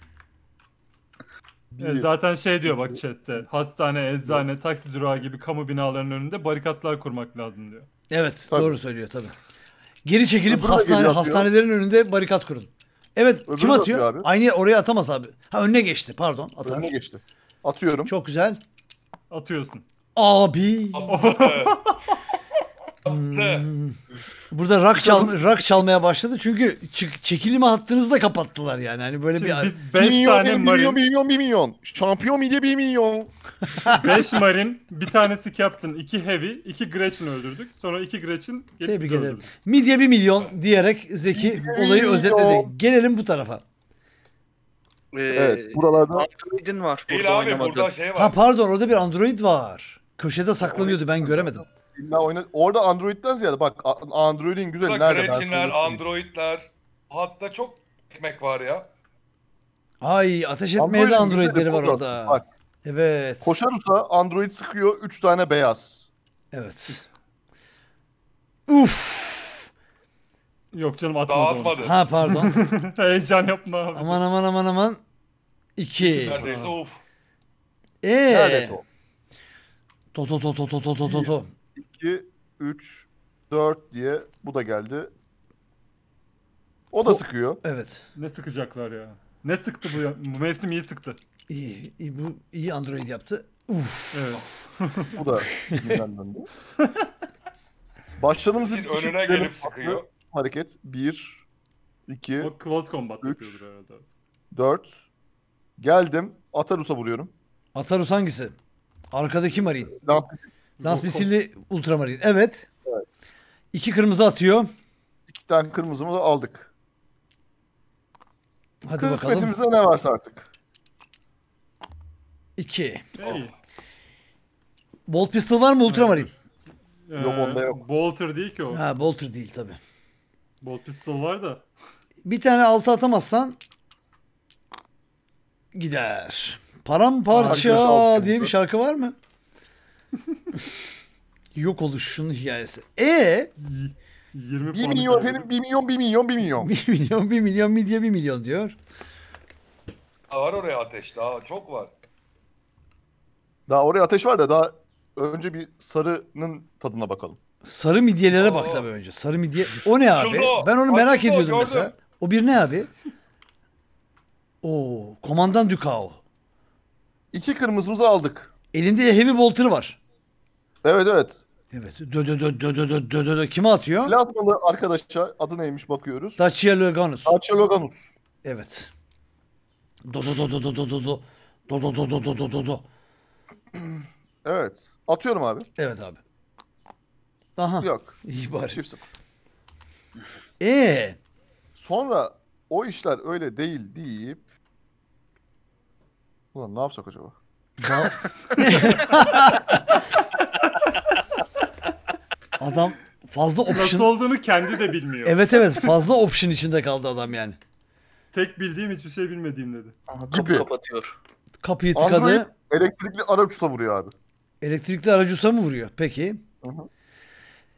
D: E, zaten şey diyor bak chatte. Hastane, eczane, taksi durağı gibi kamu binalarının önünde barikatlar kurmak lazım diyor. Evet tabii. doğru söylüyor tabi. Geri çekilip Öbürü hastane hastanelerin
A: önünde barikat kurun. Evet Öbürü kim atıyor? atıyor abi. Aynı oraya atamaz abi. Ha önüne geçti pardon. Atar. Önüne geçti. Atıyorum. Çok güzel. Atıyorsun. Abi. Hmm. Burada rak çal rak çalmaya başladı çünkü çekilme
D: hattınızı kapattılar yani. Hani böyle bir biz 5 tane milyon, marin. 1 milyon 1
C: milyon 1 milyon. Şampiyon milye 1 milyon. 5
D: marin, bir tanesi captain, 2 heavy, 2 Gretchen öldürdük. Sonra 2 Gretchen Tebrik ederim.
A: Midye 1 milyon diyerek Zeki
D: olayı özetledi.
A: Gelelim bu tarafa.
D: Ee, evet, buralarda Android'in var. Burada
A: Değil abi, burada şey var. Ha pardon, orada bir Android var. Köşede saklanıyordu ben göremedim.
C: İlla oyna... Orada Android'den ziyade bak Android'in güzel Burada nerede? Gretchen'ler,
B: Android'ler. Hatta çok ekmek var ya.
C: Ay ateş etmeye de Android'leri var orada. Bak. Evet. Koşarusa Android sıkıyor 3 tane beyaz. Evet.
A: Uf.
D: Yok canım atmadı. Daha Ha pardon. Heyecan yapma abi. Aman aman aman aman. 2. Neredeyse Uf.
A: Eee. Neredeyse of. To to to to to to to to.
C: 2, 3, 4 diye bu da geldi. O da Ko- sıkıyor.
D: Evet. Ne sıkacaklar ya. Ne sıktı bu Bu mevsim iyi sıktı. İyi, iyi bu iyi Android yaptı. Uf. Evet. Bu da neden döndü.
C: Başladığımız Sizin önüne gelip sıkıyor. Hareket 1, 2, O
A: Üç. yapıyordur 4. Geldim. Atarus'a vuruyorum. Atarus hangisi? Arkadaki Marine. Lance Last misilli ultramarin. Evet. evet. İki kırmızı atıyor. İki tane kırmızımızı aldık. Hadi Kısmetimizde
C: bakalım. ne varsa artık.
D: İki. Hey. Oh.
A: Bolt pistol var mı ultramarin?
D: Ee, yok onda yok. Ee, bolter değil ki o. Ha bolter değil tabi. Bolt pistol var da. Bir tane
A: altı atamazsan gider. Paramparça diye bir şarkı var mı? Yok oluşun hikayesi. E 20 1 milyon efendim 1 milyon 1 milyon 1 milyon. 1 milyon 1 milyon midye 1 milyon diyor.
B: Var oraya ateş daha çok var.
C: Daha oraya ateş var da daha önce bir sarının tadına bakalım.
A: Sarı midyelere bak tabii önce. Sarı midye o ne abi? Şurada Ben onu merak Şurada ediyordum gördüm. mesela. O bir ne abi? O Komandan Dukao. İki kırmızımızı aldık. Elinde heavy bolter var. Evet evet. Evet. Dö dö dö dö dö dö dö dö dö kime atıyor? Lazmalı arkadaşa adı neymiş bakıyoruz. Dacia Loganus. Dacia Loganus. Evet. Dö dö dö dö dö dö dö dö dö dö dö dö dö dö dö do.
C: Evet. Atıyorum abi. Evet abi. Aha. Yok. İyi bari. Çift sıfır. Sonra o işler öyle değil deyip Ulan ne yapsak acaba?
D: Adam fazla option... Nasıl olduğunu kendi de bilmiyor. evet evet fazla
A: option içinde kaldı adam yani.
D: Tek bildiğim hiçbir şey bilmediğim dedi. Aha, kapı kapatıyor.
A: Kapıyı tıkadı. Android elektrikli aracusa vuruyor abi. Elektrikli aracusa mı vuruyor? Peki. Hı hı.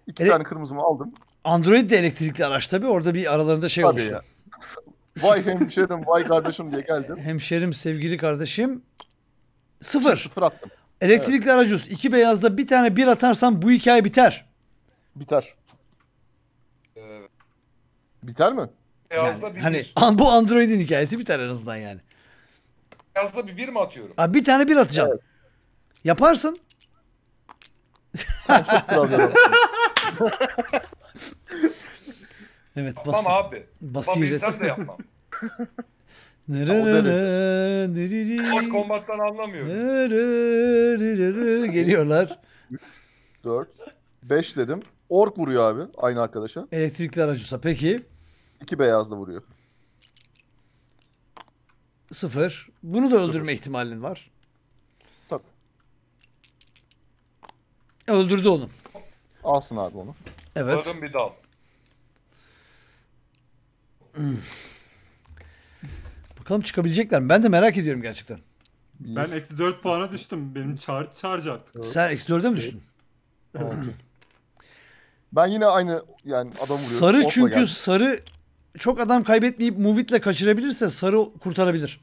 A: İki Ele... tane kırmızımı aldım. Android de elektrikli araç tabi Orada bir aralarında şey tabii oluştu. Ya. vay hemşerim, vay kardeşim diye geldim. Hemşerim, sevgili kardeşim. Sıfır. Sıfır attım. Elektrikli evet. aracuz. İki beyazda bir tane bir atarsan bu hikaye biter. Biter. Ee, Biter
B: mi? Beyazda yani, bir hani
A: An, bu Android'in hikayesi biter en azından yani.
B: Beyazda bir bir mi atıyorum?
A: Abi bir tane bir atacağım. Evet. Yaparsın. Sen çok problem Evet yapmam bas abi. Basiret. Yapmam de yapmam. Boş
B: kombattan anlamıyorum.
A: Geliyorlar. 4. 5 dedim.
C: Ork vuruyor abi aynı arkadaşa. Elektrikli aracusa peki. İki beyazla vuruyor.
A: Sıfır. Bunu da öldürme Sıfır. ihtimalin var. Tabii. Öldürdü onu. Alsın abi onu.
B: Evet. Kırın
D: bir dal.
A: Hmm. Bakalım çıkabilecekler mi? Ben de merak ediyorum gerçekten. Ben
D: eksi 4 puana düştüm. Benim charge, charge artık. Sen eksi 4e mi düştün? Evet. Ben yine aynı yani adam vuruyorum. Sarı çünkü geldi.
A: sarı çok adam kaybetmeyip Movit'le kaçırabilirse sarı kurtarabilir.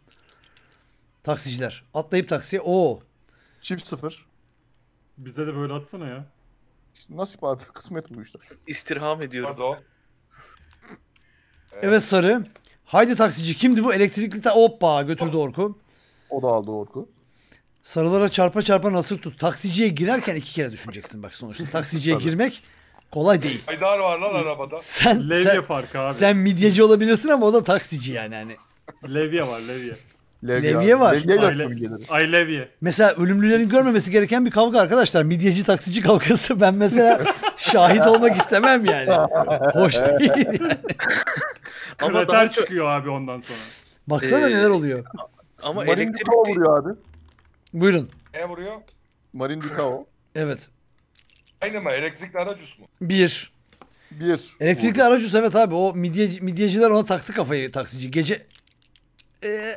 A: Taksiciler. Atlayıp taksiye.
D: o Çift sıfır. Bize de böyle atsana ya. Nasip abi kısmet bu işte.
E: İstirham ediyorum. Pardon. evet. evet sarı.
A: Haydi taksici kimdi bu? Elektrikli ta hoppa götürdü Orku. O da aldı Orku. Sarılara çarpa çarpa nasıl tut. Taksiciye girerken iki kere düşüneceksin bak sonuçta. Taksiciye girmek Kolay değil.
B: Haydar var lan arabada.
A: Sen, levye sen, farkı abi. Sen midyeci olabilirsin ama o da
D: taksici yani. Hani. levye var levye. Levye, levye var. Levye Ay, levye.
A: Mesela ölümlülerin görmemesi gereken bir kavga arkadaşlar. Midyeci taksici kavgası. Ben mesela şahit olmak istemem yani. Hoş değil yani.
D: Krater çıkıyor abi ondan sonra. Baksana ee, neler oluyor.
B: Ama Marin elektrik...
D: vuruyor abi.
A: Buyurun. Ne vuruyor? Marin Dikao. Evet.
B: Aynı mı? Elektrikli Aracus mu?
A: Bir. Bir. Elektrikli Vurdu. Aracus evet abi. O midyeci, midyeciler ona taktı kafayı taksici. Gece ee,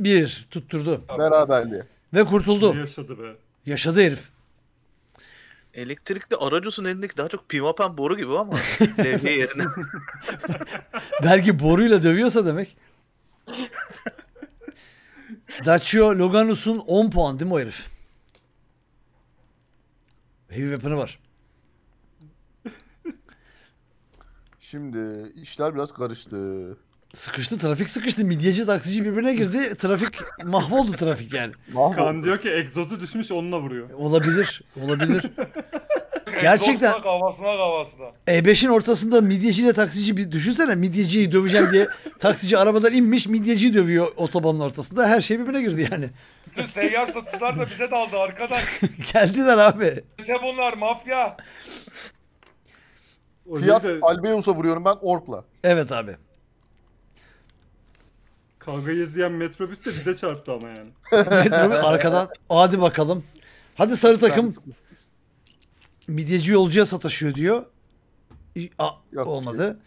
A: bir tutturdu. Beraberliği. Ve kurtuldu. Yaşadı be. Yaşadı herif.
E: Elektrikli Aracus'un elindeki daha çok pimapen boru gibi ama levye yerine.
A: Belki boruyla dövüyorsa demek. Dacio Loganus'un 10 puan değil mi o herif? Heavy weapon'ı var.
C: Şimdi işler biraz karıştı.
A: Sıkıştı trafik sıkıştı. Midyeci taksici birbirine girdi. Trafik mahvoldu trafik yani. Mahvoldu. Kan
D: diyor ki egzozu düşmüş onunla vuruyor.
A: Olabilir. Olabilir. Gerçekten. Egzozla
D: kafasına kafasına.
A: E5'in ortasında midyeciyle taksici bir düşünsene midyeciyi döveceğim diye taksici arabadan inmiş midyeciyi dövüyor otobanın ortasında. Her şey birbirine girdi yani.
B: Bütün seyyar satıcılar da bize daldı arkadaş.
A: Geldiler abi.
B: Ne bunlar mafya.
C: Fiyat Albeus'a vuruyorum ben Orp'la. Evet abi.
D: Kavga izleyen metrobüs de bize çarptı ama yani. metrobüs arkadan
A: hadi bakalım. Hadi sarı takım. Midyeci yolcuya sataşıyor diyor. A, Yok şey. olmadı.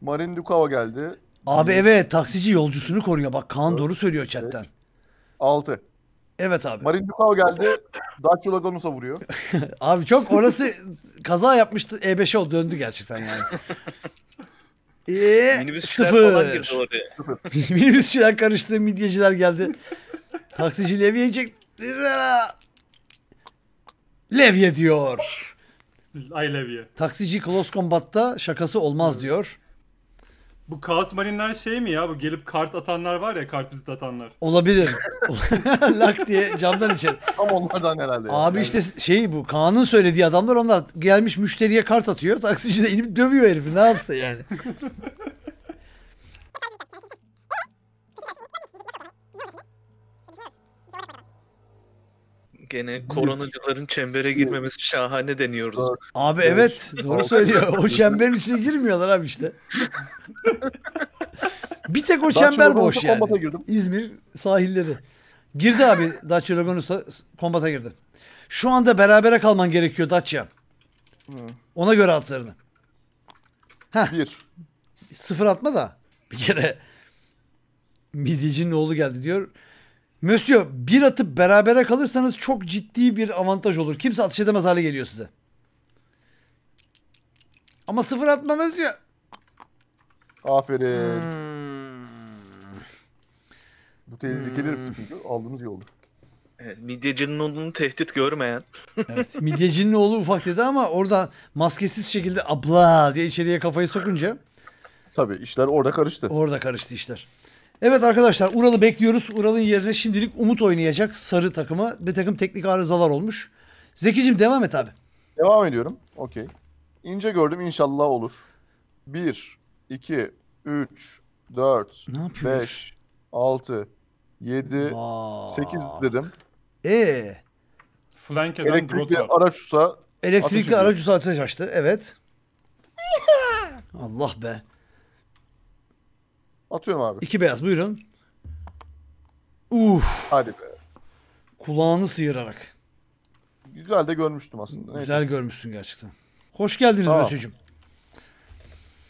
A: Marin Dukava geldi. Abi evet taksici yolcusunu koruyor. Bak Kaan evet. doğru söylüyor chatten. Evet. 6. Evet abi. Marin Dukao geldi. Dacia Lagonos'a vuruyor. abi çok orası kaza yapmıştı. E5'e o döndü gerçekten yani. Eee sıfır. oraya. Minibüsçüler karıştı. Midyeciler geldi. Taksici levye yiyecek. Levye diyor. Ay levye. Taksici Close Combat'ta şakası olmaz diyor.
D: Bu Chaos Marinler şey mi ya? Bu gelip kart atanlar var ya kart izit atanlar. Olabilir. Lak diye camdan içer. Tam onlardan herhalde. Abi yani. işte
A: şey bu Kaan'ın söylediği adamlar onlar gelmiş müşteriye kart atıyor. Taksici de inip dövüyor herifi ne yapsa yani.
E: Gene koronacıların çembere girmemesi şahane deniyoruz. Abi evet doğru söylüyor. O
A: çemberin içine girmiyorlar abi işte. bir tek o çember boş yani. İzmir sahilleri. Girdi abi Dacia Loganus kombata girdi. Şu anda berabere kalman gerekiyor Dacia. Ona göre atlarını. Heh. Bir. Sıfır atma da. Bir kere midyecinin oğlu geldi diyor. Monsieur bir atıp berabere kalırsanız çok ciddi bir avantaj olur. Kimse atış edemez hale geliyor size. Ama sıfır atma Monsieur. Aferin.
E: Hmm. Bu tehlikeli hmm. çünkü aldığımız iyi oldu. Evet, midyecinin oğlunu tehdit görmeyen.
A: evet, midyecinin oğlu ufak dedi ama orada maskesiz şekilde abla diye içeriye kafayı sokunca. Tabii işler orada karıştı. Orada karıştı işler. Evet arkadaşlar Ural'ı bekliyoruz. Ural'ın yerine şimdilik Umut oynayacak sarı takıma. Bir takım teknik arızalar olmuş. Zekicim devam et abi. Devam ediyorum.
C: Okey. İnce gördüm inşallah olur. 1, 2, 3, 4, Ne yapıyoruz? 5, 6, 7, 8 dedim.
D: Ee, Flank Elektrikli
C: araç araçsa Elektrikli araç ediyor.
A: aracı ateş açtı. Evet. Allah be. Atıyorum abi. İki beyaz buyurun. Uf. Hadi be. Kulağını sıyırarak. Güzel de görmüştüm aslında. Güzel Neyse.
B: görmüşsün gerçekten.
A: Hoş geldiniz tamam. Mösyö'cüm.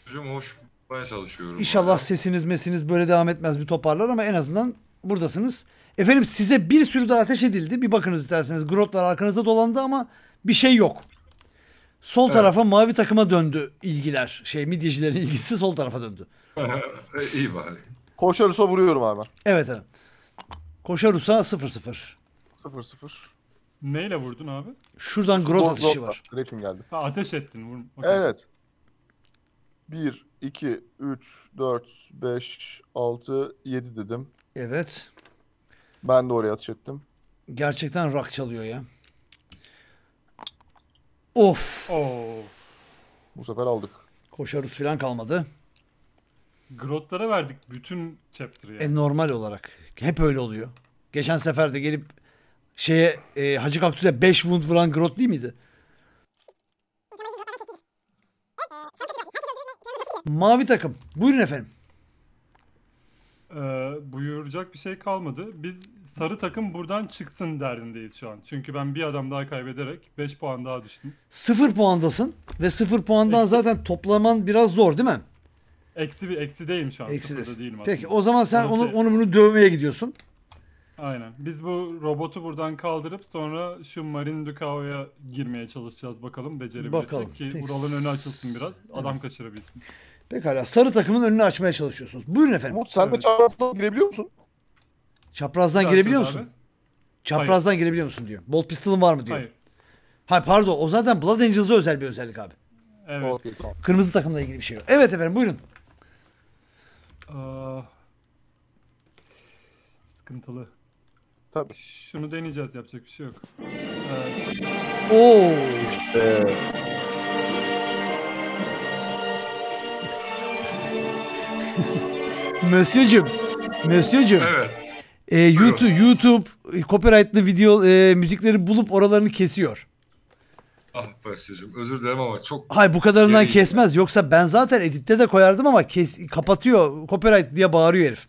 B: Mösyö'cüm hoş bulmaya çalışıyorum. İnşallah bayağı.
A: sesiniz mesiniz böyle devam etmez bir toparlar ama en azından buradasınız. Efendim size bir sürü daha ateş edildi. Bir bakınız isterseniz. Grotlar arkanızda dolandı ama bir şey yok. Sol evet. tarafa mavi takıma döndü ilgiler. Şey midyecilerin ilgisi sol tarafa döndü. İyi bari. Koşarusa vuruyorum abi. Evet abi. Koşarusa Rus'a 0-0.
D: 0-0. Neyle vurdun abi? Şuradan grot Zor- atışı zor- var.
C: Direkt geldi? Ha, ateş
D: ettin. Vurma. Okey.
C: Evet. 1, 2, 3, 4, 5, 6, 7 dedim. Evet. Ben de oraya atış ettim.
A: Gerçekten rock çalıyor ya. Of. Oo. Bu sefer aldık. Koşarus falan kalmadı. Grotlara verdik bütün
D: chapter'ı yani. E,
A: normal olarak. Hep öyle oluyor. Geçen sefer de gelip şeye e, Hacı Kaktüs'e 5 wound vuran Grot değil miydi?
D: Mavi takım. Buyurun efendim. Ee, buyuracak bir şey kalmadı. Biz sarı takım buradan çıksın derdindeyiz şu an. Çünkü ben bir adam daha kaybederek 5 puan daha düştüm.
A: 0 puandasın ve 0 puandan zaten toplaman biraz zor değil mi?
D: Eksi bir eksi eksideyim şu an. Eksidesin. Değilim aslında. Peki o zaman sen onu,
A: onu bunu dövmeye gidiyorsun.
D: Aynen. Biz bu robotu buradan kaldırıp sonra şu Marin Ducao'ya girmeye çalışacağız bakalım becerebilirsek bakalım. ki Peki. buraların önü açılsın biraz. Evet. Adam kaçırabilsin.
A: Pekala. Sarı takımın önünü açmaya çalışıyorsunuz. Buyurun efendim. Umut sen evet. de
D: çaprazdan girebiliyor musun?
A: Çaprazdan Biraz girebiliyor musun? Abi. Çaprazdan Hayır. girebiliyor musun diyor. Bolt pistol'ın var mı diyor. Hayır. Hayır pardon. O zaten Blood Angels'a özel bir özellik abi.
D: Evet. Kırmızı
A: takımla ilgili bir şey yok. Evet efendim buyurun.
D: Aa, ah. sıkıntılı. Tabii. Şunu deneyeceğiz yapacak bir şey yok. Evet. Oo.
F: İşte.
A: Mösyöcüm. Mösyöcüm. Evet. Ee, YouTube, YouTube e, copyrightlı video e, müzikleri bulup oralarını kesiyor.
B: Ah Basri'cim özür dilerim ama çok...
A: Hay bu kadarından geriyim. kesmez. Yoksa ben zaten editte de koyardım ama kes, kapatıyor. Copyright diye bağırıyor herif.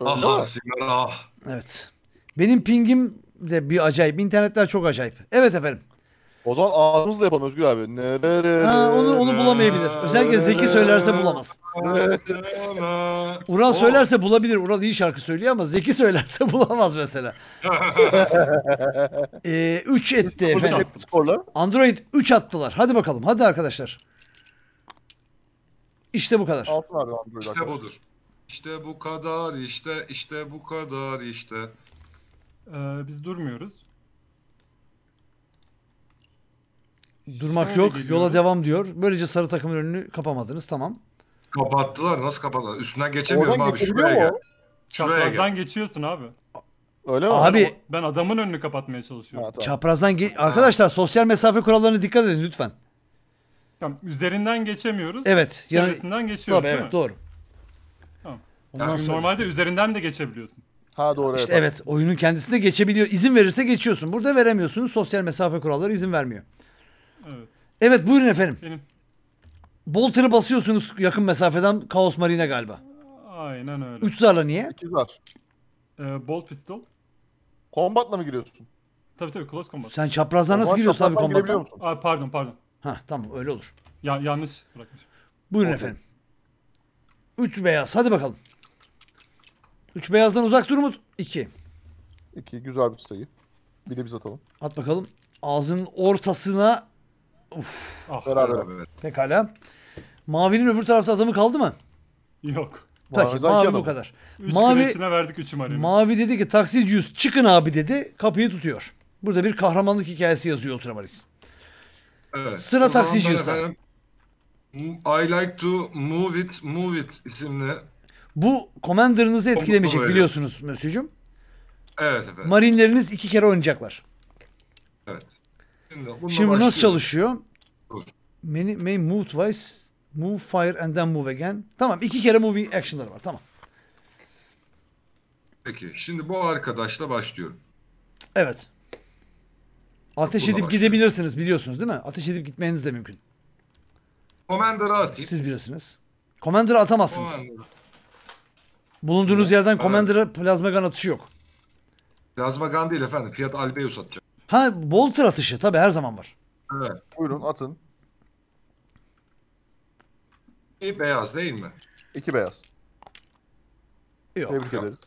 B: Ah sigara ah. Evet.
A: Benim pingim de bir acayip. İnternetler çok acayip. Evet efendim. O zaman ağzımızla yapalım Özgür abi. Ha, onu, onu bulamayabilir. Özellikle Zeki söylerse bulamaz. Ural söylerse bulabilir. Ural iyi şarkı söylüyor ama Zeki söylerse bulamaz mesela. 3 ee, üç etti efendim. Android 3 attılar. Hadi bakalım. Hadi arkadaşlar. İşte bu kadar.
B: İşte budur. İşte bu kadar işte işte bu kadar işte.
D: Ee, biz durmuyoruz. Durmak Şöyle yok.
B: geliyoruz. Yola
A: devam diyor. Böylece sarı takımın önünü kapamadınız. Tamam.
B: Kapattılar. Nasıl kapattılar? Üstünden
D: geçemiyorum Oradan abi. geçebiliyor Şuraya gel. Çaprazdan geçiyorsun abi. Öyle mi? Abi Ben adamın önünü kapatmaya çalışıyorum. Ha, tamam.
A: çaprazdan ge- arkadaşlar sosyal mesafe kurallarına dikkat edin lütfen.
D: Tamam, üzerinden geçemiyoruz. Evet. Yani Çevresinden geçiyoruz Tabii, değil mi? doğru. Ondan Çünkü sonra normalde üzerinden de geçebiliyorsun. Ha doğru İşte evet. evet
A: oyunun kendisinde geçebiliyor. İzin verirse geçiyorsun. Burada veremiyorsunuz. Sosyal mesafe kuralları izin vermiyor. Evet. Evet buyurun efendim. Benim. Bolter'ı basıyorsunuz yakın mesafeden Kaos Marine galiba.
D: Aynen öyle. Üç zarla niye? 8 zar. Ee, bolt pistol. Kombatla mı giriyorsun? Tabii tabii close combat. Sen çaprazdan nasıl giriyorsun abi çaprazdan Aa, pardon pardon. Ha tamam öyle olur. Ya, yanlış bırakmış. Buyurun Okey. efendim. 3 beyaz
A: hadi bakalım. 3 beyazdan uzak dur Umut. 2. 2 güzel bir sayı. Bir de biz atalım. At bakalım. Ağzının ortasına Uf.
D: Ah, Beraber.
A: Evet. Pekala. Mavinin öbür tarafta adamı kaldı mı? Yok.
D: Peki, mavi adam. bu kadar. Üç mavi, içine verdik üçü marimi.
A: Mavi dedi ki taksiciyiz çıkın abi dedi. Kapıyı tutuyor. Burada bir kahramanlık hikayesi yazıyor Ultramarines. Evet. Sıra taksiciyiz'de.
B: I like to move it, move it isimli. Bu Commander'ınızı etkilemeyecek biliyorsunuz Mösyücüm. Evet efendim. Marinleriniz
A: iki kere oynayacaklar.
B: Evet. Şimdi, Bununla Şimdi bu nasıl
A: çalışıyor? Many, may move twice, move fire and then move again. Tamam iki kere moving action'ları var tamam.
B: Peki şimdi bu arkadaşla başlıyorum. Evet.
A: Ateş edip başlıyoruz. gidebilirsiniz biliyorsunuz değil mi? Ateş edip gitmeniz de mümkün. Commander'a atayım. Siz bilirsiniz. Commander'ı atamazsınız. Commander'a. Bulunduğunuz yerden Commander'a plazma gun atışı yok.
B: Plazma Gun değil efendim. Fiyat Albeus atacak.
A: Ha bol atışı tabii her zaman var.
B: Evet. Buyurun atın. İyi beyaz değil mi? İki beyaz. Yok. Tebrik Yok. ederiz.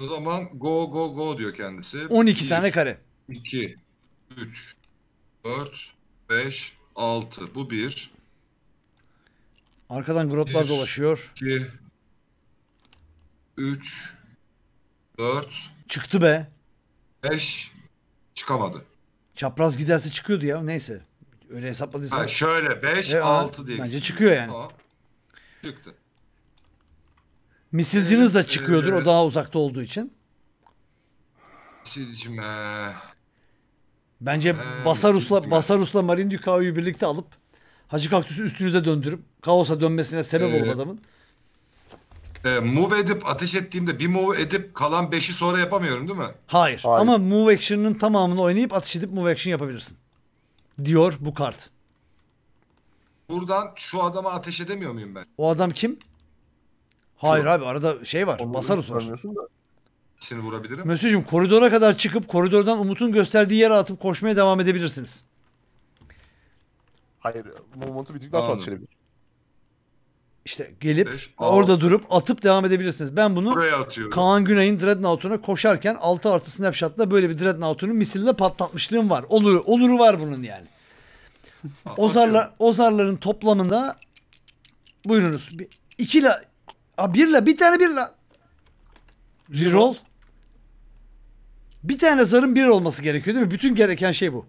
B: O zaman go go go diyor kendisi. 12 tane kare. 2, 3, 4, 5, 6. Bu 1.
A: Arkadan gruplar dolaşıyor. 2, 3, 4. Çıktı be. 5 çıkamadı. Çapraz giderse çıkıyordu ya neyse. Öyle hesapladıysan. Ha, şöyle
B: 5 6 diye. Bence çıkıyor yani. Aa, çıktı.
A: Misilciniz de ee, çıkıyordur o daha uzakta olduğu için. Misilcim ee. Bence ee, Basarus'la Basarus'la Marin Ducao'yu birlikte alıp Hacı Kaktüs'ü üstünüze döndürüp kaosa dönmesine sebep ee, olan adamın
B: e, move edip ateş ettiğimde bir move edip kalan 5'i sonra yapamıyorum değil mi? Hayır. Hayır. Ama
A: move action'ın tamamını oynayıp ateş edip move action yapabilirsin. Diyor bu kart.
B: Buradan şu adama ateş edemiyor muyum ben?
A: O adam kim? Hayır Şu- abi arada şey var. Onu Basarus var. bilmiyorsun da. vurabilirim. Mesut'cum koridora kadar çıkıp koridordan Umut'un gösterdiği yere atıp koşmaya devam edebilirsiniz. Hayır. Movement'ı bir tık daha sonra Anladım. çelebilir. İşte gelip Beş, orada durup atıp devam edebilirsiniz. Ben bunu Buraya atıyorum. Kaan Günay'ın Dreadnought'una koşarken 6 artı snapshot'la böyle bir Dreadnought'unu misille patlatmışlığım var. Olur, oluru var bunun yani. Ozarlar, Ozarların toplamında buyurunuz. Bir, iki la, a, bir la, bir tane bir la. Reroll. Bir tane zarın bir olması gerekiyor değil mi? Bütün gereken şey bu.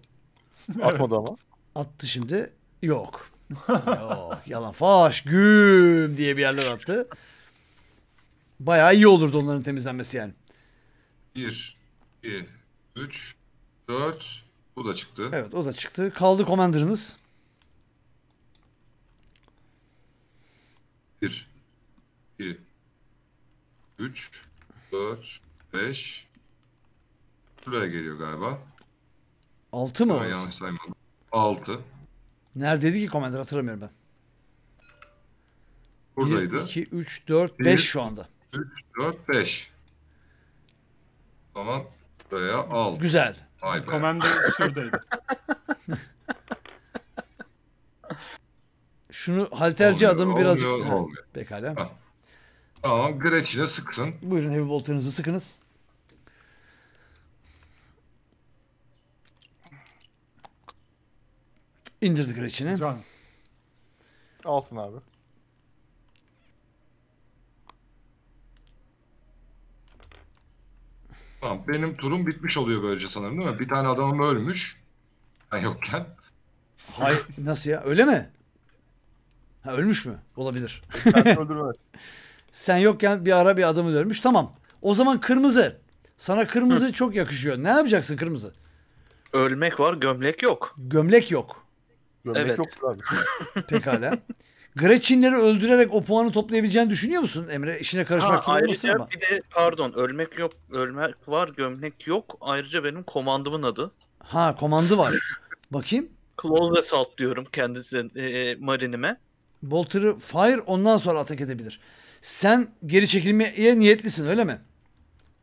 A: Atmadı ama. Attı şimdi. Yok. Yok oh, yalan faş güm diye bir yerler attı. Bayağı iyi olurdu onların temizlenmesi yani.
B: 1, 2, 3, 4. Bu da çıktı. Evet o
A: da çıktı. Kaldı Commander'ınız.
B: 1, 2, 3, 4, 5. Buraya geliyor galiba.
A: 6 mı? Ben yanlış
B: saymadım. 6.
A: Neredeydi ki Commander hatırlamıyorum ben.
B: Buradaydı. 1, 2, 3, 4, 5 şu anda. 3, 4, 5. Tamam. Buraya al. Güzel. Vay be. Commander şuradaydı.
A: Şunu halterci olmuyor, adamı biraz... Olmuyor, olmuyor. Pekala. Ha. Tamam Gretchen'e sıksın. Buyurun heavy boltanızı sıkınız. İndirdik reçini. Can. Alsın abi.
B: Tamam benim turum bitmiş oluyor böylece sanırım değil mi? Bir tane adamım ölmüş. Ben yokken. Hayır
A: nasıl ya öyle mi?
B: Ha, ölmüş mü? Olabilir.
A: Sen yokken bir ara bir adamı ölmüş. Tamam. O zaman kırmızı. Sana kırmızı çok yakışıyor. Ne yapacaksın kırmızı?
E: Ölmek var gömlek yok.
A: Gömlek yok. Gömlek evet. yoktur abi. Pekala. Gretchen'leri öldürerek o puanı toplayabileceğini düşünüyor musun Emre? işine karışmak ha, ayrıca ama.
E: bir de pardon ölmek yok, ölmek var, gömlek yok. Ayrıca benim komandımın adı.
A: Ha komandı var. Bakayım.
E: Close Assault diyorum kendisi e, e, marinime.
A: Bolter'ı fire ondan sonra atak edebilir. Sen geri çekilmeye niyetlisin öyle mi?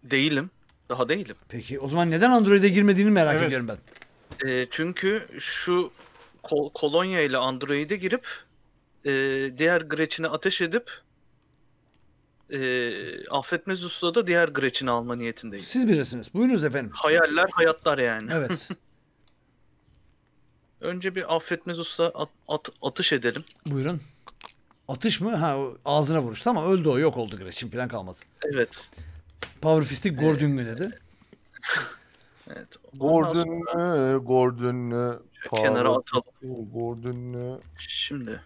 E: Değilim. Daha değilim. Peki o
A: zaman neden Android'e girmediğini merak evet. ediyorum ben.
E: E, çünkü şu Kol- Kolonya ile Android'e girip e, diğer Gretchen'e ateş edip e, affetmez usta da diğer Gretchen'i alma niyetindeyim. Siz
A: bilirsiniz. Buyurunuz efendim.
E: Hayaller hayatlar yani. Evet. Önce bir affetmez usta at, at, atış edelim.
A: Buyurun. Atış mı? Ha ağzına vuruş. Tamam öldü o. Yok oldu Gretchen falan kalmadı. Evet. Power Fistik Gordon ee, dedi.
E: Evet.
C: Gordon'u,
A: Gordon'u. Kenara
E: atalım. Gordon'u. Şimdi.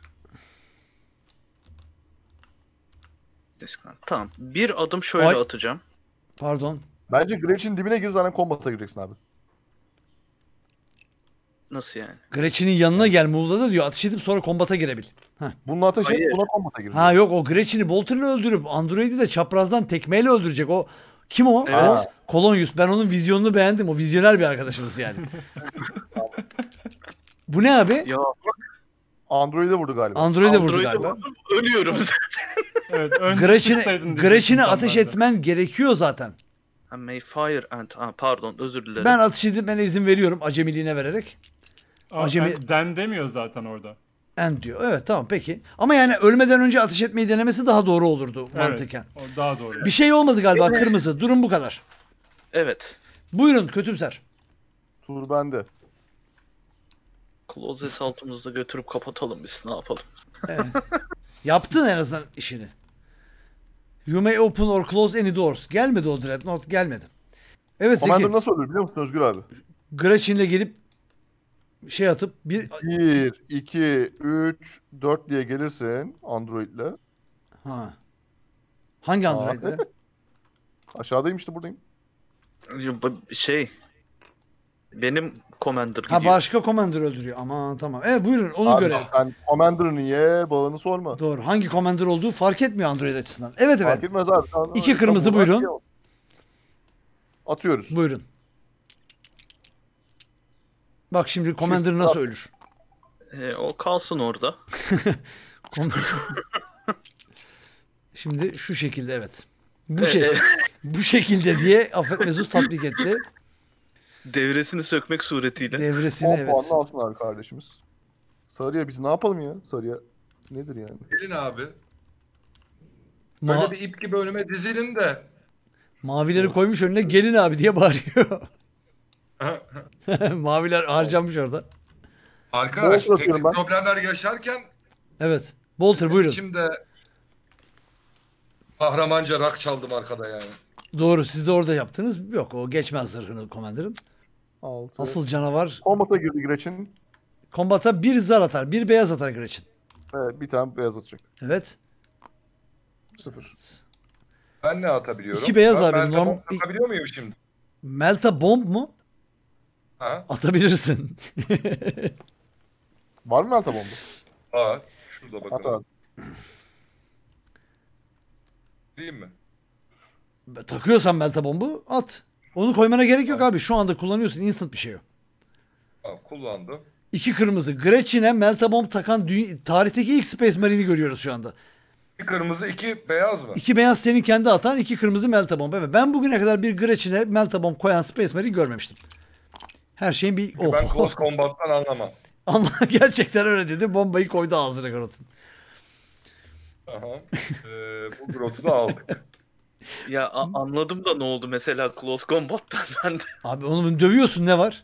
E: Discount. Tamam. Bir adım şöyle Ay. atacağım. Pardon. Bence
C: Gretchen
A: dibine gir zaten kombat'a gireceksin abi. Nasıl yani? Gretchen'in yanına gel Muğla'da diyor ateş edip sonra kombata girebil. Heh. Bununla ateş edip buna kombata girecek. Ha yok o Gretchen'i Bolter'la öldürüp Android'i de çaprazdan tekmeyle öldürecek. O kim o? Evet. O, Kolonyus. Ben onun vizyonunu beğendim. O vizyoner bir arkadaşımız yani. Bu ne abi? Ya Android'e vurdu galiba. Android'e vurdu galiba. vurdum, Ölüyorum zaten.
E: evet, önce ateş ben
A: etmen gerekiyor zaten.
E: Ha, May fire
D: and... Ha, pardon özür dilerim. Ben ateş
A: edilmene izin veriyorum
D: acemiliğine vererek. Aa, Acemi- Den demiyor zaten orada.
A: En diyor. Evet tamam peki. Ama yani ölmeden önce ateş etmeyi denemesi daha doğru olurdu mantıken.
D: o daha doğru. Bir şey olmadı galiba
A: kırmızı. Durum bu kadar. Evet. Buyurun kötümser. Tur bende. Klozes
E: saltımızda götürüp kapatalım biz ne yapalım.
A: Evet. Yaptın en azından işini. You may open or close any doors. Gelmedi o Dreadnought gelmedi. Evet Commander Zeki. nasıl ölür biliyor musun Özgür abi? Gretchen'le gelip şey atıp
C: bir... 1, 2, 3, 4 diye gelirsin Android'le.
A: Ha. Hangi Android'le?
E: Aşağıdayım işte buradayım. Şey benim Commander gidiyor. Ha başka
A: Commander öldürüyor. Ama tamam. Evet buyurun onu Abi, görelim. Sen Commander'ı niye bağını sorma. Doğru. Hangi Commander olduğu fark etmiyor Android açısından. Evet evet. Fark etmez abi. Tamam, İki tamam, kırmızı tamam, buyurun. Atıyor. Atıyoruz. Buyurun. Bak şimdi Commander Çift nasıl ölür?
E: E, o kalsın orada.
A: şimdi şu şekilde evet. Bu şey bu şekilde diye Affet Mesut tatbik etti.
E: Devresini sökmek suretiyle. Devresini evet. puanını alsınlar kardeşimiz.
C: Sarıya biz ne yapalım ya? Sarıya nedir yani?
B: Gelin abi. Böyle bir ip gibi önüme dizilin de.
A: Mavileri koymuş önüne gelin abi diye bağırıyor. Maviler harcamış orada.
B: Arkadaş Bol teknik bırakıyorum problemler yaşarken
A: Evet. Bolter buyurun. içimde
B: Kahramanca rak çaldım arkada yani.
A: Doğru siz de orada yaptınız. Yok o geçmez zırhını Commander'ın. Altı. Asıl canavar Komata girdi Gretchen. kombata bir zar atar. Bir beyaz atar Gretchen. Evet, bir tane beyaz atacak. Evet.
B: Sıfır. Ben ne atabiliyorum? İki beyaz abi, Ben norm- normal... atabiliyor muyum şimdi?
A: Melta bomb mu? Ha? Atabilirsin. Var mı Melta bombu?
B: Ha. Şurada At bakalım. at. Değil mi?
A: Takıyorsan melta bombu at. Onu koymana gerek yok abi. Şu anda kullanıyorsun. Instant bir şey yok.
B: Tamam, kullandım.
A: İki kırmızı. Gretchen'e Melta Bomb takan tarihteki ilk Space Marine'i görüyoruz şu anda.
B: İki kırmızı, iki beyaz mı?
A: İki beyaz senin kendi atan, iki kırmızı Melta Bomb. Evet. Ben bugüne kadar bir Gretchen'e Melta Bomb koyan Space Marine görmemiştim. Her şeyin bir... oh. Ben Close
B: Combat'tan anlamam.
A: Anla gerçekten öyle dedi. Bombayı koydu ağzına Garot'un. Aha. Ee, bu grotu da aldık.
E: Ya anladım da ne oldu mesela Close Combat'tan
A: ben de. Abi onu dövüyorsun ne var?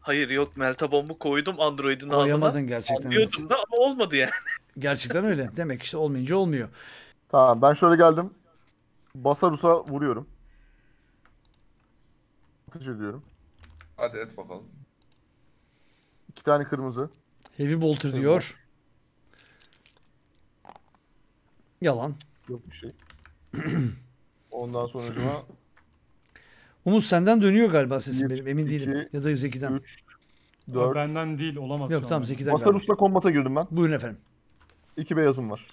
E: Hayır yok Melta bombu koydum Android'in ağzına. Koyamadın gerçekten. Anlıyordum da ama olmadı yani.
A: Gerçekten öyle. Demek işte olmayınca
C: olmuyor. Tamam ben şöyle geldim. Basarus'a vuruyorum.
B: Ateş ediyorum. Hadi et bakalım.
C: İki tane kırmızı. Heavy bolter diyor. Yalan. Yok bir şey. Ondan sonra acaba...
A: Umut senden dönüyor galiba sesin Bir, benim emin iki, değilim. Ya da Zeki'den. 3, 4...
D: Benden değil olamaz. Yok tamam an. Zeki'den Masa galiba.
A: Rus'la kombata girdim ben. Buyurun efendim. İki beyazım var.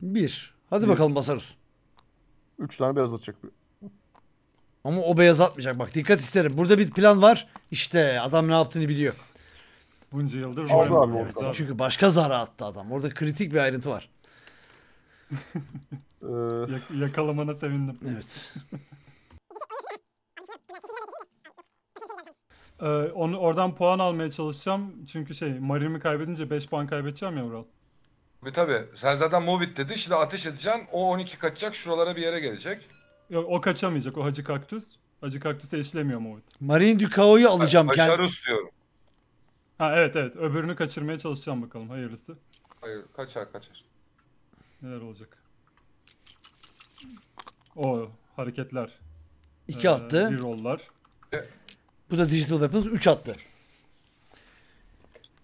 A: Bir. Hadi Bir. bakalım Basarus. Üç tane beyaz atacak. Ama o beyaz atmayacak. Bak dikkat isterim. Burada bir plan var. İşte adam ne yaptığını biliyor. Bunca yıldır Aldı abi Evet, ortadan. Çünkü başka zara attı adam. Orada kritik bir ayrıntı var. Ee, Yak- yakalamana
D: sevindim. Evet. Ee, onu oradan puan almaya çalışacağım. Çünkü şey marimi kaybedince 5 puan kaybedeceğim ya Ural.
B: Tabii tabii. Sen zaten move it dedi. Şimdi ateş edeceksin. O 12 kaçacak. Şuralara bir yere
D: gelecek. Yok o kaçamayacak o Hacı Kaktüs. Hacı Kaktüs'e işlemiyor Movit. Marine Ducao'yu alacağım. Ha, Başarı kend- diyorum. Ha evet evet öbürünü kaçırmaya çalışacağım bakalım hayırlısı.
B: Hayır kaçar kaçar.
D: Neler olacak? O hareketler. İki ee, attı. Bir roller. E, Bu da
A: Digital Weapons 3 attı.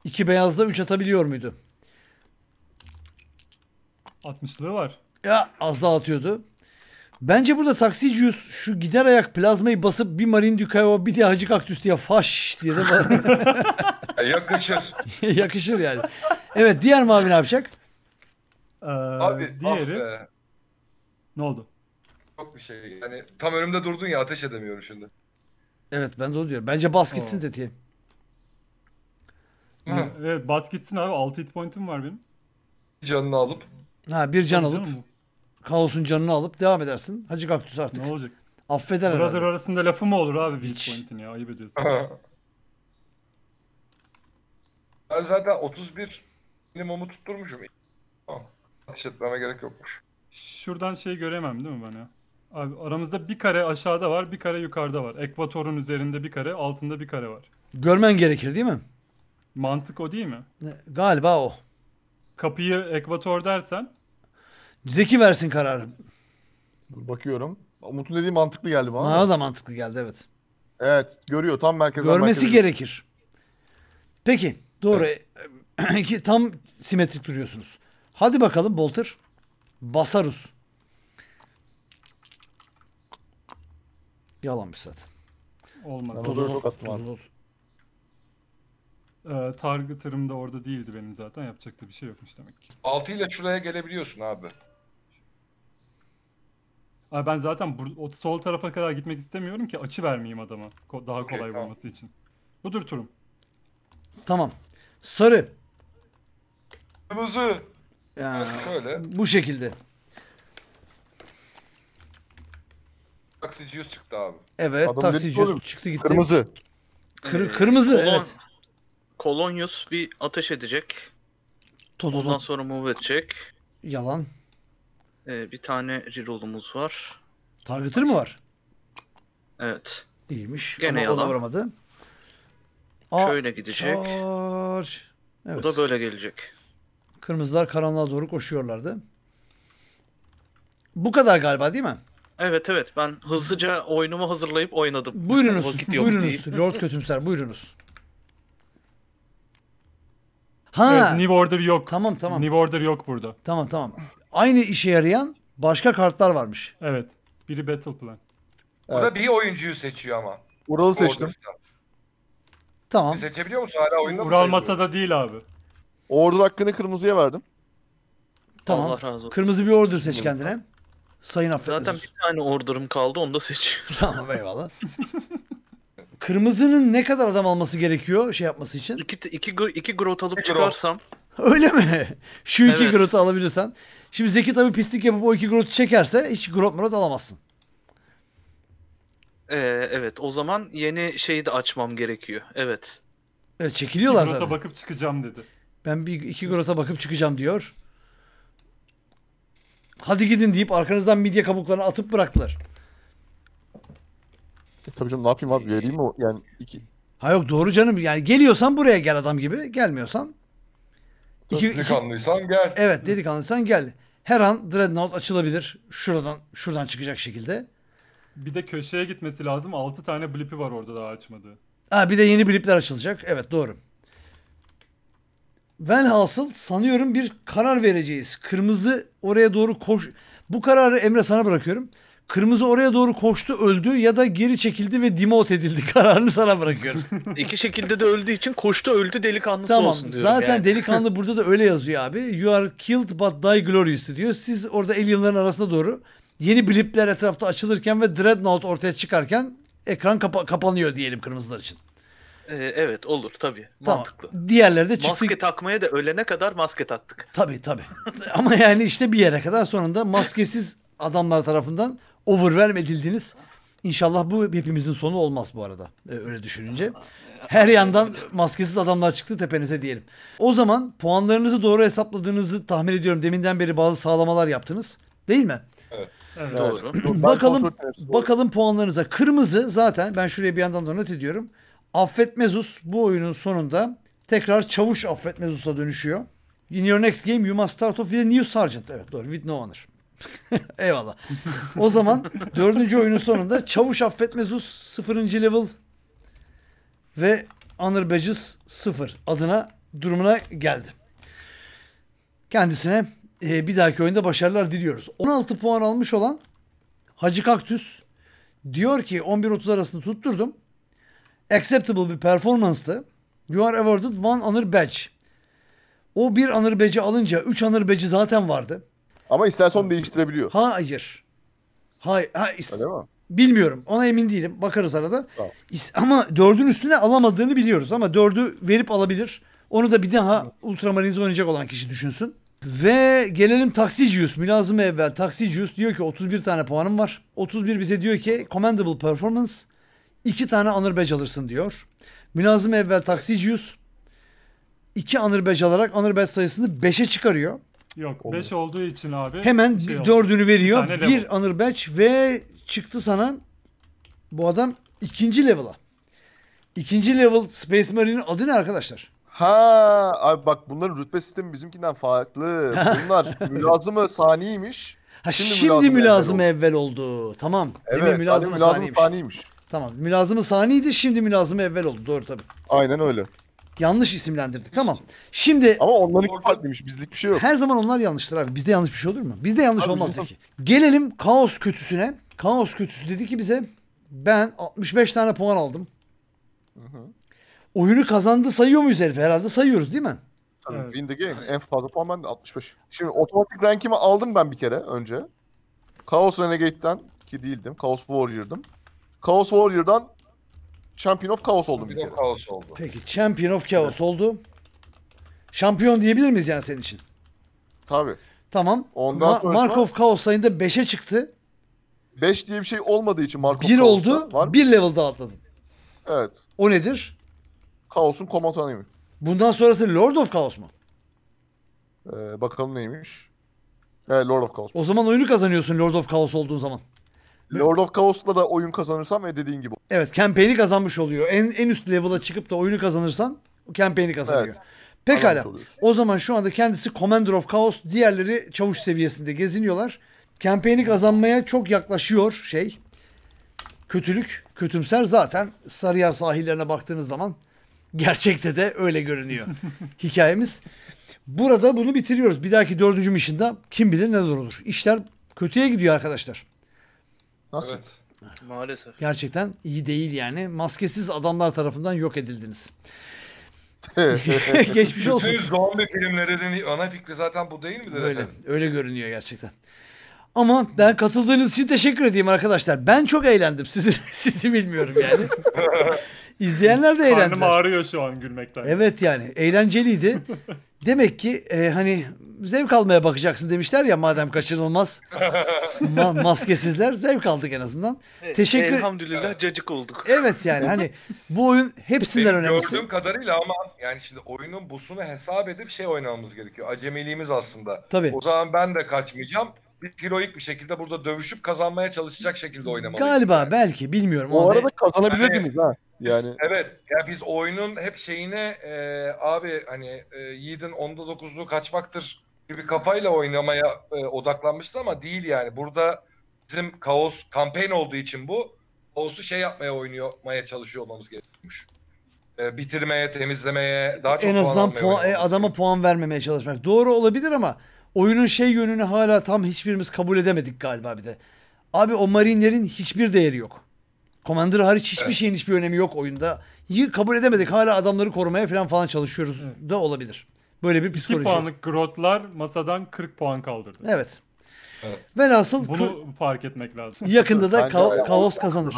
A: İki beyazda 3 atabiliyor muydu? 60'lığı var. Ya az daha atıyordu. Bence burada Taksicius şu gider ayak plazmayı basıp bir Marin Ducayova bir de Hacı Kaktüs diye faş diye de e, Yakışır. yakışır yani. Evet diğer mavi ne yapacak? Ee,
B: abi ah diğeri. ah Ne oldu? Çok bir şey. Yani tam önümde durdun ya ateş edemiyorum şimdi.
A: Evet ben de onu diyorum. Bence bas gitsin tetiğe.
D: Evet bas gitsin abi 6 hit point'im var benim. Canını alıp.
A: Ha bir can alıp. canım, kaosun canını alıp devam edersin. Hacı Kaktüs artık. Ne olacak? Affeder Brother herhalde.
D: arasında lafı mı olur abi Bitcoin'in ya? Ayıp ediyorsun. ben zaten 31 minimumu tutturmuşum. Atış
B: etmeme gerek yokmuş.
D: Şuradan şey göremem değil mi bana? Abi aramızda bir kare aşağıda var, bir kare yukarıda var. Ekvatorun üzerinde bir kare, altında bir kare var. Görmen gerekir değil mi? Mantık o değil mi? Galiba o. Kapıyı ekvator dersen Zeki versin kararı.
C: bakıyorum. Umut'un dediği mantıklı geldi bana. Bana da mantıklı geldi evet. Evet görüyor tam merkezden. Görmesi merkezden.
A: gerekir. Peki doğru. Evet. tam simetrik duruyorsunuz. Hadi bakalım Bolter. Basarus. Yalanmış zaten. Olmadı. Dodo, dodo, dodo.
D: Ee, target'ırım da orada değildi benim zaten. Yapacak da bir şey yokmuş demek ki.
B: 6 ile şuraya gelebiliyorsun abi.
D: Abi ben zaten o sol tarafa kadar gitmek istemiyorum ki açı vermeyeyim adama. Ko daha kolay okay, tamam. vurması için. Budur turum.
A: Tamam. Sarı. Kırmızı. Ya, Şöyle. Bu şekilde.
B: Taksici çıktı abi. Evet Adam
A: çıktı gitti. Kırmızı.
E: Kır, kırmızı Kolon, evet. Kolonyus bir ateş edecek. Ondan sonra move edecek. Yalan. Ee, bir tane reroll'umuz var.
A: Target'ır mı var? Evet. İyiymiş.
E: Gene Ama yalan. Uğramadı. Aa, Şöyle gidecek.
A: Charge. Evet. Bu da böyle gelecek. Kırmızılar karanlığa doğru koşuyorlardı. Bu kadar galiba değil mi?
E: Evet evet ben hızlıca oyunumu hazırlayıp oynadım. Buyurunuz. Vakit buyurunuz. Diye. Lord
A: Kötümser buyurunuz. Ha. Evet, New Order yok. Tamam tamam. New Order yok burada. Tamam tamam aynı işe yarayan başka kartlar varmış. Evet.
D: Biri Battle Plan. Evet. Burada bir
B: oyuncuyu seçiyor ama. Ural'ı seçtim. Tamam. seçebiliyor musun? Hala oyunda Ural masada
D: değil abi. Order hakkını
C: kırmızıya
A: verdim.
B: Tamam. Allah razı olsun. Kırmızı
A: bir order seç kendine. Sayın affedersiniz. Zaten bir
E: tane order'ım kaldı onu da seçiyorum.
A: Tamam eyvallah. Kırmızının ne kadar adam alması gerekiyor şey yapması için? İki, iki, iki grot alıp çıkarsam. Grot. Öyle mi? Şu iki evet. Groot'u alabilirsen. Şimdi Zeki tabii pislik yapıp o iki Groot'u çekerse hiç Groot Murat alamazsın.
E: Ee, evet o zaman yeni şeyi de açmam gerekiyor. Evet.
A: Evet çekiliyorlar zaten. Groot'a bakıp çıkacağım dedi. Ben bir iki Groot'a bakıp çıkacağım diyor. Hadi gidin deyip arkanızdan midye kabuklarını atıp bıraktılar. E, tabii canım ne yapayım abi ee, vereyim mi? Yani iki, Ha yok doğru canım. Yani geliyorsan buraya gel adam gibi. Gelmiyorsan
B: Delikanlıysan
D: gel. Evet delikanlıysan gel. Her an Dreadnought açılabilir. Şuradan şuradan çıkacak şekilde. Bir de köşeye gitmesi lazım. 6 tane blipi var orada daha açmadı.
A: Ha, bir de yeni blipler açılacak. Evet doğru. Velhasıl sanıyorum bir karar vereceğiz. Kırmızı oraya doğru koş... Bu kararı Emre sana bırakıyorum. Kırmızı oraya doğru koştu öldü ya da geri çekildi ve demote edildi. Kararını sana bırakıyorum. İki şekilde de öldüğü için koştu öldü delikanlısı tamam, olsun diyorum. Zaten yani. delikanlı burada da öyle yazıyor abi. You are killed but die glorious diyor. Siz orada alienların arasına doğru yeni blipler etrafta açılırken ve Dreadnought ortaya çıkarken ekran kapa kapanıyor diyelim kırmızılar için.
E: Ee, evet olur tabii. Tamam. Mantıklı.
A: Diğerleri de çıktı.
E: Maske takmaya da ölene kadar maske
A: taktık. Tabii tabii. Ama yani işte bir yere kadar sonunda maskesiz adamlar tarafından overwhelm edildiniz. İnşallah bu hepimizin sonu olmaz bu arada. Ee, öyle düşününce. Her yandan maskesiz adamlar çıktı tepenize diyelim. O zaman puanlarınızı doğru hesapladığınızı tahmin ediyorum. Deminden beri bazı sağlamalar yaptınız. Değil mi?
F: Evet. Doğru.
A: bakalım bakalım puanlarınıza. Kırmızı zaten ben şuraya bir yandan da not ediyorum. Affetmezus bu oyunun sonunda tekrar çavuş Affetmezus'a dönüşüyor. In your next game you must start off with a new sergeant. Evet doğru. With no honor. Eyvallah. O zaman dördüncü oyunun sonunda Çavuş Affetmezus 0. level ve anır beciz sıfır adına durumuna geldi. Kendisine e, bir dahaki oyunda başarılar diliyoruz. 16 puan almış olan Hacı Kaktüs diyor ki 11.30 arasında tutturdum. Acceptable bir performanstı. You are awarded one anır badge. O bir anır beci alınca 3 anır beci zaten vardı. Ama istersen onu değiştirebiliyor. Hayır. Hayır. Ha, is- Öyle mi? Bilmiyorum. Ona emin değilim. Bakarız arada. Tamam. ama dördün üstüne alamadığını biliyoruz. Ama dördü verip alabilir. Onu da bir daha Ultramarines oynayacak olan kişi düşünsün. Ve gelelim Taxicius. Mülazım evvel Taxicius diyor ki 31 tane puanım var. 31 bize diyor ki Commendable Performance. 2 tane Honor Badge alırsın diyor. Mülazım evvel Taxicius 2 Honor Badge alarak Honor Badge sayısını 5'e çıkarıyor.
D: Yok 5 olduğu için abi. Hemen şey dördünü veriyor. Bir, bir
A: Anır Belç ve çıktı sana bu adam ikinci level'a. İkinci level Space Marine'in adı ne arkadaşlar? Ha
C: abi bak bunların rütbe sistemi bizimkinden farklı. Bunlar mülazımı saniymiş. Ha şimdi, şimdi mülazımı
A: evvel oldu. oldu. Tamam. Evet, Değil Mülazımı, mülazımı saniymiş. saniymiş. Tamam. Mülazımı saniydi şimdi mülazımı evvel oldu. Doğru tabii. Aynen öyle. Yanlış isimlendirdik. Tamam. Şimdi Ama onların farklıymış. Bizlik bir şey yok. her zaman onlar yanlıştır abi. Bizde yanlış bir şey olur mu? Bizde yanlış Abi olmaz bizim- ki. Gelelim kaos kötüsüne. Kaos kötüsü dedi ki bize ben 65 tane puan aldım. hı. Oyunu kazandı sayıyor muyuz herifi? Herhalde sayıyoruz değil mi?
C: Evet. Win the game. En fazla puan bende 65. Şimdi otomatik rankimi aldım ben bir kere önce. Chaos Renegade'den ki değildim. Chaos Warrior'dım. Chaos Warrior'dan Champion of Chaos oldum bir
B: kere. Kaos oldu.
A: Peki Champion of Chaos oldu. Şampiyon diyebilir miyiz yani senin için? Tabi. Tamam. Ondan Ma- sonra- Mark of Chaos sayında 5'e çıktı.
C: 5 diye bir şey olmadığı için Marco 1 Chaos'ta oldu. Var. 1 level daha atladın. Evet. O nedir? Kaos'un komutanıyım.
A: Bundan sonrası Lord of Chaos mu? Ee, bakalım neymiş. Evet Lord of Chaos. O zaman oyunu kazanıyorsun Lord of Chaos
C: olduğun zaman. Lord of Chaos'la da oyun kazanırsam e dediğin gibi.
A: Evet kampanyayı kazanmış oluyor. En, en üst level'a çıkıp da oyunu kazanırsan o kampanyayı kazanıyor. Evet. Pekala. O zaman şu anda kendisi Commander of Chaos, diğerleri çavuş seviyesinde geziniyorlar. Kampanyayı kazanmaya çok yaklaşıyor şey. Kötülük, kötümser zaten Sarıyer sahillerine baktığınız zaman gerçekte de öyle görünüyor hikayemiz. Burada bunu bitiriyoruz. Bir dahaki dördüncü mission'da kim bilir ne olur. İşler kötüye gidiyor arkadaşlar.
B: Nasıl? Evet. Maalesef.
A: Gerçekten iyi değil yani. Maskesiz adamlar tarafından
B: yok edildiniz. Geçmiş olsun. Bütün zombi filmlerinin ana fikri zaten bu değil midir öyle, efendim? Öyle görünüyor gerçekten.
A: Ama ben katıldığınız için teşekkür edeyim arkadaşlar. Ben çok eğlendim. Sizi, sizi bilmiyorum yani. İzleyenler de eğlendi Karnım
D: ağrıyor şu an gülmekten.
A: Evet yani eğlenceliydi. Demek ki e, hani zevk almaya bakacaksın demişler ya madem kaçınılmaz.
D: ma-
A: maskesizler zevk aldık en azından. Evet, Teşekkür
B: Elhamdülillah cacık olduk. Evet yani hani
A: bu oyun hepsinden önemli Gördüğüm
B: kadarıyla ama yani şimdi oyunun busunu hesap edip şey oynamamız gerekiyor. Acemiliğimiz aslında. Tabii. O zaman ben de kaçmayacağım bir heroik bir şekilde burada dövüşüp kazanmaya çalışacak şekilde oynamalıyız. Galiba yani.
A: belki bilmiyorum. O arada kazanabilirdiniz yani, ha. Yani
B: evet ya biz oyunun hep şeyine e, abi hani e, Yiğit'in onda dokuzluğu kaçmaktır gibi kafayla oynamaya e, odaklanmıştı ama değil yani. Burada bizim kaos kampanya olduğu için bu olsu şey yapmaya oynamaya çalışıyor olmamız gerekiyormuş. E, bitirmeye, temizlemeye, daha çok en azından puan, puan e,
A: adama puan vermemeye çalışmak. Doğru olabilir ama oyunun şey yönünü hala tam hiçbirimiz kabul edemedik galiba bir de. Abi o marinlerin hiçbir değeri yok. Commander hariç hiçbir evet. şeyin hiçbir önemi yok oyunda. Yı kabul edemedik. Hala adamları korumaya falan falan çalışıyoruz evet. da olabilir. Böyle bir psikoloji. 2 puanlık
D: grotlar masadan 40 puan kaldırdı. Evet. Evet. Velhasıl bunu fark etmek lazım. Yakında da ka- kaos kazanır.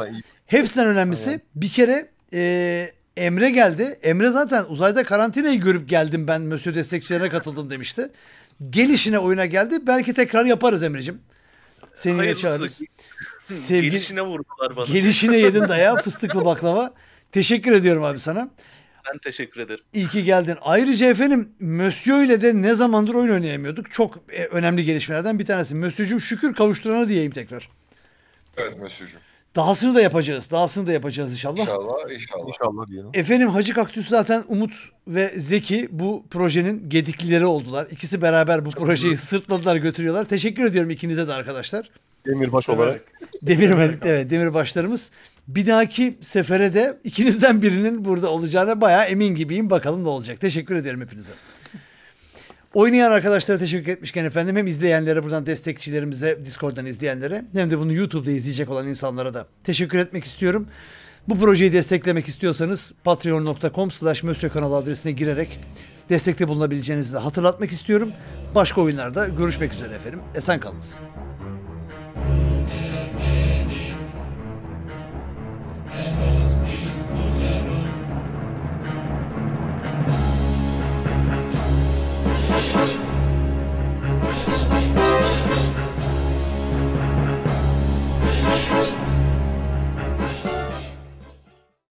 A: Hepsinden önemlisi Aynen. bir kere e, Emre geldi. Emre zaten uzayda karantinayı görüp geldim ben Mösyö destekçilerine katıldım demişti. Gelişine oyuna geldi. Belki tekrar yaparız Emre'cim. Seni yine çağırırız. Sevgili... Gelişine
E: vurdular bana. Gelişine yedin daya
A: fıstıklı baklava. Teşekkür ediyorum abi sana.
E: Ben teşekkür ederim.
A: İyi ki geldin. Ayrıca efendim Mösyö ile de ne zamandır oyun oynayamıyorduk. Çok e, önemli gelişmelerden bir tanesi. Mösyö'cüm şükür kavuşturana diyeyim tekrar.
B: Evet Mösyö'cüm.
A: Dahasını da yapacağız. Dahasını da yapacağız inşallah.
B: İnşallah, inşallah. İnşallah diyelim.
A: Efendim Hacı Kaktüs zaten Umut ve Zeki bu projenin gediklileri oldular. İkisi beraber bu projeyi sırtladılar, götürüyorlar. Teşekkür ediyorum ikinize de arkadaşlar. Demirbaş evet. olarak. Demir, evet, demirbaşlarımız. Bir dahaki sefere de ikinizden birinin burada olacağına bayağı emin gibiyim. Bakalım ne olacak. Teşekkür ederim hepinize. Oynayan arkadaşlara teşekkür etmişken efendim hem izleyenlere buradan destekçilerimize Discord'dan izleyenlere hem de bunu YouTube'da izleyecek olan insanlara da teşekkür etmek istiyorum. Bu projeyi desteklemek istiyorsanız patreon.com slash kanal adresine girerek destekte bulunabileceğinizi de hatırlatmak istiyorum. Başka oyunlarda görüşmek üzere efendim. Esen kalınız.